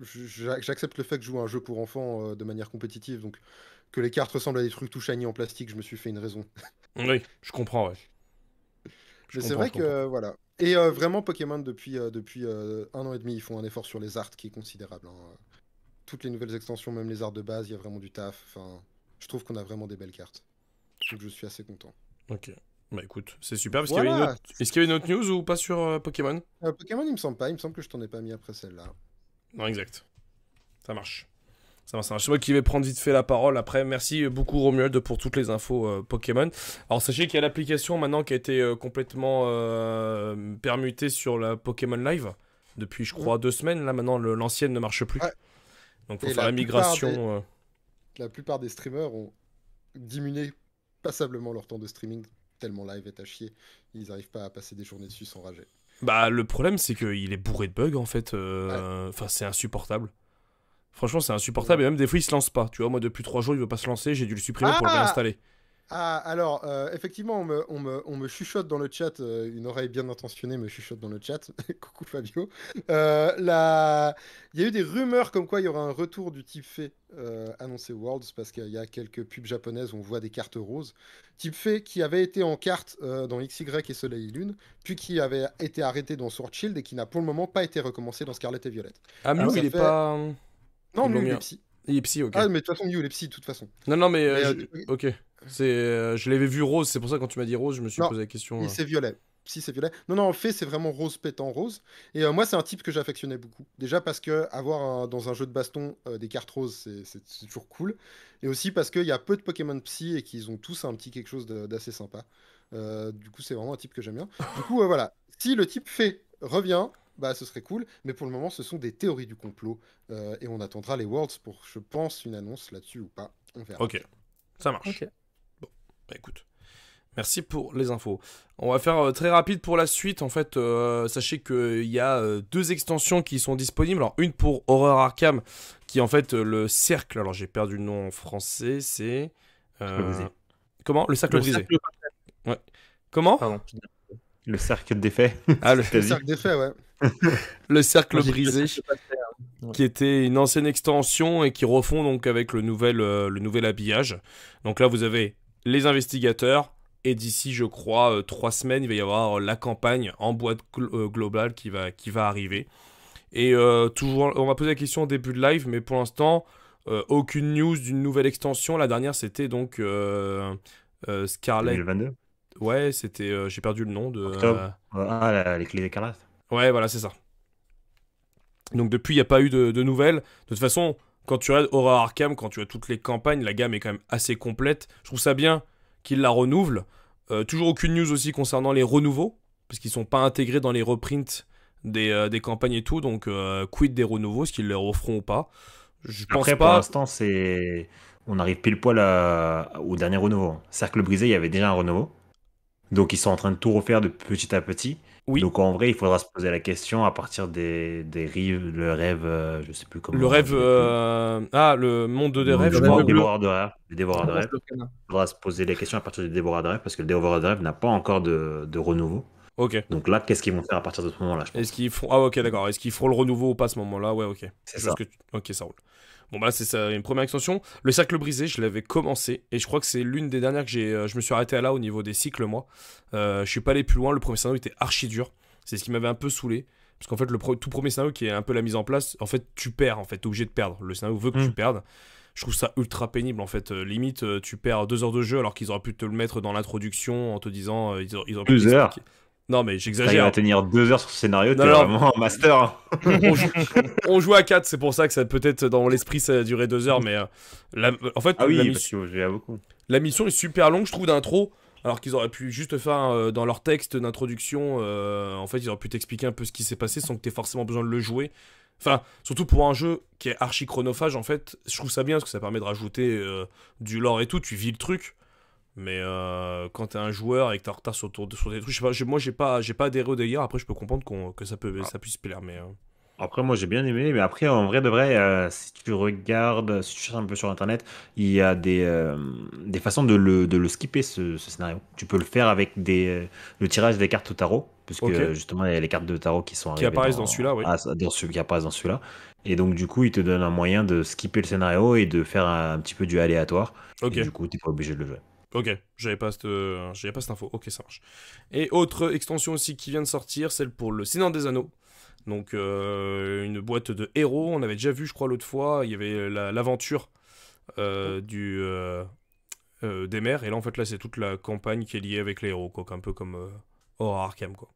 j'accepte le fait que je joue à un jeu pour enfants euh, de manière compétitive. Donc, que les cartes ressemblent à des trucs tout shiny en plastique, je me suis fait une raison. oui, je comprends, ouais. Mais c'est vrai que, voilà. Et euh, vraiment, Pokémon, depuis, depuis un an et demi, ils font un effort sur les arts qui est considérable. Hein. Toutes les nouvelles extensions, même les arts de base, il y a vraiment du taf. Enfin, je trouve qu'on a vraiment des belles cartes. Donc je suis assez content. Ok. Bah écoute, c'est super. Est-ce qu'il y, autre... Est y, avait une autre news ou pas sur euh, Pokémon euh, Pokémon, il me semble pas. Il me semble que je t'en ai pas mis après celle-là. Non, exact. Ça marche. Ça marche, ça marche. C'est moi qui vais prendre vite fait la parole après. Merci beaucoup Romuald pour toutes les infos euh, Pokémon. Alors sachez qu'il y a l'application maintenant qui a été complètement permutée sur la Pokémon Live depuis je mhm. crois deux semaines. Là maintenant l'ancienne ne marche plus. Donc, Donc faut faire la, migration. La plupart des streamers ont diminué passablement leur temps de streaming, tellement live est à chier. Ils n'arrivent pas à passer des journées dessus sans rager. Bah, le problème, c'est qu'il est bourré de bugs, en fait. Euh, enfin, c'est insupportable. Franchement, c'est insupportable. Et même des fois, il se lance pas. Tu vois, moi, depuis trois jours, il veut pas se lancer. J'ai dû le supprimer pour le ah réinstaller. Ah, alors, euh, effectivement, on me, on, me, on me, chuchote dans le chat, euh, une oreille bien intentionnée me chuchote dans le chat. Coucou Fabio. Euh, la... Il y a eu des rumeurs comme quoi il y aura un retour du type fait annoncé Worlds, parce qu'il y a quelques pubs japonaises où on voit des cartes roses. Type fait qui avait été en carte dans XY et Soleil et Lune, puis qui avait été arrêté dans Sword Shield et qui n'a pour le moment pas été recommencé dans Scarlet et Violette. Ah, mais il est pas. Non, Mew, il est psy. Il est psy, ok. Ah, mais de toute façon, Mew, il est psy, de toute façon. Non, non, mais ok. C'est, euh, je l'avais vu rose, c'est pour ça que quand tu m'as dit rose, je me suis posé la question. c'est euh. violet. Si c'est violet. Non, non, en fait, c'est vraiment rose pétant rose. Et euh, moi, c'est un type que j'affectionnais beaucoup. Déjà parce que avoir dans un jeu de baston des cartes roses, c'est toujours cool. Et aussi parce qu'il y a peu de Pokémon psy et qu'ils ont tous un petit quelque chose d'assez sympa. du coup, c'est vraiment un type que j'aime bien. Du coup, voilà. Si le type fait revient, bah, ce serait cool. Mais pour le moment, ce sont des théories du complot. et on attendra les Worlds pour, je pense, une annonce là-dessus ou pas. On verra. Ok, ça marche. Ok bah, écoute. Merci pour les infos. On va faire euh, très rapide pour la suite. En fait, euh, sachez qu'il y a euh, deux extensions qui sont disponibles. Alors, une pour Horror Arkham, qui est en fait le cercle. Alors, j'ai perdu le nom en français. C'est. Comment Le cercle brisé. Comment Le cercle d'effet. Ah, le... cercle ouais. le cercle brisé. Hein. qui était une ancienne extension et qui refond donc avec le nouvel, le nouvel habillage. Donc là, vous avez les investigateurs. Et d'ici, je crois, euh, trois semaines, il va y avoir euh, la campagne en boîte euh, globale qui va, qui va arriver. Et toujours, on va poser la question au début de live, mais pour l'instant, aucune news d'une nouvelle extension. La dernière, c'était donc Scarlet. Ouais, c'était. J'ai perdu le nom de. Ah, les clés d'écarlate. Ouais, voilà, c'est ça. Donc depuis, il n'y a pas eu de, de nouvelles. De toute façon, quand tu as Aura Arkham, quand tu as toutes les campagnes, la gamme est quand même assez complète. Je trouve ça bien qu'ils la renouvellent. Euh, toujours aucune news aussi concernant les renouveaux, parce qu'ils sont pas intégrés dans les reprints des, euh, campagnes et tout. Donc, euh, quid des renouveaux, ce qu'ils leur offront ou pas Je pense pas. Pour l'instant, c'est on arrive pile poil au dernier renouveau. Cercle brisé, il y avait déjà un renouveau. Donc ils sont en train de tout refaire de petit à petit. Oui. Donc en vrai, il faudra se poser la question à partir des, des rives, le rêve, je euh, je sais plus comment. Le rêve, euh, ah, le monde des rêves, je crois. de rêve. Les de Il faudra se poser les questions à partir du dévoreur de rêve parce que le dévoreur de rêve n'a pas encore de, de renouveau. Ok. Donc là, qu'est-ce qu'ils vont faire à partir de ce moment-là Est-ce qu'ils font ah ok d'accord. Est-ce qu'ils feront le renouveau ou pas à ce moment-là Ouais ok. C'est ça. Ok ça roule. Bon, bah c'est une première extension. Le cercle brisé, je l'avais commencé. Et je crois que c'est l'une des dernières que j'ai. Euh, je me suis arrêté à là au niveau des cycles, moi. Euh, je suis pas allé plus loin. Le premier scénario était archi dur. C'est ce qui m'avait un peu saoulé. Parce qu'en fait, le tout premier scénario qui est un peu la mise en place, en fait, tu perds. En fait, t'es obligé de perdre. Le scénario veut que tu hmm. perdes. Je trouve ça ultra pénible en fait. Euh, limite, tu perds deux heures de jeu alors qu'ils auraient pu te le mettre dans l'introduction en te disant. ils auraient, pu non, mais j'exagère. Il va tenir deux heures sur ce scénario, t'es vraiment un master. on, joue, à 4, c'est pour ça que ça peut-être dans l'esprit ça a duré deux heures, mais euh, en fait, ah oui, la, mission, est super longue, je trouve, d'intro. Alors qu'ils auraient pu juste faire euh, dans leur texte d'introduction, euh, en fait, ils auraient pu t'expliquer un peu ce qui s'est passé sans que t'aies forcément besoin de le jouer. Enfin, surtout pour un jeu qui est archi chronophage, en fait, je trouve ça bien parce que ça permet de rajouter du lore et tout, tu vis le truc. Mais euh, quand t'es un joueur et que t'as autour retard sur, des trucs, je sais pas, moi j'ai pas, j'ai pas adhéré au délire. Après, je peux comprendre que ça, peut, ah. ça puisse plaire, mais. Euh. Après, moi j'ai bien aimé, mais après, en vrai de vrai, euh, si tu regardes, si tu cherches un peu sur internet, il y a des, euh, des façons de le, de le skipper ce, scénario. Tu peux le faire avec des, le tirage des cartes au tarot, Parce que justement, il y a les cartes de tarot qui sont Qui apparaissent dans, celui-là, oui. Ah, dans, qui apparaissent dans celui-là. Et donc, du coup, il te donne un moyen de skipper le scénario et de faire un, petit peu du aléatoire. Et du coup, tu n'es pas obligé de le jouer. Ok, j'avais pas, cette, euh, pas cette info. Ok, ça marche. Et autre extension aussi qui vient de sortir, celle pour le Seigneur des Anneaux. Donc euh, une boîte de héros, on avait déjà vu je crois l'autre fois, il y avait l'aventure euh, du des mers et là en fait là c'est toute la campagne qui est liée avec les héros quoi, un peu comme Horror Arkham quoi.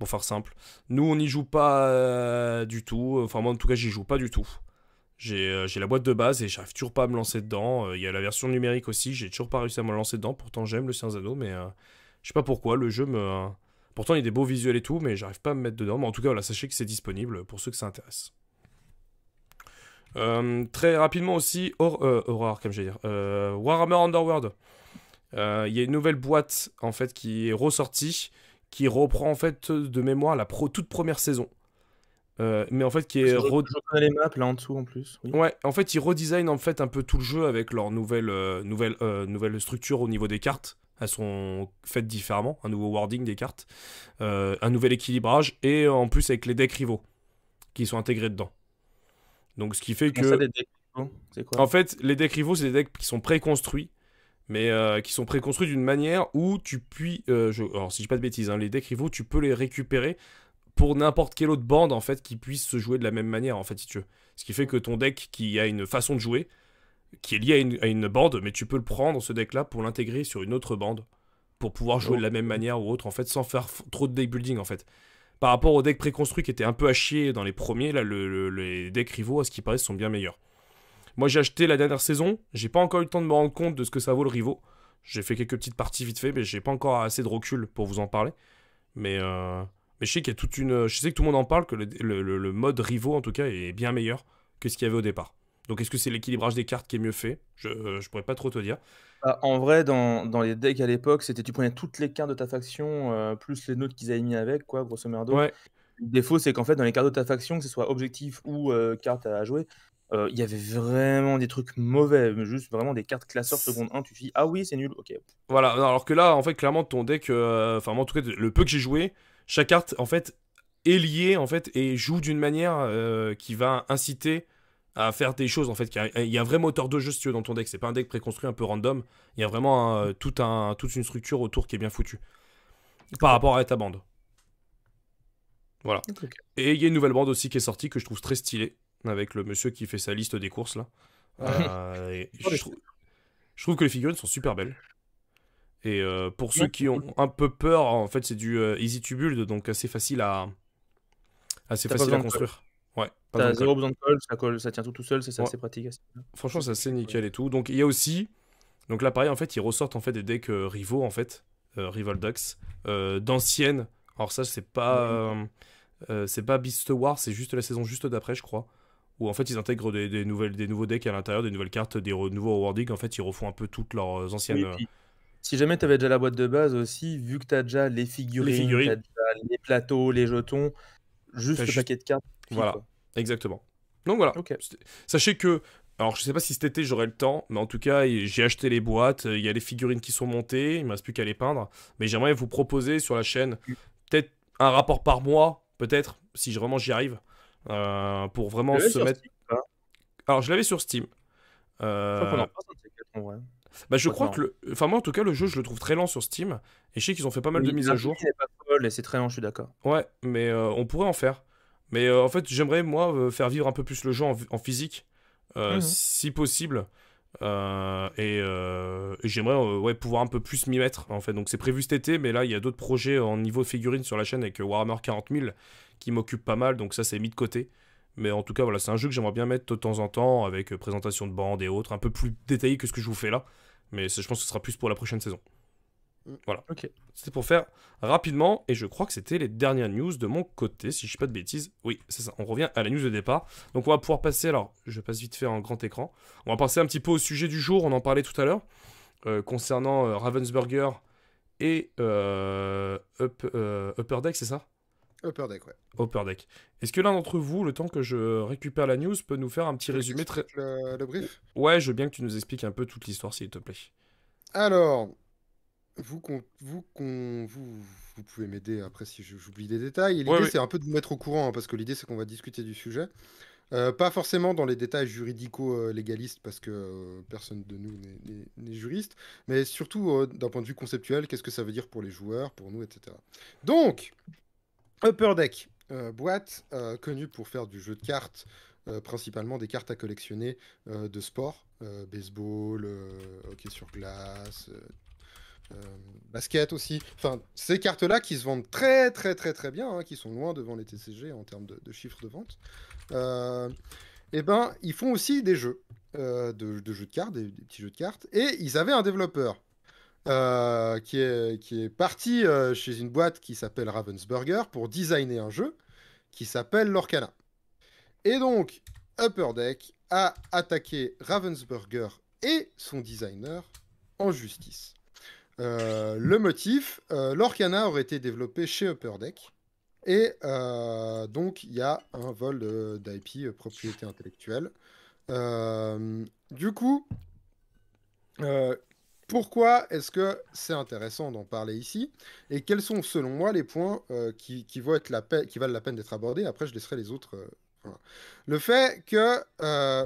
Pour faire simple, nous on n'y joue pas du tout, enfin moi en tout cas j'y joue pas du tout. Euh, j'ai la boîte de base et j'arrive toujours pas à me lancer dedans. Euh, il y a la version numérique aussi, j'ai toujours pas réussi à me lancer dedans. Pourtant, j'aime le Anneaux, mais euh, je sais pas pourquoi. Le jeu me. Pourtant, il y a des beaux visuels et tout, mais j'arrive pas à me mettre dedans. Mais en tout cas, voilà, sachez que c'est disponible pour ceux que ça intéresse. très rapidement aussi, Or, Horror, comme je dire, Warhammer Underworld. Il y a une nouvelle boîte en fait qui est ressortie, qui reprend en fait de mémoire la toute première saison. Euh, mais en fait qui est, les maps là en dessous en plus ouais en fait ils redesignent en fait un peu tout le jeu avec leur nouvelle euh, nouvelle euh, nouvelle structure au niveau des cartes elles sont faites différemment un nouveau wording des cartes un nouvel équilibrage et en plus avec les decks rivaux qui sont intégrés dedans donc ce qui fait ah, que quoi en fait les decks rivaux c'est des decks qui sont préconstruits mais qui sont préconstruits d'une manière où tu puis je... alors si je dis pas de bêtises hein, les decks rivaux tu peux les récupérer pour n'importe quelle autre bande en fait qui puisse se jouer de la même manière en fait si tu veux. Ce qui fait que ton deck qui a une façon de jouer qui est lié à une, bande, mais tu peux le prendre ce deck là pour l'intégrer sur une autre bande pour pouvoir jouer de la même manière ou autre en fait sans faire trop de deck building en fait. Par rapport au deck préconstruit qui était un peu à chier dans les premiers, là les decks rivaux à ce qui paraît sont bien meilleurs. Moi j'ai acheté la dernière saison, j'ai pas encore eu le temps de me rendre compte de ce que ça vaut le rivaux. J'ai fait quelques petites parties vite fait, mais j'ai pas encore assez de recul pour vous en parler. Mais euh, mais je sais qu'il y a toute une. Je sais que tout le monde en parle, que le, le, le mode Rivo, en tout cas, est bien meilleur que ce qu'il y avait au départ. Donc est-ce que c'est l'équilibrage des cartes qui est mieux fait euh, je, pourrais pas trop te dire. Bah, en vrai, dans, dans, les decks à l'époque, c'était tu prenais toutes les cartes de ta faction, euh, plus les notes qu'ils avaient mis avec, quoi, grosso merdo. Le défaut, c'est qu'en fait, dans les cartes de ta faction, que ce soit objectif ou euh, carte à jouer, il y avait vraiment des trucs mauvais, juste vraiment des cartes classeurs seconde 1, tu te dis ah oui, c'est nul, ok. Voilà, alors que là, en fait, clairement, ton deck, enfin, en tout cas, le peu que j'ai joué, chaque carte, en fait, est liée, en fait, et joue d'une manière euh, qui va inciter à faire des choses en fait. Euh, il y a un vrai moteur de jeu si dans ton deck. C'est pas un deck préconstruit un peu random. Il y a vraiment euh, toute une structure autour qui est bien foutue par rapport à ta bande. Voilà. Et il y a une nouvelle bande aussi qui est sortie que je trouve très stylée avec le monsieur qui fait sa liste des courses là. je, trouve que les figurines sont super belles. Et euh, pour ceux qui ont un peu peur, en fait, c'est du euh, Easy to build, donc assez facile à, assez facile à construire. Ouais, T'as zéro besoin de colle, ça colle, ça tient tout tout seul, c'est assez pratique. Franchement, c'est assez nickel et tout. Donc il y a aussi, donc là pareil, en fait, ils ressortent en fait des decks euh, rivaux en fait, rival decks d'anciennes. Alors ça, c'est pas, c'est pas Beast War, c'est juste la saison juste d'après, je crois où en fait ils intègrent des, nouvelles, des nouveaux decks à l'intérieur, des nouvelles cartes, des nouveaux awardings. En fait, ils refont un peu toutes leurs anciennes si jamais tu avais déjà la boîte de base aussi, vu que tu as déjà les figurines, les, plateaux, les jetons, juste le paquet de cartes. Voilà, exactement. Donc voilà. Sachez que, alors je sais pas si cet été j'aurai le temps, mais en tout cas j'ai acheté les boîtes, il y a les figurines qui sont montées, il me reste plus qu'à les peindre. Mais j'aimerais vous proposer sur la chaîne mm. peut-être un rapport par mois, peut-être, si vraiment j'y arrive, euh, pour vraiment se mettre. alors je l'avais sur Steam. Euh, bah, je crois que le... Enfin, moi, en tout cas, le jeu, je le trouve très lent sur Steam. Et je sais qu'ils ont fait pas mal de mises à jour. C'est pas et c'est très lent, je suis d'accord. Ouais, mais euh, on pourrait en faire. Mais euh, en fait, j'aimerais, moi, euh, faire vivre un peu plus le jeu en, physique, mhm. si possible. et, j'aimerais ouais, pouvoir un peu plus m'y mettre, en fait. Donc, c'est prévu cet été, mais là, il y a d'autres projets en niveau figurine sur la chaîne avec Warhammer 40 000 qui m'occupent pas mal. Donc, ça, c'est mis de côté. Mais en tout cas, voilà, c'est un jeu que j'aimerais bien mettre de temps en temps avec euh, présentation de bande et autres, un peu plus détaillé que ce que je vous fais là. Mais je pense que ce sera plus pour la prochaine saison. Mm. Voilà. Ok. C'était pour faire rapidement, et je crois que c'était les dernières news de mon côté, si je ne dis pas de bêtises. Oui, c'est ça. On revient à la news de départ. Donc on va pouvoir passer, alors je passe vite fait en grand écran. On va passer un petit peu au sujet du jour, on en parlait tout à l'heure, euh, concernant euh, Ravensburger et Upper Deck, c'est ça Upper Deck, ouais. Upper Est-ce que l'un d'entre vous, le temps que je récupère la news, peut nous faire un petit résumé très. Le, brief Ouais, je veux bien que tu nous expliques un peu toute l'histoire, s'il te plaît. Alors, vous, vous, vous, pouvez m'aider après si j'oublie des détails. L'idée, c'est un peu de vous mettre au courant, hein, parce que l'idée, c'est qu'on va discuter du sujet. Euh, pas forcément dans les détails juridico-légalistes, parce que euh, personne de nous n'est juriste, mais surtout euh, d'un point de vue conceptuel, qu'est-ce que ça veut dire pour les joueurs, pour nous, etc. Donc, Upper Deck, euh, boîte euh, connue pour faire du jeu de cartes, euh, principalement des cartes à collectionner de sport, baseball, hockey sur glace. basket aussi. Enfin, ces cartes-là qui se vendent très très très très bien, hein, qui sont loin devant les TCG en termes de, chiffres chiffre de vente. et eh ben, ils font aussi des jeux, de, jeux de cartes, des, petits jeux de cartes. Et ils avaient un développeur euh, qui, est, qui est parti euh, chez une boîte qui s'appelle Ravensburger pour designer un jeu qui s'appelle Lorcana. Et donc, Upper Deck a attaqué Ravensburger et son designer en justice. Euh, le motif, Lorcana aurait été développé chez Upper Deck. Et donc, il y a un vol d'IP, propriété intellectuelle. du coup, pourquoi est-ce que c'est intéressant d'en parler ici et quels sont selon moi les points euh, qui, être la qui valent la peine d'être abordés Après, je laisserai les autres. Euh, Le fait que, euh,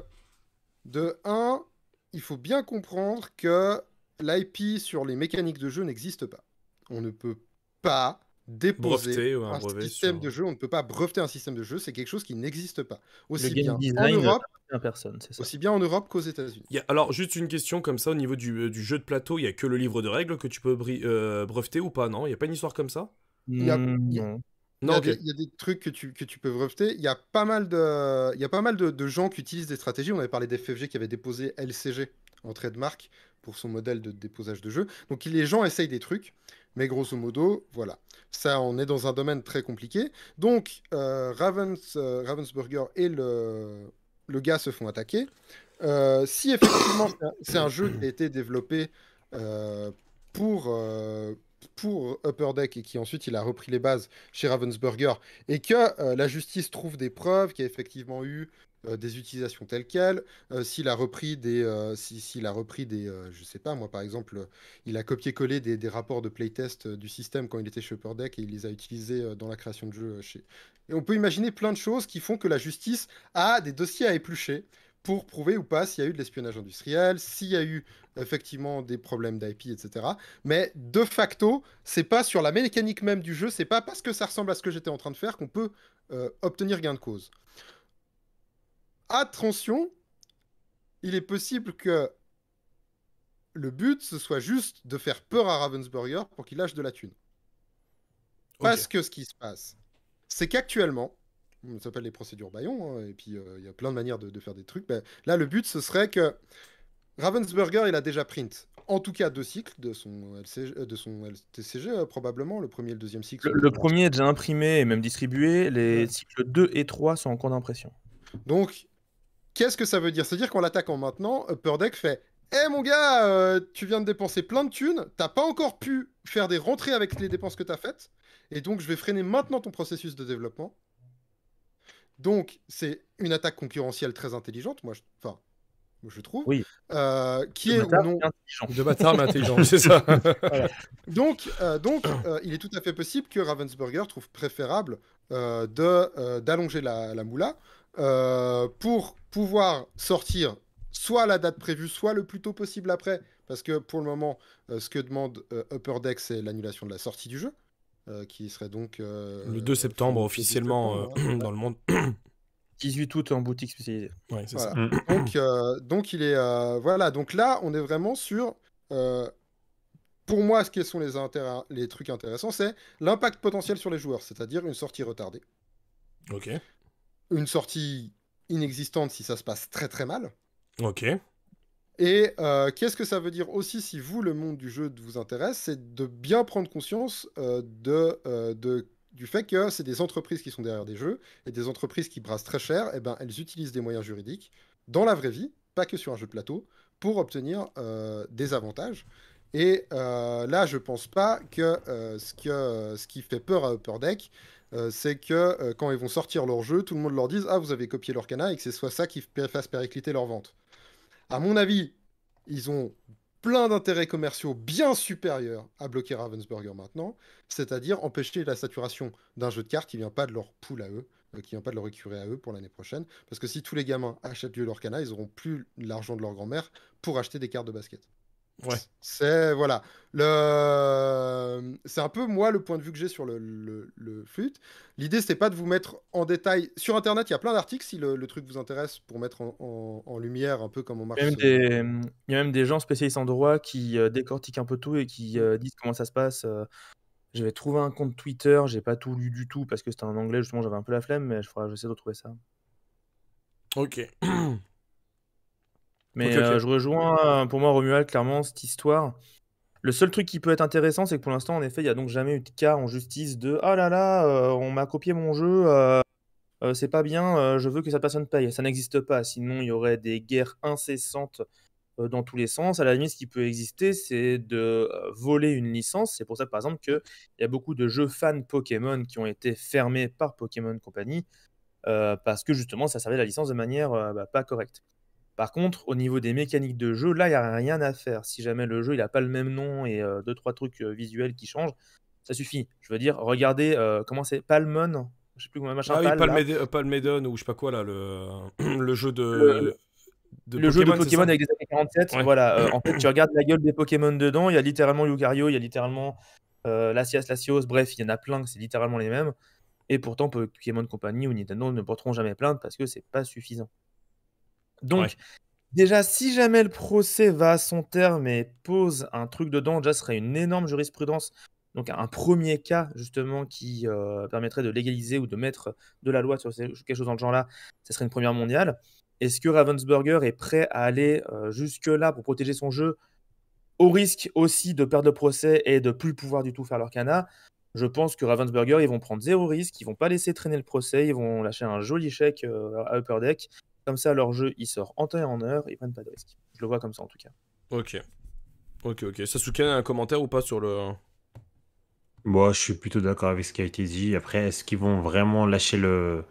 de 1, il faut bien comprendre que l'IP sur les mécaniques de jeu n'existe pas. On ne peut pas déposer breveter, un, système de jeu. On ne peut pas breveter un système de jeu, c'est quelque chose qui n'existe pas. Aussi bien, Europe, personne, aussi bien en Europe, qu'aux États-Unis. Alors juste une question comme ça au niveau du, euh, jeu de plateau, il n'y a que le livre de règles que tu peux euh, breveter ou pas Non, il n'y a pas une histoire comme ça Non. Il y, a des, trucs que tu, que tu peux breveter. Il y a pas mal de, y a pas mal de, gens qui utilisent des stratégies. On avait parlé d'FFG qui avait déposé LCG en marque pour son modèle de déposage de jeu. Donc les gens essayent des trucs. Mais grosso modo, voilà. Ça, on est dans un domaine très compliqué. Donc, euh, euh, Ravensburger et le, gars se font attaquer. Euh, si effectivement, c'est un, jeu qui a été développé pour, pour Upper Deck et qui ensuite il a repris les bases chez Ravensburger et que la justice trouve des preuves qu'il y a effectivement eu euh, des utilisations telles quelles, euh, s'il a repris des, Je euh, s'il a repris des, je sais pas moi par exemple, il a copié-collé des, rapports de playtest du système quand il était chez deck et il les a utilisés dans la création de jeu Chez... Et on peut imaginer plein de choses qui font que la justice a des dossiers à éplucher pour prouver ou pas s'il y a eu de l'espionnage industriel, s'il y a eu effectivement des problèmes d'IP, etc. Mais de facto, c'est pas sur la mécanique même du jeu, c'est pas parce que ça ressemble à ce que j'étais en train de faire qu'on peut obtenir gain de cause attention, il est possible que le but, ce soit juste de faire peur à Ravensburger pour qu'il lâche de la thune. Parce que ce qui se passe, c'est qu'actuellement, on s'appelle les procédures Bayon, hein, et puis euh, il y a plein de manières de, faire des trucs. Ben, là, le but, ce serait que Ravensburger, il a déjà print, en tout cas deux cycles de son, LCG, euh, LTCG, euh, probablement, le premier et le deuxième cycle. Le, le premier est déjà imprimé et même distribué, les cycles 2 et 3 sont en cours d'impression. Donc, Qu'est-ce que ça veut dire C'est-à-dire qu'en l'attaquant maintenant, euh, Purdeck fait Eh mon gars, euh, tu viens de dépenser plein de thunes, t'as pas encore pu faire des rentrées avec les dépenses que t'as faites, et donc je vais freiner maintenant ton processus de développement. Donc, c'est une attaque concurrentielle très intelligente, moi je, je trouve. Oui. Euh, qui est De bâtard, mais intelligent, c'est ça. Donc, donc il est tout à fait possible que Ravensburger trouve préférable d'allonger la, la moula euh, pour pouvoir sortir soit à la date prévue, soit le plus tôt possible après. Parce que pour le moment, euh, ce que demande euh, Upper Deck, c'est l'annulation de la sortie du jeu, qui serait donc... le 2 septembre officiellement dans le monde. 18 août en boutique spécialisée. Ouais, c'est ça. Mm. donc, donc, il est, voilà, donc là, on est vraiment sur... pour moi, ce qui sont les, les trucs intéressants, c'est l'impact potentiel sur les joueurs, c'est-à-dire une sortie retardée. Ok une sortie inexistante si ça se passe très très mal. Ok. Et euh, qu'est-ce que ça veut dire aussi si vous, le monde du jeu, vous intéresse C'est de bien prendre conscience euh, euh, de, du fait que c'est des entreprises qui sont derrière des jeux, et des entreprises qui brassent très cher, et eh ben, elles utilisent des moyens juridiques dans la vraie vie, pas que sur un jeu de plateau, pour obtenir des avantages. Et là, je pense pas que, ce, que ce qui fait peur à Upper Deck, euh, c'est que euh, quand ils vont sortir leur jeu, tout le monde leur dise Ah, vous avez copié leur cana et que c'est soit ça qui fasse péricliter leur vente. À mon avis, ils ont plein d'intérêts commerciaux bien supérieurs à bloquer Ravensburger maintenant, c'est-à-dire empêcher la saturation d'un jeu de cartes qui vient pas de leur poule à eux, qui euh, qui vient pas de leur écurie à eux pour l'année prochaine, parce que si tous les gamins achètent leur cana, ils auront plus l'argent de leur grand-mère pour acheter des cartes de basket. C'est voilà. Le... C'est un peu moi le point de vue que j'ai sur le, le, le flûte. L'idée, c'est pas de vous mettre en détail. Sur Internet, il y a plein d'articles si le, truc vous intéresse pour mettre en, lumière un peu comment marche. Il y, a même des gens spécialistes en droit qui euh, décortiquent un peu tout et qui euh, mm. disent comment ça se passe. Euh. J'avais trouvé un compte Twitter, j'ai pas tout lu du tout parce que c'était en anglais, justement j'avais un peu la flemme, mais je ferai, essayer de retrouver ça. Ok. Mais euh, je rejoins euh, pour moi Romuald clairement cette histoire. Le seul truc qui peut être intéressant, c'est que pour l'instant, en effet, il n'y a donc jamais eu de cas en justice de oh là là, euh, on m'a copié mon jeu, c'est pas bien, je veux que cette personne paye. Ça n'existe pas, sinon il y aurait des guerres incessantes dans tous les sens. À la limite, ce qui peut exister, c'est de voler une licence. C'est pour ça, par exemple, qu'il y a beaucoup de jeux fans Pokémon qui ont été fermés par Pokémon Company parce que justement, ça servait la licence de manière bah, pas correcte. Par contre, au niveau des mécaniques de jeu, là, il n'y a rien à faire. Si jamais le jeu, il n'a pas le même nom et 2 euh, deux, trois trucs euh, visuels qui changent, ça suffit. Je veux dire, regardez, euh, comment c'est Palmon Je sais plus comment machin. Ah oui, ou je sais pas quoi, là, le, le jeu de. Le... jeu de Pokémon avec des années 47, voilà. en fait, tu regardes la gueule des Pokémon dedans, il y a littéralement Yukario, il y a littéralement Lassias, Lassios, bref, il y en a plein c'est littéralement les mêmes. Et pourtant, Pokémon Company ou Nintendo ne porteront jamais plainte parce que c'est pas suffisant. Donc, déjà, si jamais le procès va à son terme et pose un truc dedans, déjà, ce serait une énorme jurisprudence. Donc, un premier cas, justement, qui euh, permettrait de légaliser ou de mettre de la loi sur quelque chose dans le genre-là, ce serait une première mondiale. Est-ce que Ravensburger est prêt à aller euh, jusque-là pour protéger son jeu au risque aussi de perdre le procès et de plus pouvoir du tout faire leur canard je pense que Ravensburger, ils vont prendre zéro risque, ils vont pas laisser traîner le procès, ils vont lâcher un joli chèque euh, à Upper Deck comme ça, leur jeu, il sort en temps et en heure, ils prennent pas de risque. Je le vois comme ça en tout cas. Ok. Ok, ok. Ça Sasuke, un commentaire ou pas sur le. Moi, je suis plutôt d'accord avec ce qui a été dit. Après, est-ce qu'ils vont vraiment lâcher le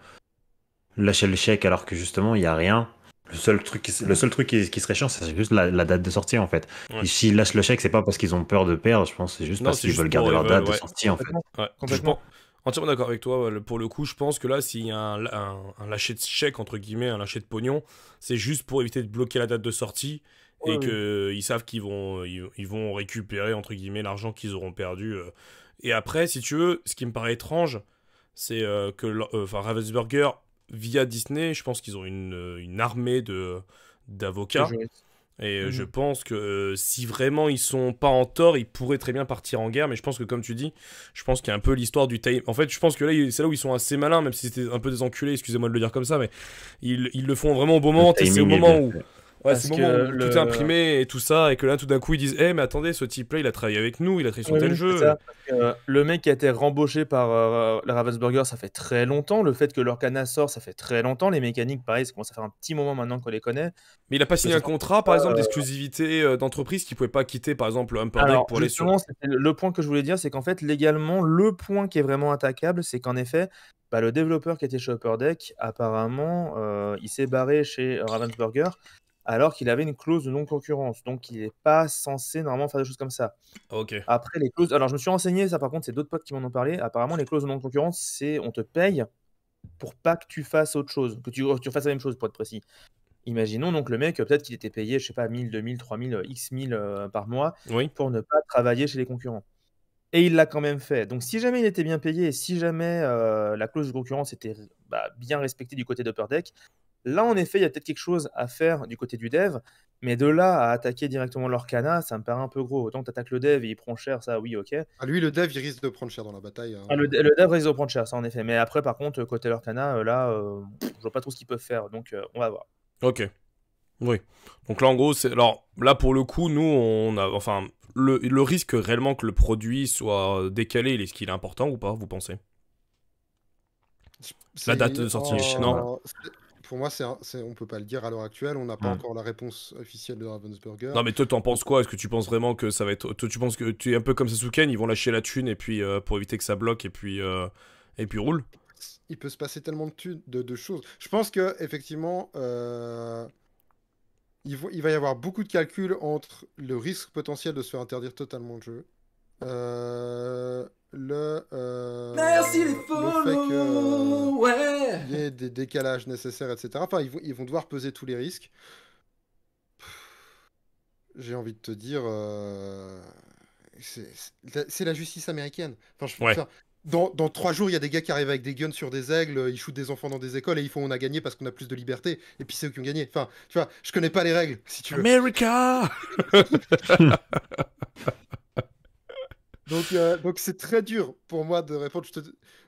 lâcher le chèque alors que justement, il n'y a rien le seul truc, qui, le seul truc qui, serait chiant, c'est juste la, date de sortie en fait. S'ils lâchent le chèque, c'est pas parce qu'ils ont peur de perdre, je pense, c'est juste parce qu'ils veulent garder leur date de sortie en fait. Ouais. Complètement entièrement d'accord avec toi. Pour le coup, je pense que là, s'il y a un, lâcher de chèque, entre guillemets, un lâcher de pognon, c'est juste pour éviter de bloquer la date de sortie et qu'ils savent qu'ils vont, vont récupérer, entre guillemets, l'argent qu'ils auront perdu. Euh. Et après, si tu veux, ce qui me paraît étrange, c'est euh, que euh, enfin, Ravensburger, via Disney, je pense qu'ils ont une, une armée de d'avocats. Et euh, je mhm. pense que euh, si vraiment ils sont pas en tort, ils pourraient très bien partir en guerre. Mais je pense que, comme tu dis, je pense qu'il y a un peu l'histoire du time. En fait, je pense que là, c'est là où ils sont assez malins, même si c'était un peu des enculés, excusez-moi de le dire comme ça, mais ils, le font vraiment au bon moment. C'est au moment où. Parce que tout est imprimé et tout ça, et que là, tout d'un coup, ils disent Eh, mais attendez, ce type-là, il a travaillé avec nous, il a travaillé sur tel jeu. Euh, le mec qui a été rembauché par euh, euh, Ravensburger, ça fait très longtemps. Le fait que leur l'Orcana sort, ça fait très longtemps. Les mécaniques, pareil, ça commence à faire un petit moment maintenant qu'on les connaît. Mais il a pas signé un contrat, par exemple, d'exclusivité d'entreprise qui pouvait pas quitter, par exemple, un Deck pour aller sur. Le point que je voulais dire, c'est qu'en fait, légalement, le point qui est vraiment attaquable, c'est qu'en effet, bah, le développeur qui était chez Upper Deck, apparemment, il s'est barré chez Ravensburger alors qu'il avait une clause de non-concurrence. Donc, il n'est pas censé normalement faire des choses comme ça. Ok. Après, les clauses. Alors, je me suis renseigné, ça par contre, c'est d'autres potes qui m'en ont parlé. Apparemment, les clauses de non-concurrence, c'est on te paye pour pas que tu fasses autre chose, que tu, tu fasses la même chose pour être précis. Imaginons donc le mec, peut-être qu'il était payé, je sais pas, 1000, 2000, 3000, x 1000 euh, par mois pour ne pas travailler chez les concurrents. Et il l'a quand même fait. Donc si jamais il était bien payé, et si jamais euh, la clause de concurrence était bah, bien respectée du côté d'Upper Deck, Là, en effet, il y a peut-être quelque chose à faire du côté du dev, mais de là à attaquer directement l'Orcana, ça me paraît un peu gros. Autant attaques le dev et il prend cher, ça, oui, ok. Ah, lui, le dev, il risque de prendre cher dans la bataille. Hein. Ah, le, dev risque de prendre cher, ça, en effet. Mais après, par contre, côté l'Orcana, euh, là, euh, je vois pas trop ce qu'ils peuvent faire, donc euh, on va voir. Ok. Oui. Donc là, en gros, c'est. Alors, là, pour le coup, nous, on a. Enfin, le, risque réellement que le produit soit décalé, est-ce qu'il est important ou pas, vous pensez La date de sortie, non pour moi, c'est, on peut pas le dire à l'heure actuelle. On n'a pas hmm. encore la réponse officielle de Ravensburger. Non, mais toi, t'en penses quoi Est-ce que tu penses vraiment que ça va être. Toi, tu penses que tu es un peu comme Sasuken, ils vont lâcher la thune et puis euh, pour éviter que ça bloque et puis euh, et puis roule. Il peut se passer tellement de, de, choses. Je pense que effectivement, euh, il, va y avoir beaucoup de calculs entre le risque potentiel de se faire interdire totalement le jeu euh, le. Euh, Merci euh, Ouais y des décalages nécessaires, etc. Enfin, ils vont, ils vont devoir peser tous les risques. J'ai envie de te dire. Euh, c'est la justice américaine. Enfin, je Dans, dans, trois jours, il y a des gars qui arrivent avec des guns sur des aigles, ils shootent des enfants dans des écoles et ils font on a gagné parce qu'on a plus de liberté. Et puis c'est eux qui ont gagné. Enfin, tu vois, je connais pas les règles, si tu veux. America Euh, donc, c'est très dur pour moi de répondre. Je te...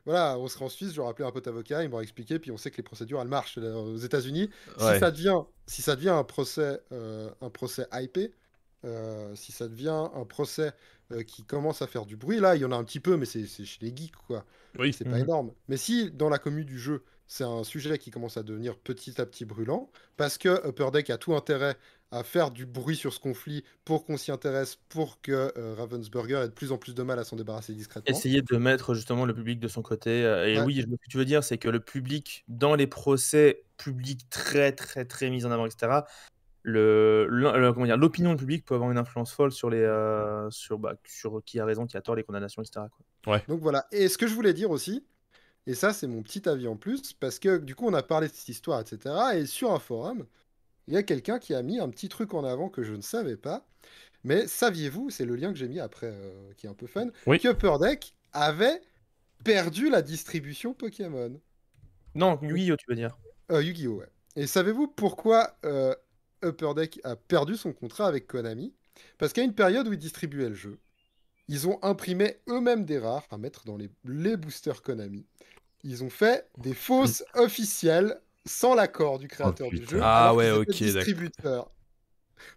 Voilà, on sera en Suisse, j'aurais appelé un pote avocat, il m'aurait expliqué, puis on sait que les procédures, elles marchent euh, aux États-Unis. Si ça devient, si ça devient un procès, euh, un procès IP, si ça devient un procès qui commence à faire du bruit, là, il y en a un petit peu, mais c'est chez les geeks, quoi. Oui. C'est pas mhm. énorme. Mais si dans la commune du jeu, c'est un sujet qui commence à devenir petit à petit brûlant, parce que Upper Deck a tout intérêt à faire du bruit sur ce conflit pour qu'on s'y intéresse, pour que euh, Ravensburger ait de plus en plus de mal à s'en débarrasser discrètement. Essayer de mettre justement le public de son côté. Euh, et oui, ce que tu veux dire, c'est que le public, dans les procès publics très, très, très mis en avant, etc., le, le comment l'opinion peut avoir une influence folle sur les euh, bah, sur qui a raison, qui a tort, les condamnations, etc. Quoi. Ouais. Donc voilà. Et ce que je voulais dire aussi, et ça c'est mon petit avis en plus, parce que du coup on a parlé de cette histoire, etc. Et sur un forum, il y a quelqu'un qui a mis un petit truc en avant que je ne savais pas. Mais saviez-vous, c'est le lien que j'ai mis après, euh, qui est un peu fun, oui. que deck avait perdu la distribution Pokémon. Non, Yu-Gi-Oh, tu veux dire euh, Yu-Gi-Oh, ouais. Et savez-vous pourquoi euh, Upper Deck a perdu son contrat avec Konami Parce qu'à une période où ils distribuaient le jeu, ils ont imprimé eux-mêmes des rares à mettre dans les boosters Konami. Ils ont fait des mmh. fausses officielles sans l'accord du créateur oh, du jeu. Ah ouais, distributeur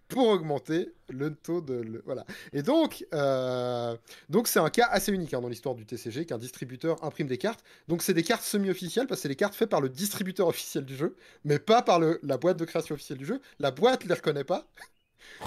pour augmenter le taux de voilà. Et donc euh, donc c'est un cas assez unique hein, dans l'histoire du TCG qu'un distributeur imprime des cartes. Donc c'est des cartes semi-officielles parce que c'est des cartes faites par le distributeur officiel du jeu, mais pas par le... la boîte de création officielle du jeu. La boîte les reconnaît pas.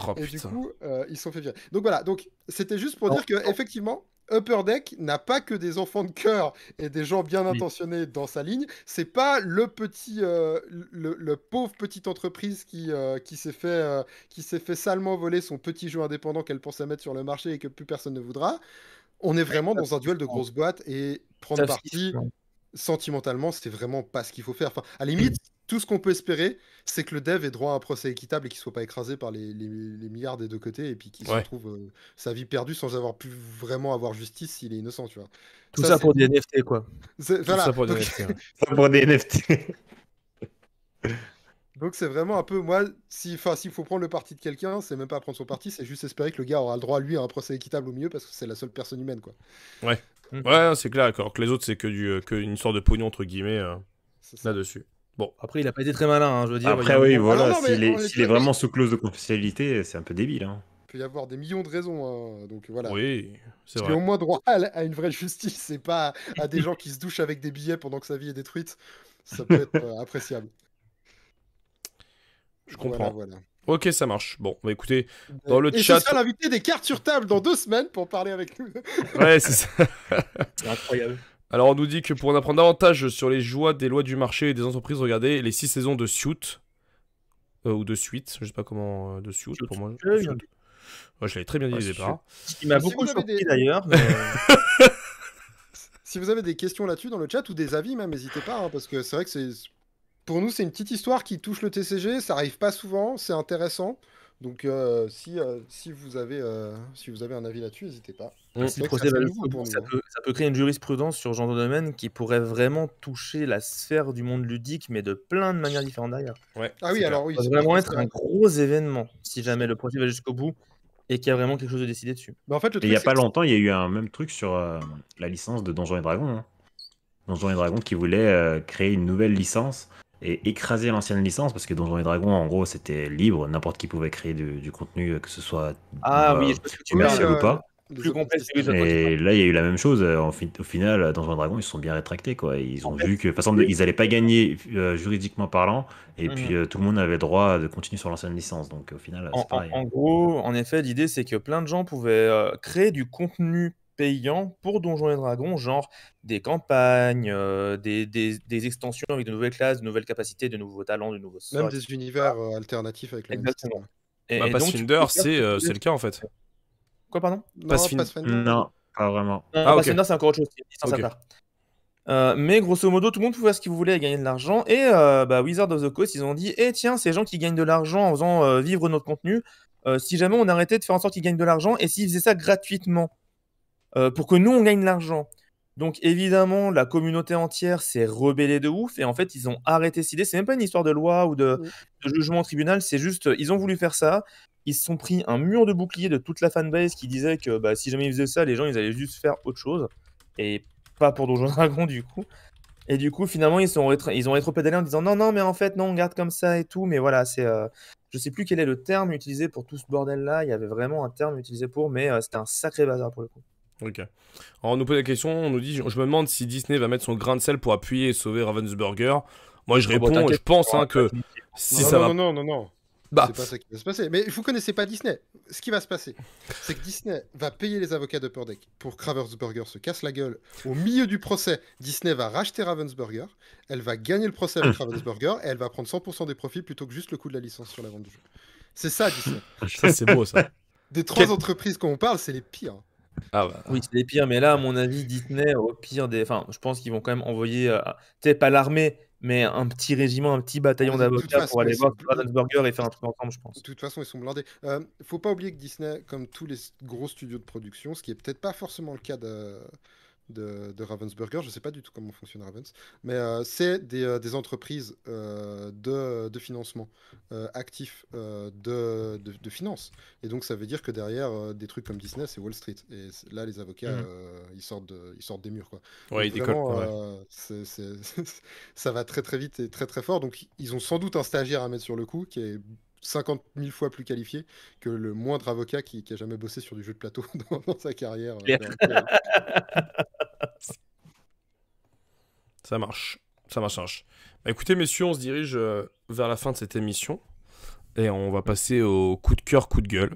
Oh, et du coup, euh, ils sont faits virer. Donc voilà, donc c'était juste pour dire que effectivement, Upper Deck n'a pas que des enfants de cœur et des gens bien intentionnés dans sa ligne. C'est pas le petit, euh, le, pauvre petite entreprise qui, euh, qui s'est fait, euh, qui s'est fait salement voler son petit jeu indépendant qu'elle pensait mettre sur le marché et que plus personne ne voudra. On est vraiment dans un duel de grosses boîtes et prendre parti sentimentalement, c'est vraiment pas ce qu'il faut faire. Enfin, à la limite, tout ce qu'on peut espérer, c'est que le dev ait droit à un procès équitable et qu'il soit pas écrasé par les, milliards des deux côtés et puis qu'il se retrouve euh, sa vie perdue sans avoir pu vraiment avoir justice s'il est innocent, tu vois. Tout ça, pour des NFT, quoi. ça pour des NFT. Donc c'est vraiment un peu moi, si, s'il faut prendre le parti de quelqu'un, c'est même pas prendre son parti, c'est juste espérer que le gars aura le droit lui à un procès équitable au mieux parce que c'est la seule personne humaine quoi. Ouais, mm. ouais c'est clair. que les autres c'est que euh, que une sorte de pognon entre guillemets euh, là dessus. Bon, après, il n'a pas été très malin, hein, je veux dire. Après, oui, voilà, ah s'il est, vraiment sous clause de confidentialité, c'est un peu débile. Hein. Il peut y avoir des millions de raisons, hein, donc voilà. Oui, c'est vrai. au moins droit à, une vraie justice et pas à des gens qui se douchent avec des billets pendant que sa vie est détruite. Ça peut être euh, appréciable. Je comprends. Voilà, Ok, ça marche. Bon, bah, écoutez, euh, dans le et chat. Et l'invité des cartes sur table dans deux semaines pour parler avec nous. ouais, c'est ça. c'est incroyable. Alors on nous dit que pour en apprendre davantage sur les joies des lois du marché et des entreprises, regardez les six saisons de Suit. Euh, ou de Suite, je sais pas comment, euh, de Suit pour moi. Je, l'avais très bien dit au départ. Ce m'a beaucoup surpris d'ailleurs. Euh, si vous avez des questions là-dessus dans le chat ou des avis même, n'hésitez pas, hein, parce que c'est vrai que c'est... Pour nous, c'est une petite histoire qui touche le TCG, ça arrive pas souvent, c'est intéressant. Donc si, si, vous avez, si vous avez un avis là-dessus, n'hésitez pas ça, peut, créer une jurisprudence sur ce genre de domaine qui pourrait vraiment toucher la sphère du monde ludique, mais de plein de manières différentes d'ailleurs ah oui, alors Ça va vraiment être un gros événement si jamais le procès va jusqu'au bout et qu'il y a vraiment quelque chose de décidé dessus. Bah en fait, il n'y a pas longtemps, il y a eu un même truc sur euh, la licence de Donjons et Dragons. Hein. Donjons et Dragons qui voulait euh, créer une nouvelle licence et écraser l'ancienne licence parce que Donjons et Dragons en gros c'était libre n'importe qui pouvait créer du, contenu euh, que ce soit ah oui je commercial ou pas plus Et là, il y a eu la même chose. Euh, au final, euh, dans un Dragon, ils se sont bien rétractés. Quoi. Ils ont vu que, de façon, ils n'allaient pas gagner euh, juridiquement parlant. Et mm, puis, mm. tout le monde avait droit de continuer sur l'ancienne licence. Donc, au final, c'est pareil. En, gros, en effet, l'idée, c'est que plein de gens pouvaient créer du contenu payant pour Donjons et Dragons, genre des campagnes, des, extensions avec de nouvelles classes, de nouvelles capacités, de nouveaux talents, de nouveaux sorts. Même des univers alternatifs avec les. Exactement. Bah, et, Pathfinder, c'est le cas en fait. Quoi, pardon non, Non, pas vraiment. Non, euh, ah, bah, c'est encore autre chose. Euh, mais grosso modo, tout le monde pouvait faire ce qu'il voulait et gagner de l'argent. Et euh, bah, Wizard of the Coast, ils ont dit Eh tiens, ces gens qui gagnent de l'argent en faisant vivre notre contenu, si jamais on arrêtait de faire en sorte qu'ils gagnent de l'argent et s'ils faisaient ça gratuitement, pour que nous on gagne de l'argent. Donc évidemment, la communauté entière s'est rebellée de ouf et en fait, ils ont arrêté cette idée. C'est même pas une histoire de loi ou de, jugement tribunal, c'est juste, euh, ils ont voulu faire ça. Ils se sont pris un mur de bouclier de toute la fanbase qui disait que bah, si jamais ils faisaient ça, les gens ils allaient juste faire autre chose et pas pour Donjon Dragon du coup. Et du coup, finalement, ils, sont ils ont rétropédalé en disant non, non, mais en fait, non, on garde comme ça et tout. Mais voilà, c'est. Euh, je sais plus quel est le terme utilisé pour tout ce bordel-là. Il y avait vraiment un terme utilisé pour, mais euh, c'était un sacré bazar pour le coup. Ok. Alors on nous pose la question, on nous dit, je me demande si Disney va mettre son grain de sel pour appuyer et sauver Ravensburger. Moi, je ah bah, réponds, je pense hein, ah, que bah, si ça va... non, non, non, non. Bah. C'est pas ça qui va se passer. Mais vous connaissez pas Disney. Ce qui va se passer, c'est que Disney va payer les avocats de Deck pour que Ravensburger se casse la gueule. Au milieu du procès, Disney va racheter Ravensburger. Elle va gagner le procès avec Ravensburger et elle va prendre 100% des profits plutôt que juste le coût de la licence sur la vente du jeu. C'est ça, Disney. ça, c'est beau, ça. Des trois entreprises qu'on parle, c'est les pires. Ah bah. Oui, c'est les pires, mais là, à mon avis, Disney, au pire des. Enfin, je pense qu'ils vont quand même envoyer, peut-être pas l'armée, mais un petit régiment, un petit bataillon ah, d'avocats pour aller voir Burger et faire un truc ensemble, je pense. De toute façon, ils sont blindés. Euh, faut pas oublier que Disney, comme tous les gros studios de production, ce qui est peut-être pas forcément le cas de de, Ravensburger. Je ne sais pas du tout comment fonctionne Ravens, mais euh, c'est des, euh, entreprises euh, de, financement actifs de, finance. Et donc, ça veut dire que derrière, des trucs comme Disney, c'est Wall Street. Et là, les avocats, mmh. ils, sortent des murs. Quoi. Ouais, ça va très, très vite et très, très fort. Donc, ils ont sans doute un stagiaire à mettre sur le coup qui est 50 000 fois plus qualifié que le moindre avocat qui, a jamais bossé sur du jeu de plateau dans, sa carrière. Euh, ça marche, ça marche, bah, écoutez, messieurs, on se dirige euh, vers la fin de cette émission et on va passer au coup de cœur, coup de gueule.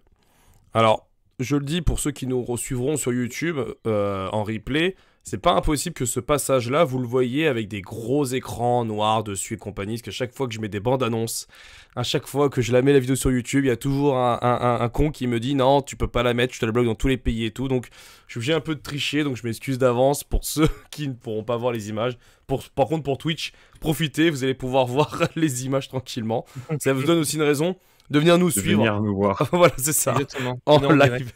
Alors, je le dis pour ceux qui nous suivront sur YouTube euh, en replay, c'est pas impossible que ce passage-là, vous le voyez avec des gros écrans noirs dessus et compagnie, parce qu'à chaque fois que je mets des bandes annonces, à chaque fois que je la mets la vidéo sur YouTube, il y a toujours un, con qui me dit non, tu peux pas la mettre, je te la bloque dans tous les pays et tout, donc je suis obligé un peu de tricher, donc je m'excuse d'avance pour ceux qui ne pourront pas voir les images. Pour, par contre, pour Twitch, profitez, vous allez pouvoir voir les images tranquillement. Ça vous donne aussi une raison de venir nous de suivre. Venir nous voir. voilà, c'est ça. Exactement. En, live. Direct.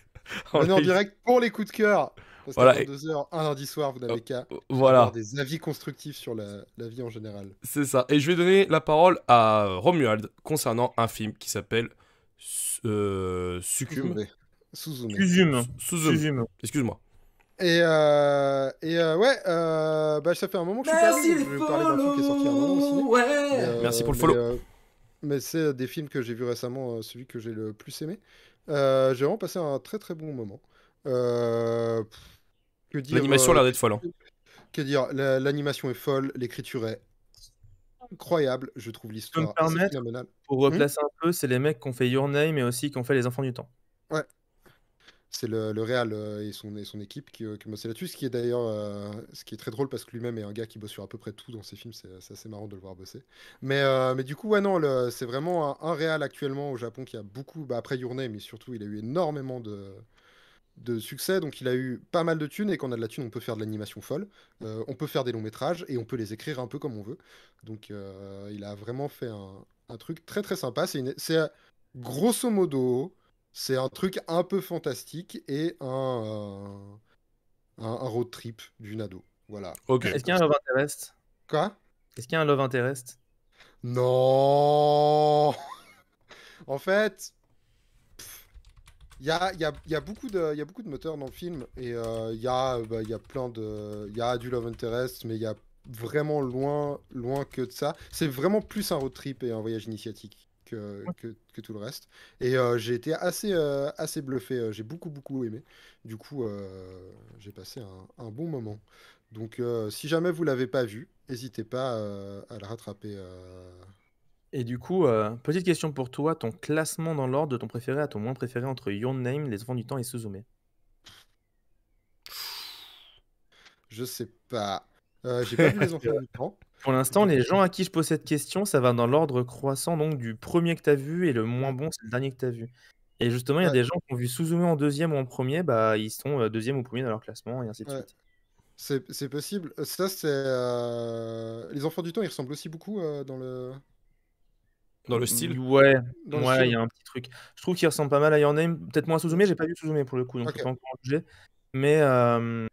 en direct pour les coups de cœur voilà. deux heures, un lundi soir, vous n'avez oh, qu'à oh, avoir des avis constructifs sur la, vie en général. C'est ça. Et je vais donner la parole à Romuald concernant un film qui s'appelle euh, Succume. Suzume. Suzume. Excuse-moi. Et, euh, et euh, ouais, euh, bah, ça fait un moment que je suis pas parler d'un film qui est sorti aussi. Ouais. Merci pour le follow. Mais, mais c'est des films que j'ai vu récemment, celui que j'ai le plus aimé. j'ai vraiment passé un très très bon moment. Euh, l'animation a l'air euh, d'être folle. Hein. Que dire L'animation est folle, l'écriture est incroyable, je trouve l'histoire Pour replacer hum un peu, c'est les mecs qui ont fait Your Name et aussi qui ont fait Les Enfants du Temps. Ouais. C'est le, le Real euh, et son, et son équipe qui, qui bossait là-dessus, ce qui est d'ailleurs ce qui est très drôle parce que lui-même est un gars qui bosse sur à peu près tout dans ses films, c'est assez marrant de le voir bosser. Mais, mais du coup, ouais, non, c'est vraiment un, réal Real actuellement au Japon qui a beaucoup, bah, après Your Name, mais surtout il a eu énormément de, de succès, donc il a eu pas mal de thunes, et quand on a de la thune, on peut faire de l'animation folle, euh, on peut faire des longs métrages, et on peut les écrire un peu comme on veut. Donc euh, il a vraiment fait un, truc très très sympa. C'est une... grosso modo, c'est un truc un peu fantastique et un, euh, un, road trip du Nado. Voilà. ok Est-ce qu'il y a un love interest Quoi Est-ce qu'il y a un love interest Non En fait, il y a, beaucoup de, beaucoup de moteurs dans le film et euh, bah, il y, a plein de. Il y a du Love Interest, mais il y a vraiment loin, loin que de ça. C'est vraiment plus un road trip et un voyage initiatique. Que, tout le reste. Et euh, j'ai été assez, euh, assez bluffé. J'ai beaucoup, beaucoup aimé. Du coup, j'ai passé un, bon moment. Donc, si jamais vous l'avez pas vu, n'hésitez pas à le rattraper et du coup, euh, petite question pour toi, ton classement dans l'ordre de ton préféré à ton moins préféré entre Your Name, Les Enfants du Temps et Suzume Je sais pas. Euh, j'ai pas vu Les Enfants du Temps. Pour l'instant, les gens à qui je pose cette question, ça va dans l'ordre croissant donc du premier que tu as vu et le moins bon, c'est le dernier que tu as vu. Et justement, il y a des gens qui ont vu Suzume en deuxième ou en premier, bah, ils sont euh, deuxième ou premier dans leur classement et ainsi de suite. C'est possible. Ça, c'est. Les enfants du temps, ils ressemblent aussi beaucoup dans le dans le style. Ouais, il y a un petit truc. Je trouve qu'il ressemble pas mal à Your Name, peut-être moins à Suzume, j'ai pas vu Suzume pour le coup, donc pas encore Mais, euh,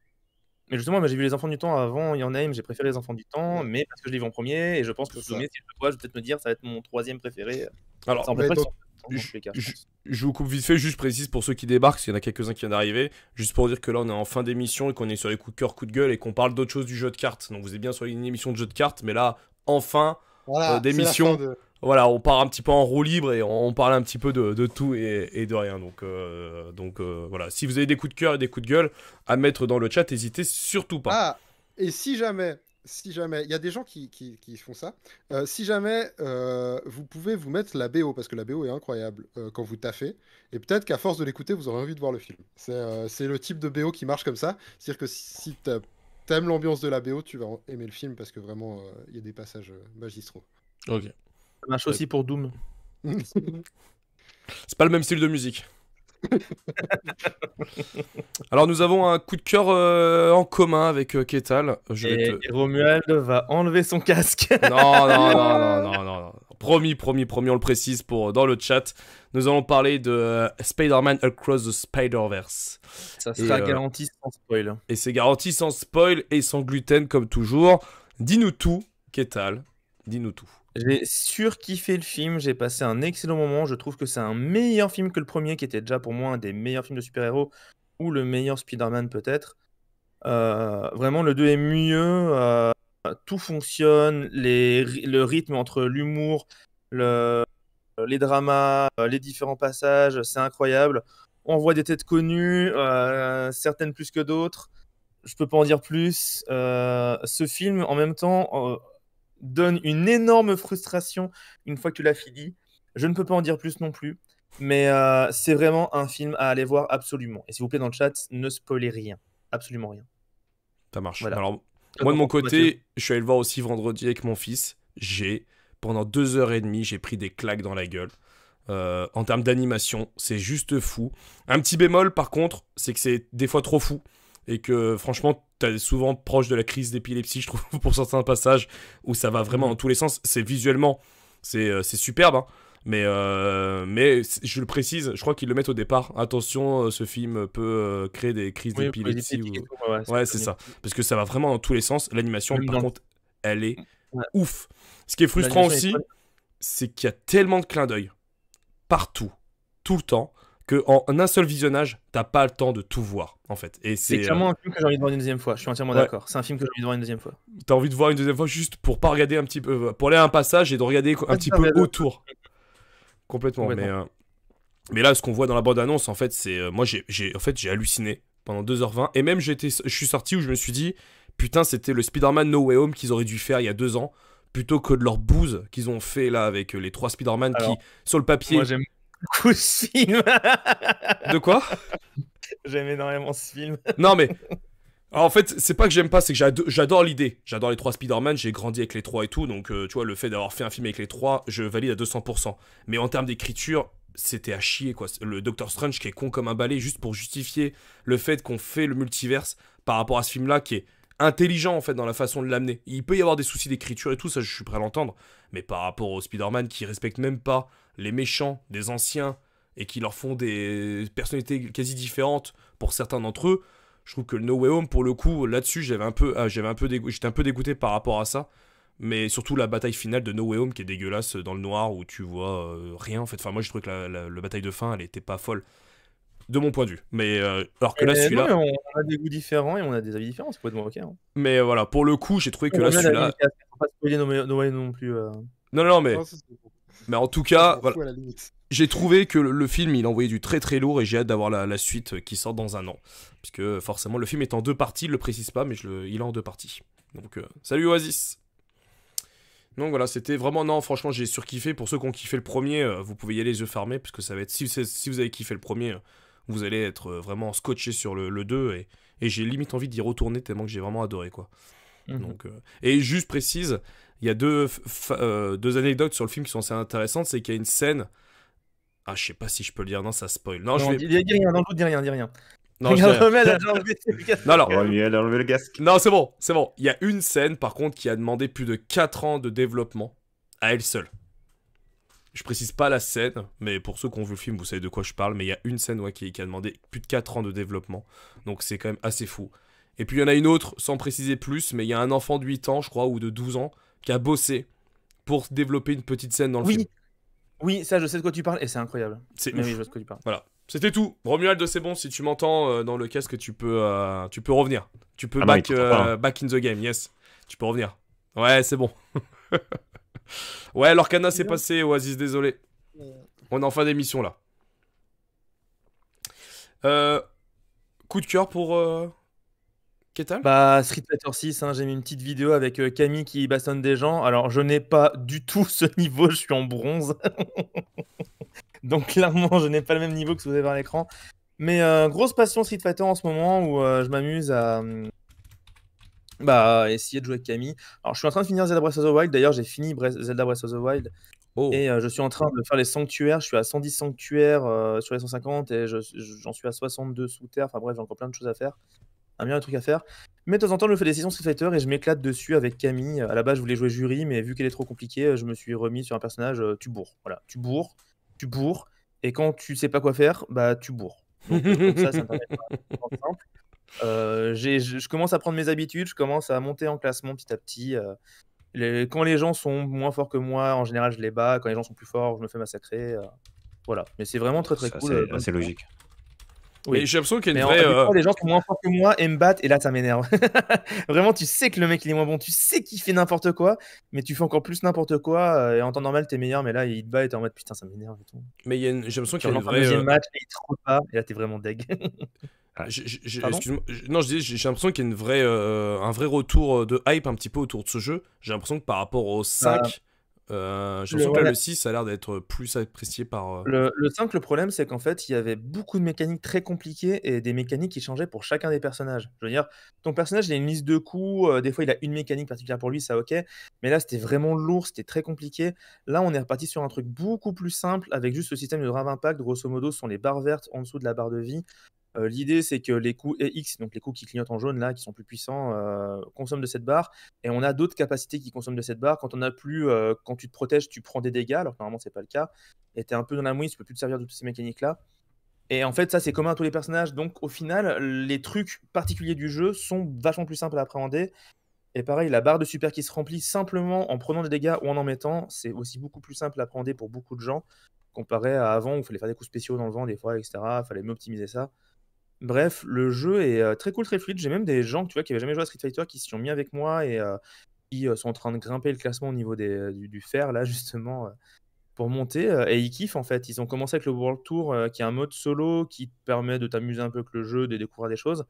mais justement, j'ai vu Les Enfants du Temps avant Your Name, j'ai préféré Les Enfants du Temps, mais parce que je l'ai vu en premier, et je pense que Suzume, si je le je vais peut-être me dire, ça va être mon troisième préféré. Alors, je, vous coupe vite fait, juste précise pour ceux qui débarquent, parce qu'il y en a quelques-uns qui viennent d'arriver, juste pour dire que là on est en fin d'émission et qu'on est sur les coups de cœur, coups de gueule et qu'on parle d'autre chose du jeu de cartes. Donc vous êtes bien sur une émission de jeu de cartes, mais là, enfin, euh, d'émission voilà, on part un petit peu en roue libre et on, parle un petit peu de, tout et, de rien. Donc, euh, donc euh, voilà, si vous avez des coups de cœur et des coups de gueule à mettre dans le chat, n'hésitez surtout pas. Ah, et si jamais, si jamais, il y a des gens qui, qui, font ça, euh, si jamais vous pouvez vous mettre la BO, parce que la BO est incroyable quand vous taffez, et peut-être qu'à force de l'écouter, vous aurez envie de voir le film. C'est le type de BO qui marche comme ça, c'est-à-dire que si t'aimes l'ambiance de la BO, tu vas aimer le film parce que vraiment, il y a des passages magistraux. Ok. Ça marche aussi pour Doom. C'est pas le même style de musique. Alors nous avons un coup de cœur euh, en commun avec euh, Ketal. et, Romuald va enlever son casque. non, non, non, non, non, Promis, promis, promis, on le précise pour euh, dans le chat. Nous allons parler de Spider-Man Across the Spider-Verse. Ça sera garanti sans spoil. Et c'est garanti sans spoil et sans gluten comme toujours. Dis-nous tout, Ketal. Dis-nous tout. J'ai surkiffé le film, j'ai passé un excellent moment. Je trouve que c'est un meilleur film que le premier, qui était déjà pour moi un des meilleurs films de super-héros, ou le meilleur Spider-Man peut-être. Euh, vraiment, le 2 est mieux, euh, tout fonctionne, les, le rythme entre l'humour, le, les dramas, euh, les différents passages, c'est incroyable. On voit des têtes connues, certaines plus que d'autres. Je peux pas en dire plus. ce film, en même temps, donne une énorme frustration une fois que tu l'as fini. Je ne peux pas en dire plus non plus, mais euh, c'est vraiment un film à aller voir absolument. Et s'il vous plaît, dans le chat, ne spoilez rien. Absolument rien. Ça marche. Alors, moi de mon côté, je suis allé le voir aussi vendredi avec mon fils. J'ai, pendant deux heures et demie, j'ai pris des claques dans la gueule. Euh, en termes d'animation, c'est juste fou. Un petit bémol, par contre, c'est que c'est des fois trop fou. Et que franchement, t'es souvent proche de la crise d'épilepsie, je trouve, pour certains passages où ça va vraiment mm. dans tous les sens. C'est visuellement, c'est euh, superbe, hein. mais, euh, mais je le précise, je crois qu'ils le mettent au départ. Attention, euh, ce film peut créer des crises d'épilepsie. Ou... Ouais, c'est ça. Parce que ça va vraiment dans tous les sens. L'animation, par contre, elle est ouf. Ce qui est frustrant aussi, c'est qu'il y a tellement de clins d'œil partout, tout le temps que en un seul visionnage, t'as pas le temps de tout voir, en fait. Et c'est euh, clairement un film que j'ai envie de voir une deuxième fois. Je suis entièrement d'accord. C'est un film que j'ai envie de voir une deuxième fois. T'as envie de voir une deuxième fois juste pour pas regarder un petit peu, euh, pour aller à un passage et de regarder un petit peu autour. Complètement. Euh, mais, là, ce qu'on voit dans la bande-annonce, en fait, c'est moi, j'ai en fait j'ai halluciné pendant 2h20 et même j'étais, je suis sorti où je me suis dit, putain, c'était le Spider-Man No Way Home qu'ils auraient dû faire il y a deux ans plutôt que de leur bouse qu'ils ont fait là avec les trois Spider-Man qui, sur le papier, moi, Cousine, de quoi J'aime énormément ce film. non, mais en fait, c'est pas que j'aime pas, c'est que j'adore l'idée. J'adore les trois Spider-Man, j'ai grandi avec les trois et tout, donc euh, tu vois, le fait d'avoir fait un film avec les trois, je valide à 200%. Mais en termes d'écriture, c'était à chier, quoi. Le Docteur Strange qui est con comme un balai, juste pour justifier le fait qu'on fait le multiverse par rapport à ce film-là, qui est intelligent, en fait, dans la façon de l'amener. Il peut y avoir des soucis d'écriture et tout, ça, je suis prêt à l'entendre. Mais par rapport au Spider-Man qui respecte même pas les méchants des anciens et qui leur font des personnalités quasi différentes pour certains d'entre eux. Je trouve que le No Way Home, pour le coup, là-dessus, j'avais un peu, ah, j'avais un peu, j'étais un peu dégoûté par rapport à ça. Mais surtout la bataille finale de No Way Home qui est dégueulasse dans le noir où tu vois euh, rien en fait. Enfin, moi je trouvais que la, bataille de fin elle était pas folle de mon point de vue. Mais euh, alors que là, eh, celui-là. On a des goûts différents et on a des avis différents, c'est complètement ok. Hein. Mais voilà, pour le coup, j'ai trouvé que là, non, non, non plus. Non, non, mais. Mais en tout cas, voilà. j'ai trouvé que le film, il envoyait du très très lourd et j'ai hâte d'avoir la, suite qui sort dans un an. puisque euh, forcément, le film est en deux parties, il le précise pas, mais je le, il est en deux parties. Donc, euh, salut Oasis donc voilà, c'était vraiment. Non, franchement, j'ai surkiffé. Pour ceux qui ont kiffé le premier, euh, vous pouvez y aller les yeux fermés, parce que ça va être. Si, vous avez kiffé le premier, vous allez être vraiment scotché sur le, deux. 2. Et, j'ai limite envie d'y retourner tellement que j'ai vraiment adoré, quoi. Mhm. Donc, et juste précise, il y a deux, euh, deux anecdotes sur le film qui sont assez intéressantes. C'est qu'il y a une scène. Ah, je sais pas si je peux le dire. Non, ça spoil. Non, non je vais... dis, rien. Non, dis rien, dis rien. Non, non, Non, c'est bon, c'est bon. Il y a une scène, par contre, qui a demandé plus de 4 ans de développement à elle seule. Je précise pas la scène, mais pour ceux qui ont vu le film, vous savez de quoi je parle. Mais il y a une scène ouais, qui, qui, a demandé plus de 4 ans de développement. Donc c'est quand même assez fou. Et puis il y en a une autre, sans préciser plus, mais il y a un enfant de 8 ans, je crois, ou de 12 ans, qui a bossé pour développer une petite scène dans le oui. film. Oui, ça, je sais de quoi tu parles et c'est incroyable. C'est oui, je sais de quoi tu parles. Voilà. C'était tout. Romuald, c'est bon. Si tu m'entends euh, dans le casque, tu peux, euh, tu peux revenir. Tu peux ah bah back, hein. euh, back in the game. Yes. Tu peux revenir. Ouais, c'est bon. ouais, l'Orcana s'est passé. Oasis, désolé. On est en fin d'émission là. coup de cœur pour bah, Street Fighter 6, hein, j'ai mis une petite vidéo avec euh, Camille qui bastonne des gens. Alors, je n'ai pas du tout ce niveau, je suis en bronze. Donc, clairement, je n'ai pas le même niveau que ce que vous avez à l'écran. Mais euh, grosse passion Street Fighter en ce moment où euh, je m'amuse à hum, bah, essayer de jouer avec Camille. Alors, je suis en train de finir Zelda Breath of the Wild. D'ailleurs, j'ai fini Zelda Breath of the Wild. Oh. Et je suis en train de faire les sanctuaires. Je suis à 110 sanctuaires sur les 150 et j'en suis à 62 sous terre. Enfin bref, j'ai encore plein de choses à faire un truc à faire. Mais de temps en temps, je fais des sessions Street Fighter et je m'éclate dessus avec Camille. À la base, je voulais jouer Jury, mais vu qu'elle est trop compliquée, je me suis remis sur un personnage euh, tu bourres. Voilà, tu bourres, tu bourres, et quand tu sais pas quoi faire, bah tu bourres. Donc, ça, je commence à prendre mes habitudes, je commence à monter en classement petit à petit. Euh. quand les gens sont moins forts que moi, en général, je les bats. Quand les gens sont plus forts, je me fais massacrer. Euh. voilà, mais c'est vraiment très très cool. C'est logique. Oui. j'ai l'impression qu'il y a une vraie. Euh, les gens sont moins forts que moi et me battent, et là, ça m'énerve. Vraiment, tu sais que le mec, il est moins bon, tu sais qu'il fait n'importe quoi, mais tu fais encore plus n'importe quoi, euh, et en temps normal, t'es meilleur, mais là, il te bat et t'es en mode putain, ça m'énerve et Mais j'ai l'impression qu'il y a une, vraie. match, il te pas, et là, t'es vraiment deg. j'ai l'impression qu'il y a une vraie, un vrai retour euh, de hype un petit peu autour de ce jeu. J'ai l'impression que par rapport au 5, bah, euh, je j'ai l'impression que le 6 a l'air d'être plus apprécié par. Euh, le, simple le problème, c'est qu'en fait, il y avait beaucoup de mécaniques très compliquées et des mécaniques qui changeaient pour chacun des personnages. Je veux dire, ton personnage, il a une liste de coups, euh, des fois, il a une mécanique particulière pour lui, ça ok. Mais là, c'était vraiment lourd, c'était très compliqué. Là, on est reparti sur un truc beaucoup plus simple avec juste le système de grave impact. Grosso modo, ce sont les barres vertes en dessous de la barre de vie. Euh, l'idée, c'est que les coups EX, donc les coups qui clignotent en jaune là, qui sont plus puissants, euh, consomment de cette barre. Et on a d'autres capacités qui consomment de cette barre. Quand on a plus, euh, quand tu te protèges, tu prends des dégâts, alors que normalement c'est pas le cas. Et tu es un peu dans la mouise, tu peux plus te servir de toutes ces mécaniques là. Et en fait, ça c'est commun à tous les personnages. Donc au final, les trucs particuliers du jeu sont vachement plus simples à appréhender. Et pareil, la barre de super qui se remplit simplement en prenant des dégâts ou en en mettant, c'est aussi beaucoup plus simple à appréhender pour beaucoup de gens comparé à avant où il fallait faire des coups spéciaux dans le vent des fois, etc. Il fallait optimiser ça. Bref, le jeu est euh, très cool, très fluide. J'ai même des gens tu vois, qui n'avaient jamais joué à Street Fighter qui se sont mis avec moi et euh, qui euh, sont en train de grimper le classement au niveau du, fer, là, justement, pour monter. et ils kiffent, en fait. Ils ont commencé avec le World Tour, qui est un mode solo qui permet de t'amuser un peu avec le jeu, de découvrir des choses.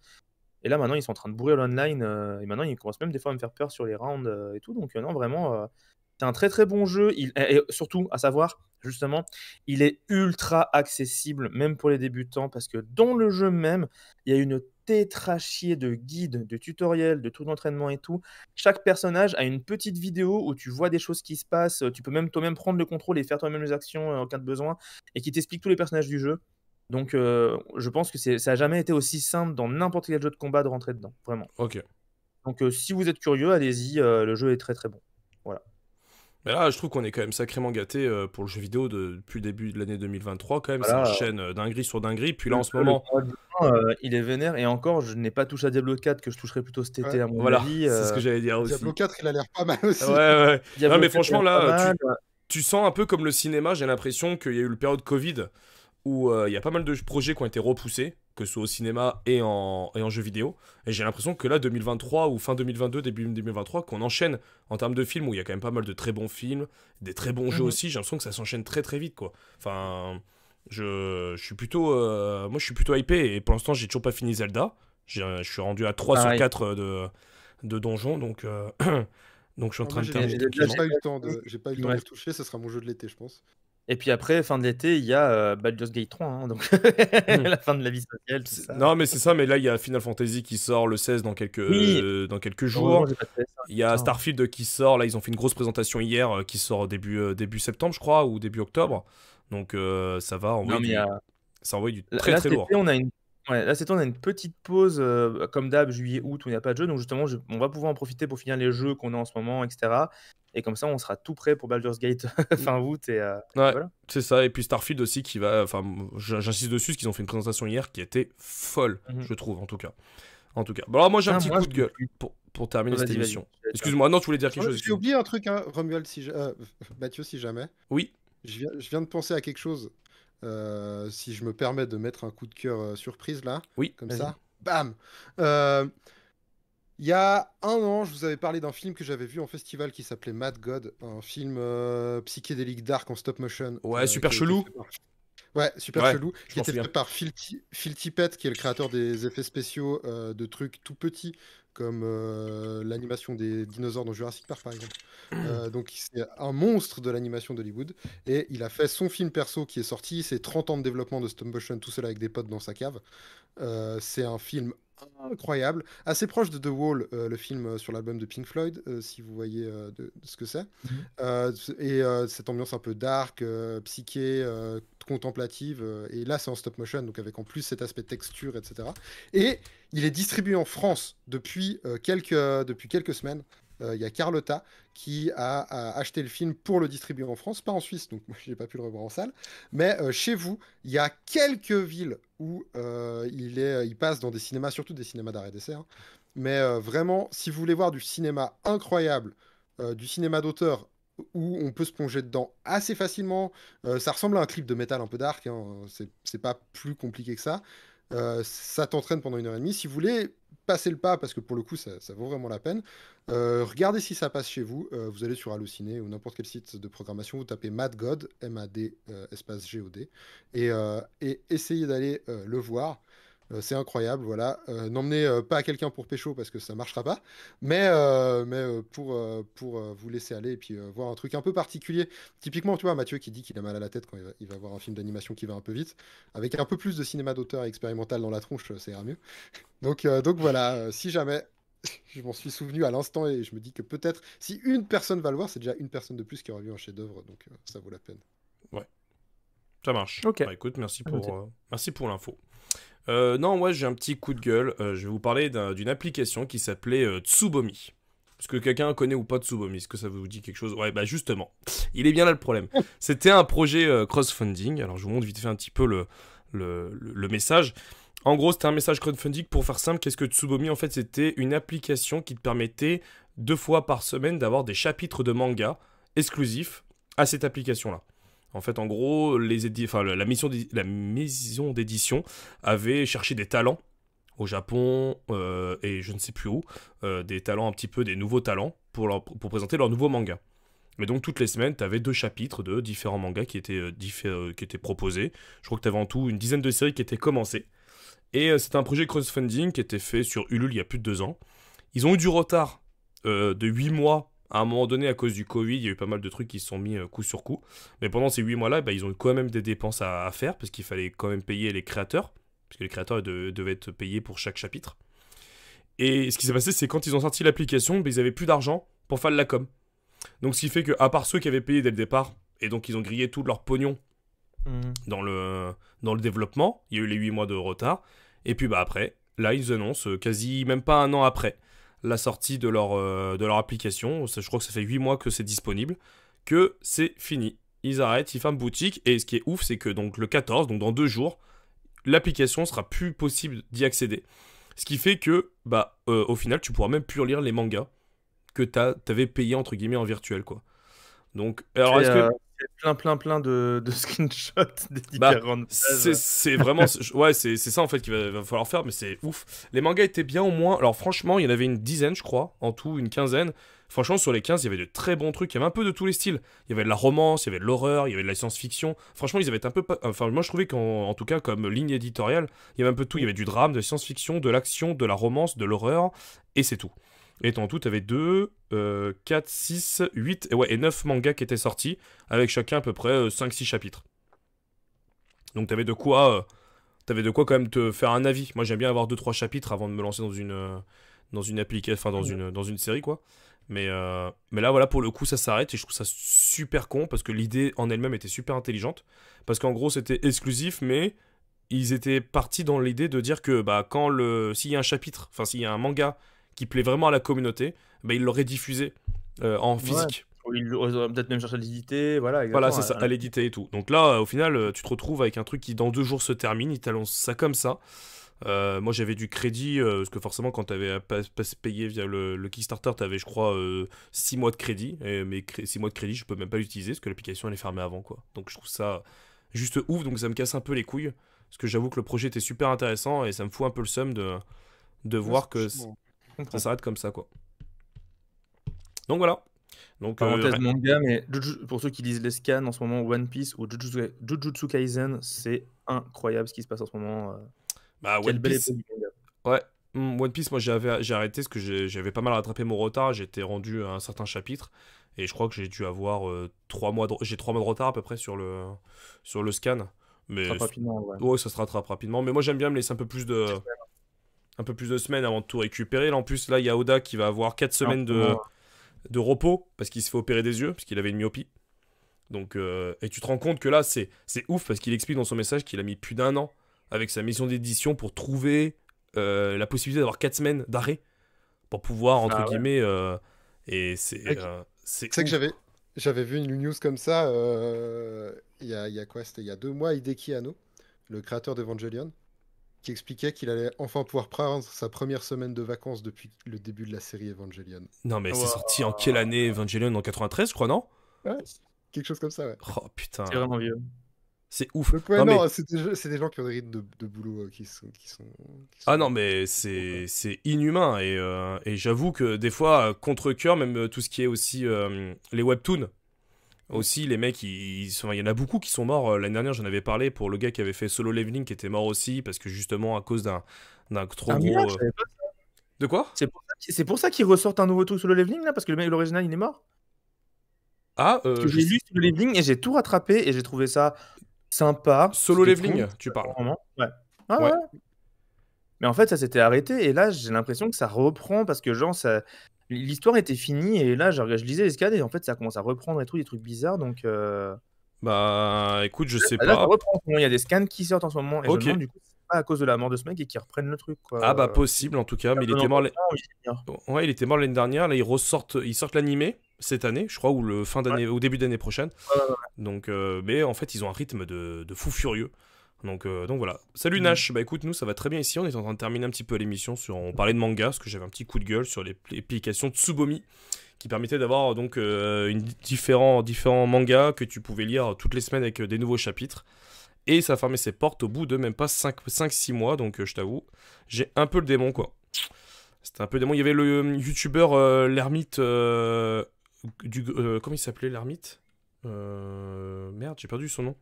Et là, maintenant, ils sont en train de bourrer l'online. et maintenant, ils commencent même des fois à me faire peur sur les rounds et tout. Donc, non, vraiment, c'est un très très bon jeu. et surtout, à savoir, justement, il est ultra accessible, même pour les débutants, parce que dans le jeu même, il y a une tétrachier de guides, de tutoriels, de tout d'entraînement et tout. Chaque personnage a une petite vidéo où tu vois des choses qui se passent. Tu peux même toi-même prendre le contrôle et faire toi-même les actions euh, en cas de besoin, et qui t'explique tous les personnages du jeu. Donc, euh, je pense que ça n'a jamais été aussi simple dans n'importe quel jeu de combat de rentrer dedans, vraiment. Ok. Donc, euh, si vous êtes curieux, allez-y, le jeu est très très bon. Voilà. Mais là, je trouve qu'on est quand même sacrément gâté euh, pour le jeu vidéo depuis le début de l'année 2023. Quand même, voilà. chaîne euh, d'un gris sur gris. Puis là, en ce moment. Euh, il est vénère. Et encore, je n'ai pas touché à Diablo 4 que je toucherais plutôt cet été, à mon avis. C'est ce que j'allais dire aussi. Diablo 4, il a l'air pas mal aussi. Ouais, ouais. non, mais franchement, là, tu, tu, sens un peu comme le cinéma. J'ai l'impression qu'il y a eu le période Covid où euh, il y a pas mal de projets qui ont été repoussés, que ce soit au cinéma et en, et jeu vidéo. Et j'ai l'impression que là, 2023 ou fin 2022, début 2023, qu'on enchaîne en termes de films où il y a quand même pas mal de très bons films, des très bons jeux mhm. aussi. J'ai l'impression que ça s'enchaîne très très vite, quoi. Enfin, je, suis plutôt, euh, moi, je suis plutôt hypé. Et pour l'instant, j'ai toujours pas fini Zelda. Je suis rendu à 3 sur 4 de, de donjons, donc. Euh, donc je suis en train de terminer. J'ai pas eu le temps de, pas eu le temps de toucher, ça sera mon jeu de l'été, je pense. Et puis après, fin de l'été, il y a euh, Baldur's Gate 3, hein, donc mmh. la fin de la vie sociale. Non, mais c'est ça, mais là, il y a Final Fantasy qui sort le 16 dans quelques, dans quelques ah jours. Il y a Starfield qui sort, là, ils ont fait une grosse présentation hier euh, qui sort début, euh, début septembre, je crois, ou début octobre. Donc ça va on ça envoie du très très lourd. On a une... là, c'est on a une petite pause, comme d'hab, juillet-août, où il n'y a pas de jeu. Donc, justement, on va pouvoir en profiter pour finir les jeux qu'on a en ce moment, etc. Et comme ça, on sera tout prêt pour Baldur's Gate fin mm. août. Et, euh, voilà. C'est ça. Et puis Starfield aussi, qui va. Enfin, j'insiste dessus, parce qu'ils ont fait une présentation hier qui était folle, mm-hmm. je trouve, en tout cas. En tout cas. Bon, alors moi, j'ai un ah, petit coup de gueule pour, terminer cette émission. Excuse-moi, non, tu voulais dire quelque chose. J'ai oublié un truc, hein, si euh, Mathieu, si jamais. Oui. Je viens, de penser à quelque chose. Euh, si je me permets de mettre un coup de cœur surprise là. Oui. Comme ça. Bam il y a un an, je vous avais parlé d'un film que j'avais vu en festival qui s'appelait Mad God, un film euh, psychédélique dark en stop motion. Ouais, euh, super chelou. Ouais, super chelou. Qui était fait par Phil, Tippett, qui est le créateur des effets spéciaux euh, de trucs tout petits, comme l'animation des dinosaures dans Jurassic Park, par exemple. Hmm. donc, c'est un monstre de l'animation d'Hollywood. Et il a fait son film perso qui est sorti. C'est 30 ans de développement de stop motion, tout seul avec des potes dans sa cave. c'est un film incroyable, assez proche de The Wall, euh, le film euh, sur l'album de Pink Floyd, euh, si vous voyez ce que c'est. Mhm. et cette ambiance un peu dark, psyché, contemplative. et là, c'est en stop motion, donc avec en plus cet aspect texture, etc. Et il est distribué en France depuis, quelques, depuis quelques semaines. Euh, il y a Carlotta qui a, acheté le film pour le distribuer en France, pas en Suisse, donc moi j'ai pas pu le revoir en salle. Mais euh, chez vous, il y a quelques villes où euh, il, est, il passe dans des cinémas, surtout des cinémas d'arrêt d'essai. Hein. Mais vraiment, si vous voulez voir du cinéma incroyable, du cinéma d'auteur où on peut se plonger dedans assez facilement, ça ressemble à un clip de métal un peu dark, hein, c'est pas plus compliqué que ça. Euh, ça t'entraîne pendant une heure et demie. Si vous voulez passer le pas, parce que pour le coup, ça, vaut vraiment la peine, euh, regardez si ça passe chez vous. Euh, vous allez sur Halluciné ou n'importe quel site de programmation, vous tapez MadGod, M-A-D, espace G-O-D, et essayez d'aller le voir. Euh, c'est incroyable, voilà. Euh, n'emmenez euh, pas quelqu'un pour pécho parce que ça marchera pas, mais, mais pour, pour vous laisser aller et puis voir un truc un peu particulier. Typiquement, tu vois, Mathieu qui dit qu'il a mal à la tête quand il va, voir un film d'animation qui va un peu vite, avec un peu plus de cinéma d'auteur expérimental dans la tronche, ça ira mieux. Donc, donc voilà, si jamais je m'en suis souvenu à l'instant et je me dis que peut-être si une personne va le voir, c'est déjà une personne de plus qui aura vu un chef-d'œuvre, donc ça vaut la peine. Ouais, ça marche. Ok. Bah, écoute, merci pour, merci pour l'info. Euh, non, moi j'ai un petit coup de gueule. Euh, je vais vous parler d'une application qui s'appelait euh, Tsubomi. Est-ce que quelqu'un connaît ou pas Tsubomi Est-ce que ça vous dit quelque chose Ouais, bah justement, il est bien là le problème. C'était un projet euh, crowdfunding. Alors je vous montre vite fait un petit peu le, le message. En gros, c'était un message crowdfunding. Pour faire simple, qu'est-ce que Tsubomi En fait, c'était une application qui te permettait deux fois par semaine d'avoir des chapitres de manga exclusifs à cette application-là. En fait, en gros, les la, mission la maison d'édition avait cherché des talents au Japon euh, et je ne sais plus où, euh, des talents un petit peu, des nouveaux talents pour, pour présenter leur nouveau manga. Mais donc toutes les semaines, tu avais deux chapitres de différents mangas qui étaient, euh, qui étaient proposés. Je crois que tu avais en tout une dizaine de séries qui étaient commencées. Et c'était un projet crowdfunding qui était fait sur Ulule il y a plus de deux ans. Ils ont eu du retard de huit mois à un moment donné, à cause du Covid, il y a eu pas mal de trucs qui se sont mis euh, coup sur coup. Mais pendant ces 8 mois-là, bah, ils ont eu quand même des dépenses à, faire, parce qu'il fallait quand même payer les créateurs, parce que les créateurs devaient être payés pour chaque chapitre. Et ce qui s'est passé, c'est quand ils ont sorti l'application, bah, ils avaient plus d'argent pour faire de la com. Donc ce qui fait que, à part ceux qui avaient payé dès le départ, et donc ils ont grillé tout leur pognon mhm. dans, le, dans le développement, il y a eu les 8 mois de retard. Et puis bah après, là, ils annoncent euh, quasi même pas un an après la sortie de leur, euh, de leur application. Je crois que ça fait 8 mois que c'est disponible, que c'est fini. Ils arrêtent, ils ferment boutique. Et ce qui est ouf, c'est que donc le 14, donc dans deux jours, l'application sera plus possible d'y accéder. Ce qui fait que, bah, euh, au final, tu pourras même plus lire les mangas que avais payé entre guillemets en virtuel, quoi. Donc, alors est-ce que euh, plein, plein, plein de, screenshots des bah, différentes. Bah, c'est vraiment. ouais, c'est ça en fait qu'il va, falloir faire, mais c'est ouf. Les mangas étaient bien au moins. Alors, franchement, il y en avait une dizaine, je crois, en tout, une quinzaine. Franchement, sur les 15, il y avait de très bons trucs. Il y avait un peu de tous les styles. Il y avait de la romance, il y avait de l'horreur, il y avait de la science-fiction. Franchement, ils avaient un peu. Enfin, moi, je trouvais qu'en tout cas, comme ligne éditoriale, il y avait un peu de tout. Il y avait du drame, de science-fiction, de l'action, de la romance, de l'horreur, et c'est tout. Et en tout, tu avais 2, 4, 6, 8 et 9 mangas qui étaient sortis, avec chacun à peu près 5-6 euh, chapitres. Donc tu avais de quoi euh, t'avais de quoi quand même te faire un avis. Moi, j'aime bien avoir 2-3 chapitres avant de me lancer dans une, euh, dans une enfin dans une, dans une série, quoi. Mais, mais là, voilà, pour le coup, ça s'arrête et je trouve ça super con parce que l'idée en elle-même était super intelligente. Parce qu'en gros, c'était exclusif, mais ils étaient partis dans l'idée de dire que bah, quand le s'il y a un chapitre, enfin s'il y a un manga qui plaît vraiment à la communauté, bah, il l'aurait diffusé euh, en physique. Ouais. Ils peut-être même cherché à l'éditer, voilà. Voilà, c'est ça, à l'éditer et tout. Donc là, euh, au final, euh, tu te retrouves avec un truc qui dans deux jours se termine, Il t'annonce ça comme ça. moi j'avais du crédit, parce que forcément quand tu avais pas, payé via le, Kickstarter, tu avais je crois six mois de crédit, mais six mois de crédit je peux même pas l'utiliser parce que l'application elle est fermée avant quoi. Donc je trouve ça juste ouf, donc ça me casse un peu les couilles, parce que j'avoue que le projet était super intéressant et ça me fout un peu le seum de, de voir que... Ça s'arrête comme ça, quoi. Donc voilà. Donc, Parenthèse euh, manga, pour ceux qui lisent les scans en ce moment, One Piece ou Jujutsu, Kaisen, c'est incroyable ce qui se passe en ce moment. Euh. Bah, One Piece. Ouais, hum, One Piece, moi j'avais, j'ai arrêté parce que j'avais pas mal rattrapé mon retard. J'étais rendu à un certain chapitre et je crois que j'ai dû avoir euh, trois mois de, j'ai trois mois de retard à peu près sur le, sur le scan. Mais ouais. ça se rattrape rapidement. Mais moi j'aime bien me laisser un peu plus de un peu plus de semaines avant de tout récupérer. Là, en plus, là, il y a Oda qui va avoir 4 semaines de, repos parce qu'il se fait opérer des yeux, parce qu'il avait une myopie. Donc, euh, et tu te rends compte que là, c'est ouf parce qu'il explique dans son message qu'il a mis plus d'un an avec sa mission d'édition pour trouver euh, la possibilité d'avoir 4 semaines d'arrêt pour pouvoir, entre ah guillemets, euh, et c'est. c'est que j'avais. J'avais vu une news comme ça il y, a, quoi C'était il y a deux mois, Hideki Hano, le créateur d'Evangelion, qui expliquait qu'il allait enfin pouvoir prendre sa première semaine de vacances depuis le début de la série Evangelion. Non, mais c'est sorti en quelle année Evangelion En 93, je crois, non Ouais, quelque chose comme ça, ouais. Oh putain. C'est vraiment vieux. C'est ouf. non, c'est des, gens qui ont des rythmes de, boulot euh, qui, sont, Ah non, mais c'est inhumain. Euh, et, j'avoue que des fois, euh, contre cœur même tout ce qui est aussi les webtoons, aussi, les mecs, il y en a beaucoup qui sont morts. Euh, l'année dernière, j'en avais parlé pour le gars qui avait fait Solo Leveling, qui était mort aussi, parce que justement, à cause d'un trop ah, gros. Euh, De quoi C'est pour ça, qu'il ça ressortent un nouveau truc Solo Leveling, là, parce que le mec, l'original, il est mort. Ah, euh, j'ai lu Solo Leveling et j'ai tout rattrapé et j'ai trouvé ça sympa. Solo Leveling, tu parles. ouais. Mais en fait, ça s'était arrêté et là, j'ai l'impression que ça reprend parce que, genre, ça, l'histoire était finie et là, je, lisais les scans et en fait, ça commence à reprendre et tout, des trucs bizarres. Donc. Euh, bah écoute, je sais pas. Il y a des scans qui sortent en ce moment et du coup, pas à cause de la mort de ce mec et qui reprennent le truc. Quoi. Ah bah possible en tout cas, mais il était mort. Ouais, il était mort l'année dernière. Là, ils ressortent, ils sortent l'animé cette année, je crois, ou le fin d'année, au début d'année prochaine. Donc, euh, mais en fait, ils ont un rythme de, de fou furieux. Donc, euh, donc voilà. Salut mm. Nash, bah écoute, nous ça va très bien ici. On est en train de terminer un petit peu l'émission sur. On parlait de manga parce que j'avais un petit coup de gueule sur les applications Tsubomi qui permettait d'avoir euh, donc euh, différents, différents mangas que tu pouvais lire toutes les semaines avec des nouveaux chapitres. Et ça fermait ses portes au bout de même pas 5-6 mois, donc je t'avoue, j'ai un peu le démon quoi. C'était un peu le démon. Il y avait le youtubeur l'ermite du. comment il s'appelait l'ermite Merde, j'ai perdu son nom.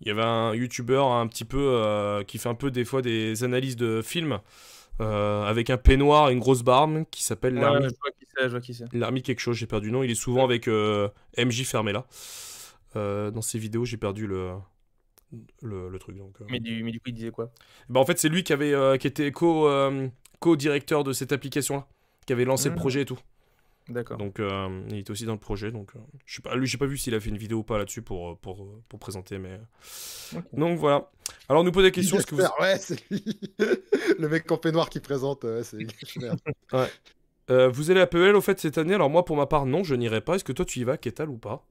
Il y avait un youtubeur un petit peu euh, qui fait un peu des fois des analyses de films. Euh, avec un peignoir et une grosse barbe qui s'appelle ouais, l'armée. quelque chose, j'ai perdu le nom. Il est souvent avec euh, MJ fermé là, dans ses vidéos, j'ai perdu le, le, truc. Donc, mais, du, mais, coup, il disait quoi bah, En fait, c'est lui qui, avait, qui était co-directeur de cette application-là, qui avait lancé le hmm. projet et tout. D'accord. Donc, euh, il était aussi dans le projet. Donc, euh, je sais pas, lui, j'ai pas vu s'il a fait une vidéo ou pas là-dessus pour, euh, pour, pour présenter, mais. Donc, voilà. Alors, nous pose des questions. que Ouais, c'est le mec campé noir qui présente. Ouais, c'est ouais. Vous allez à PEL au fait cette année Alors, moi, pour ma part, non, je n'irai pas. Est-ce que toi, tu y vas, Ketal ou pas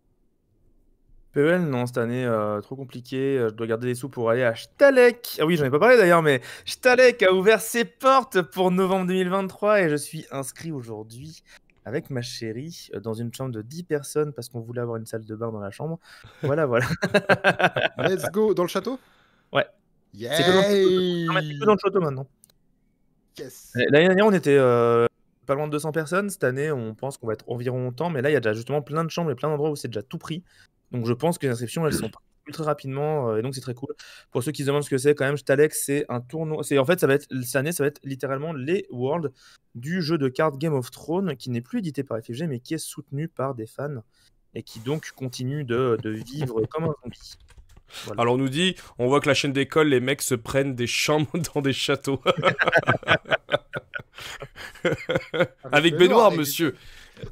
PEL, non, cette année, trop compliqué. Je dois garder des sous pour aller à Stalek. Ah oui, j'en ai pas parlé d'ailleurs, mais Stalek a ouvert ses portes pour novembre 2023 et je suis inscrit aujourd'hui avec ma chérie dans une chambre de 10 personnes parce qu'on voulait avoir une salle de bain dans la chambre. Voilà, voilà. Let's go dans le château Ouais. c'est dans le château maintenant. Yes. L'année dernière, on était pas loin de 200 personnes. Cette année, on pense qu'on va être environ autant. Mais là, il y a déjà justement plein de chambres et plein d'endroits où c'est déjà tout pris. Donc je pense que les inscriptions, elles sont pas Très rapidement euh, et donc c'est très cool. Pour ceux qui se demandent ce que c'est, quand même, Stalex, c'est un tournoi. C'est en fait, ça va être cette année, ça va être littéralement les Worlds du jeu de cartes Game of Thrones qui n'est plus édité par FFG mais qui est soutenu par des fans et qui donc continue de, vivre comme un zombie. Alors on nous dit, on voit que la chaîne d'école, les mecs se prennent des chambres dans des châteaux. avec, avec, baignoire, monsieur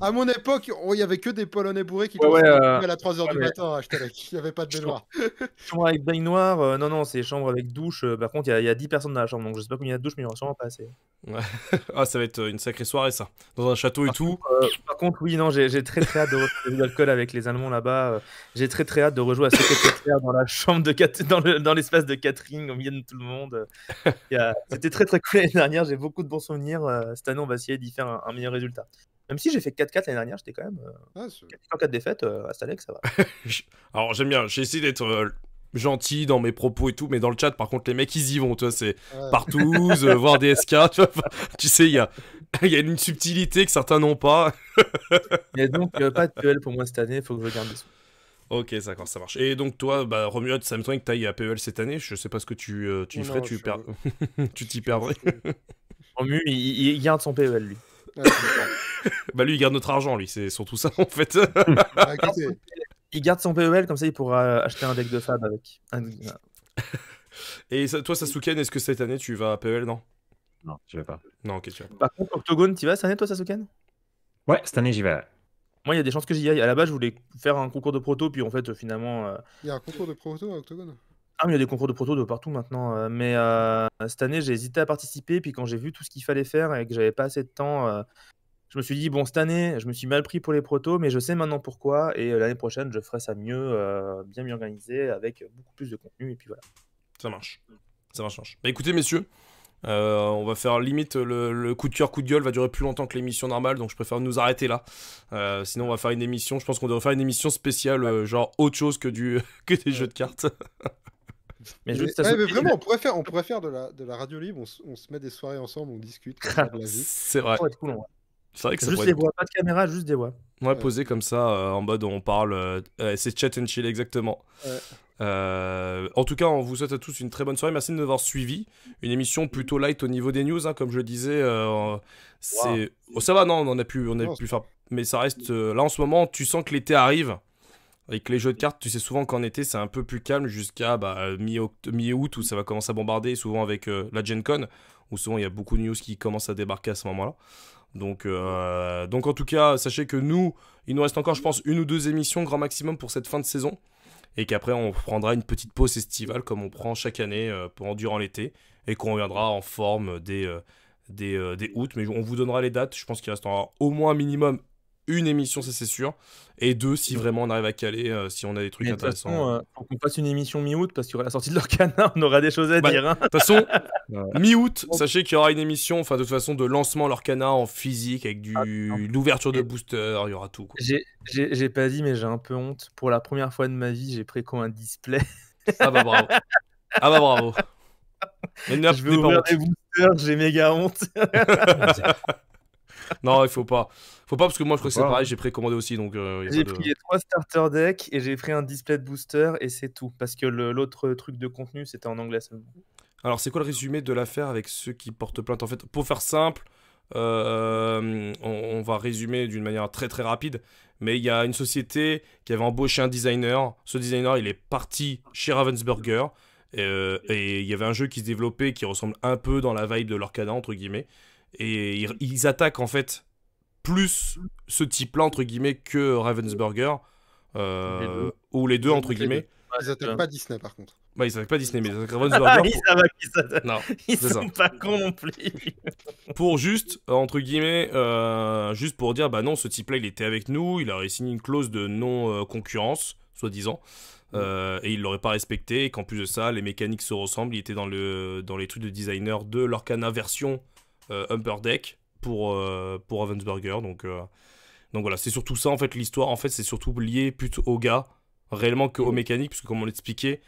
à mon époque, oh, il n'y avait que des Polonais bourrés qui ouais, euh, à la 3h du matin hein, Il n'y avait pas de baignoire. chambre avec baignoire, euh, non, non, c'est chambre avec douche. Euh, par contre, il y, a 10 personnes dans la chambre, donc je sais pas combien il y a de douche, mais il n'y en a sûrement pas assez. ah, ça va être une sacrée soirée, ça. Dans un château et tout. par contre, oui, non, j'ai très très hâte de retrouver l'alcool avec les Allemands là-bas. J'ai très très hâte de rejouer à ce dans la chambre de dans l'espace de catering au milieu de tout le monde. C'était très très cool l'année dernière, j'ai beaucoup de bons souvenirs. Cette année, on va essayer d'y faire un meilleur résultat. Même si j'ai fait 4-4 l'année dernière, j'étais quand même. Euh, ah, 4 défaites, euh, cette à que ça va. Alors j'aime bien, j'ai essayé d'être euh, gentil dans mes propos et tout, mais dans le chat, par contre, les mecs, ils y vont, tu vois, c'est partout, euh, voir des SK, tu, vois, tu sais, il y a, y a une subtilité que certains n'ont pas. Il n'y a donc pas de PL e pour moi cette année, il faut que je garde des sous. Ok, d'accord, ça marche. Et donc toi, bah, ça me semble que tu ailles à PEL cette année. Je sais pas ce que tu, y ferais, tu, tu t'y perdrais. Romu, il, il, garde son PEL, lui. Ah, bah lui, il garde notre argent, lui, c'est surtout ça en fait. Bah, il garde son PEL, comme ça il pourra euh, acheter un deck de Fab avec. Et toi, Sasuken, est-ce que cette année tu vas à PEL Non Non, je vais pas. Non, ok, tu Par contre, Octogone, tu vas cette année, toi, Sasuken Ouais, cette année, j'y vais. Moi, il y a des chances que j'y aille. À la base, je voulais faire un concours de proto, puis en fait, finalement. Euh, il y a un concours de proto à Octogone ah, mais il y a des concours de proto de partout maintenant. Euh, mais euh, cette année, j'ai hésité à participer. Puis quand j'ai vu tout ce qu'il fallait faire et que j'avais pas assez de temps, euh, je me suis dit, bon, cette année, je me suis mal pris pour les protos, mais je sais maintenant pourquoi. Et l'année prochaine, je ferai ça mieux, bien mieux organisé, avec beaucoup plus de contenu. Et puis voilà. Ça marche. Ça marche, ça marche. Bah écoutez, messieurs, on va faire limite le, coup de cœur, coup de gueule va durer plus longtemps que l'émission normale, donc je préfère nous arrêter là. sinon, on va faire une émission. Je pense qu'on devrait faire une émission spéciale, genre autre chose que du que des jeux de cartes. vraiment, on pourrait faire, on pourrait faire de, la, radio libre, on, se met des soirées ensemble, on discute. c'est vrai. cool, C'est vrai juste des voix, pas de caméra, juste des voix. Ouais, posé comme ça, euh, en mode on parle. Euh, euh, c'est chat and chill, exactement. en tout cas, on vous souhaite à tous une très bonne soirée. Merci de nous avoir suivis. Une émission plutôt light au niveau des news, hein, comme je disais. c'est oh, ça va, non, on en a on a pu faire. Mais ça reste. là, en ce moment, tu sens que l'été arrive. Avec les jeux de cartes, tu sais souvent qu'en été, c'est un peu plus calme jusqu'à bah, mi-août où ça va commencer à bombarder, souvent avec euh, la Gen Con, où souvent il y a beaucoup de news qui commencent à débarquer à ce moment-là. Donc, euh, donc en tout cas, sachez que nous, il nous reste encore, je pense, une ou deux émissions grand maximum pour cette fin de saison. Et qu'après, on prendra une petite pause estivale comme on prend chaque année euh, pendant, durant l'été. Et qu'on reviendra en forme des, des, août. Mais on vous donnera les dates. Je pense qu'il restera au moins minimum une émission, ça c'est sûr. Et deux, si vraiment on arrive à caler, euh, si on a des trucs intéressants. De euh, faut qu'on fasse une émission mi-août parce qu'il y aura la sortie de leur canard, on aura des choses à bah, dire. Hein. De toute façon, mi-août, sachez qu'il y aura une émission, enfin de toute façon, de lancement leur canard en physique avec du, ah, l'ouverture de booster, il y aura tout. J'ai pas dit, mais j'ai un peu honte. Pour la première fois de ma vie, j'ai préco un display. Ah bah bravo. Ah bah bravo. je ouvrir boosters, j'ai méga honte non, il faut pas. Faut pas parce que moi je crois que c'est pareil, j'ai précommandé aussi. donc euh, J'ai pris trois starter decks et j'ai pris un display de booster et c'est tout. Parce que l'autre truc de contenu c'était en anglais seulement. Alors c'est quoi le résumé de l'affaire avec ceux qui portent plainte en fait Pour faire simple, euh, on, va résumer d'une manière très très rapide. Mais il y a une société qui avait embauché un designer. Ce designer il est parti chez Ravensburger. Et euh, il y avait un jeu qui se développait qui ressemble un peu dans la vibe de l'Orcana entre guillemets. Et ils, attaquent en fait plus ce type-là, entre guillemets, que Ravensburger. Euh, ou les deux, entre guillemets. Bah, ils attaquent pas Disney par contre. Bah, ils attaquent pas Disney, mais Ravensburger. Ah, pour... ils sont pas cons non plus. pour juste, euh, entre guillemets, euh, juste pour dire, bah non, ce type-là, il était avec nous, il aurait signé une clause de non-concurrence, soi-disant, mm. et il l'aurait pas respecté, et qu'en plus de ça, les mécaniques se ressemblent, il était dans, le, dans les trucs de designer de l'Orcana version Humper euh, Deck pour, euh, pour Ravensburger. Donc, euh, donc voilà, c'est surtout ça en fait l'histoire. En fait, c'est surtout lié plutôt au gars réellement qu'aux mm. mécaniques, puisque comme on l'expliquait,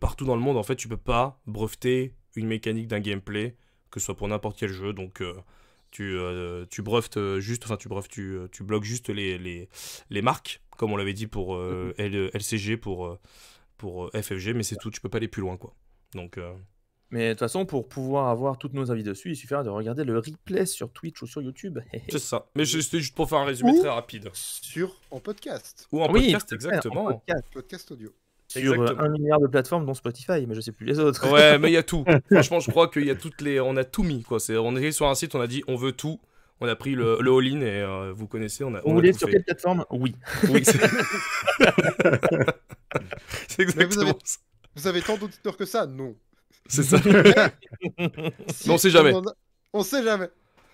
partout dans le monde en fait, tu peux pas breveter une mécanique d'un gameplay, que ce soit pour n'importe quel jeu. Donc tu, tu juste, enfin tu tu, bloques juste les, les, marques, comme on l'avait dit pour mm. LCG, pour, pour FFG, mais c'est tout, tu peux pas aller plus loin quoi. Donc, mais de toute façon, pour pouvoir avoir toutes nos avis dessus, il suffira de regarder le replay sur Twitch ou sur YouTube. C'est ça. Mais c'était juste pour faire un résumé très rapide. Sur en podcast. Ou en oui, podcast, exactement. En podcast. audio. Sur euh, un milliard de plateformes, dont Spotify, mais je sais plus les autres. Ouais, mais il y a tout. Franchement, je crois qu'il y a toutes les. On a tout mis, quoi. C'est. On est sur un site, on a dit on veut tout. On a pris le, all-in et euh, vous connaissez. On a, on vous sur quelle plateforme Oui. oui c'est exactement vous vous avez tant d'auditeurs que ça Non. C'est ça. on sait jamais. On, ne sait jamais.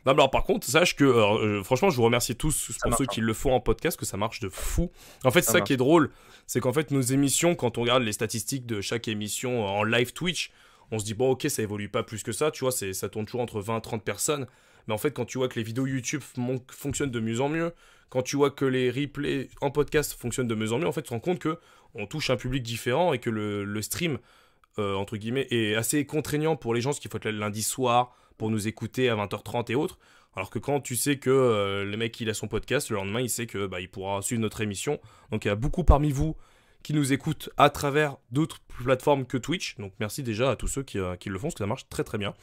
par contre, sache que, euh, euh, franchement, je vous remercie tous pour ceux qui le font en podcast, que ça marche de fou. En fait, c'est ça, qui est drôle, c'est qu'en fait, nos émissions, quand on regarde les statistiques de chaque émission en live Twitch, on se dit, bon, ok, ça évolue pas plus que ça, tu vois, ça tourne toujours entre 20 30 personnes. Mais en fait, quand tu vois que les vidéos YouTube fonctionnent de mieux en mieux, quand tu vois que les replays en podcast fonctionnent de mieux en mieux, en fait, tu te rends compte que on touche un public différent et que le, le stream euh, entre guillemets, est assez contraignant pour les gens, ce qu'il faut être là le lundi soir pour nous écouter à 20h30 et autres. Alors que quand tu sais que euh, le mec il a son podcast, le lendemain il sait que bah, il pourra suivre notre émission. Donc il y a beaucoup parmi vous qui nous écoutent à travers d'autres plateformes que Twitch. Donc merci déjà à tous ceux qui, euh, le font, parce que ça marche très très bien.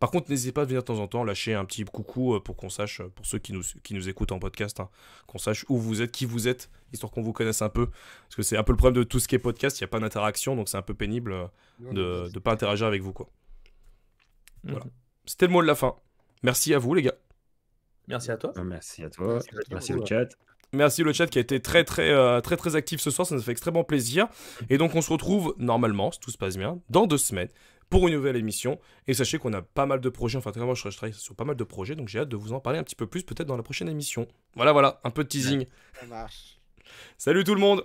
Par contre, n'hésitez pas à venir de temps en temps lâcher un petit coucou euh, pour qu'on sache, euh, pour ceux qui nous, qui nous écoutent en podcast, hein, qu'on sache où vous êtes, qui vous êtes, histoire qu'on vous connaisse un peu. Parce que c'est un peu le problème de tout ce qui est podcast, il n'y a pas d'interaction, donc c'est un peu pénible de ne pas interagir avec vous. quoi. Mhm. Voilà. C'était le mot de la fin. Merci à vous les gars. Merci à toi. Merci, à toi. Merci au chat. Merci le chat qui a été très très euh, très très actif ce soir, ça nous fait extrêmement plaisir. Et donc on se retrouve normalement, si tout se passe bien, dans deux semaines pour une nouvelle émission. Et sachez qu'on a pas mal de projets, enfin très moi je travaille sur pas mal de projets, donc j'ai hâte de vous en parler un petit peu plus peut-être dans la prochaine émission. Voilà voilà, un peu de teasing. Ça marche. Salut tout le monde.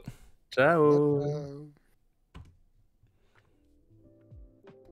Ciao.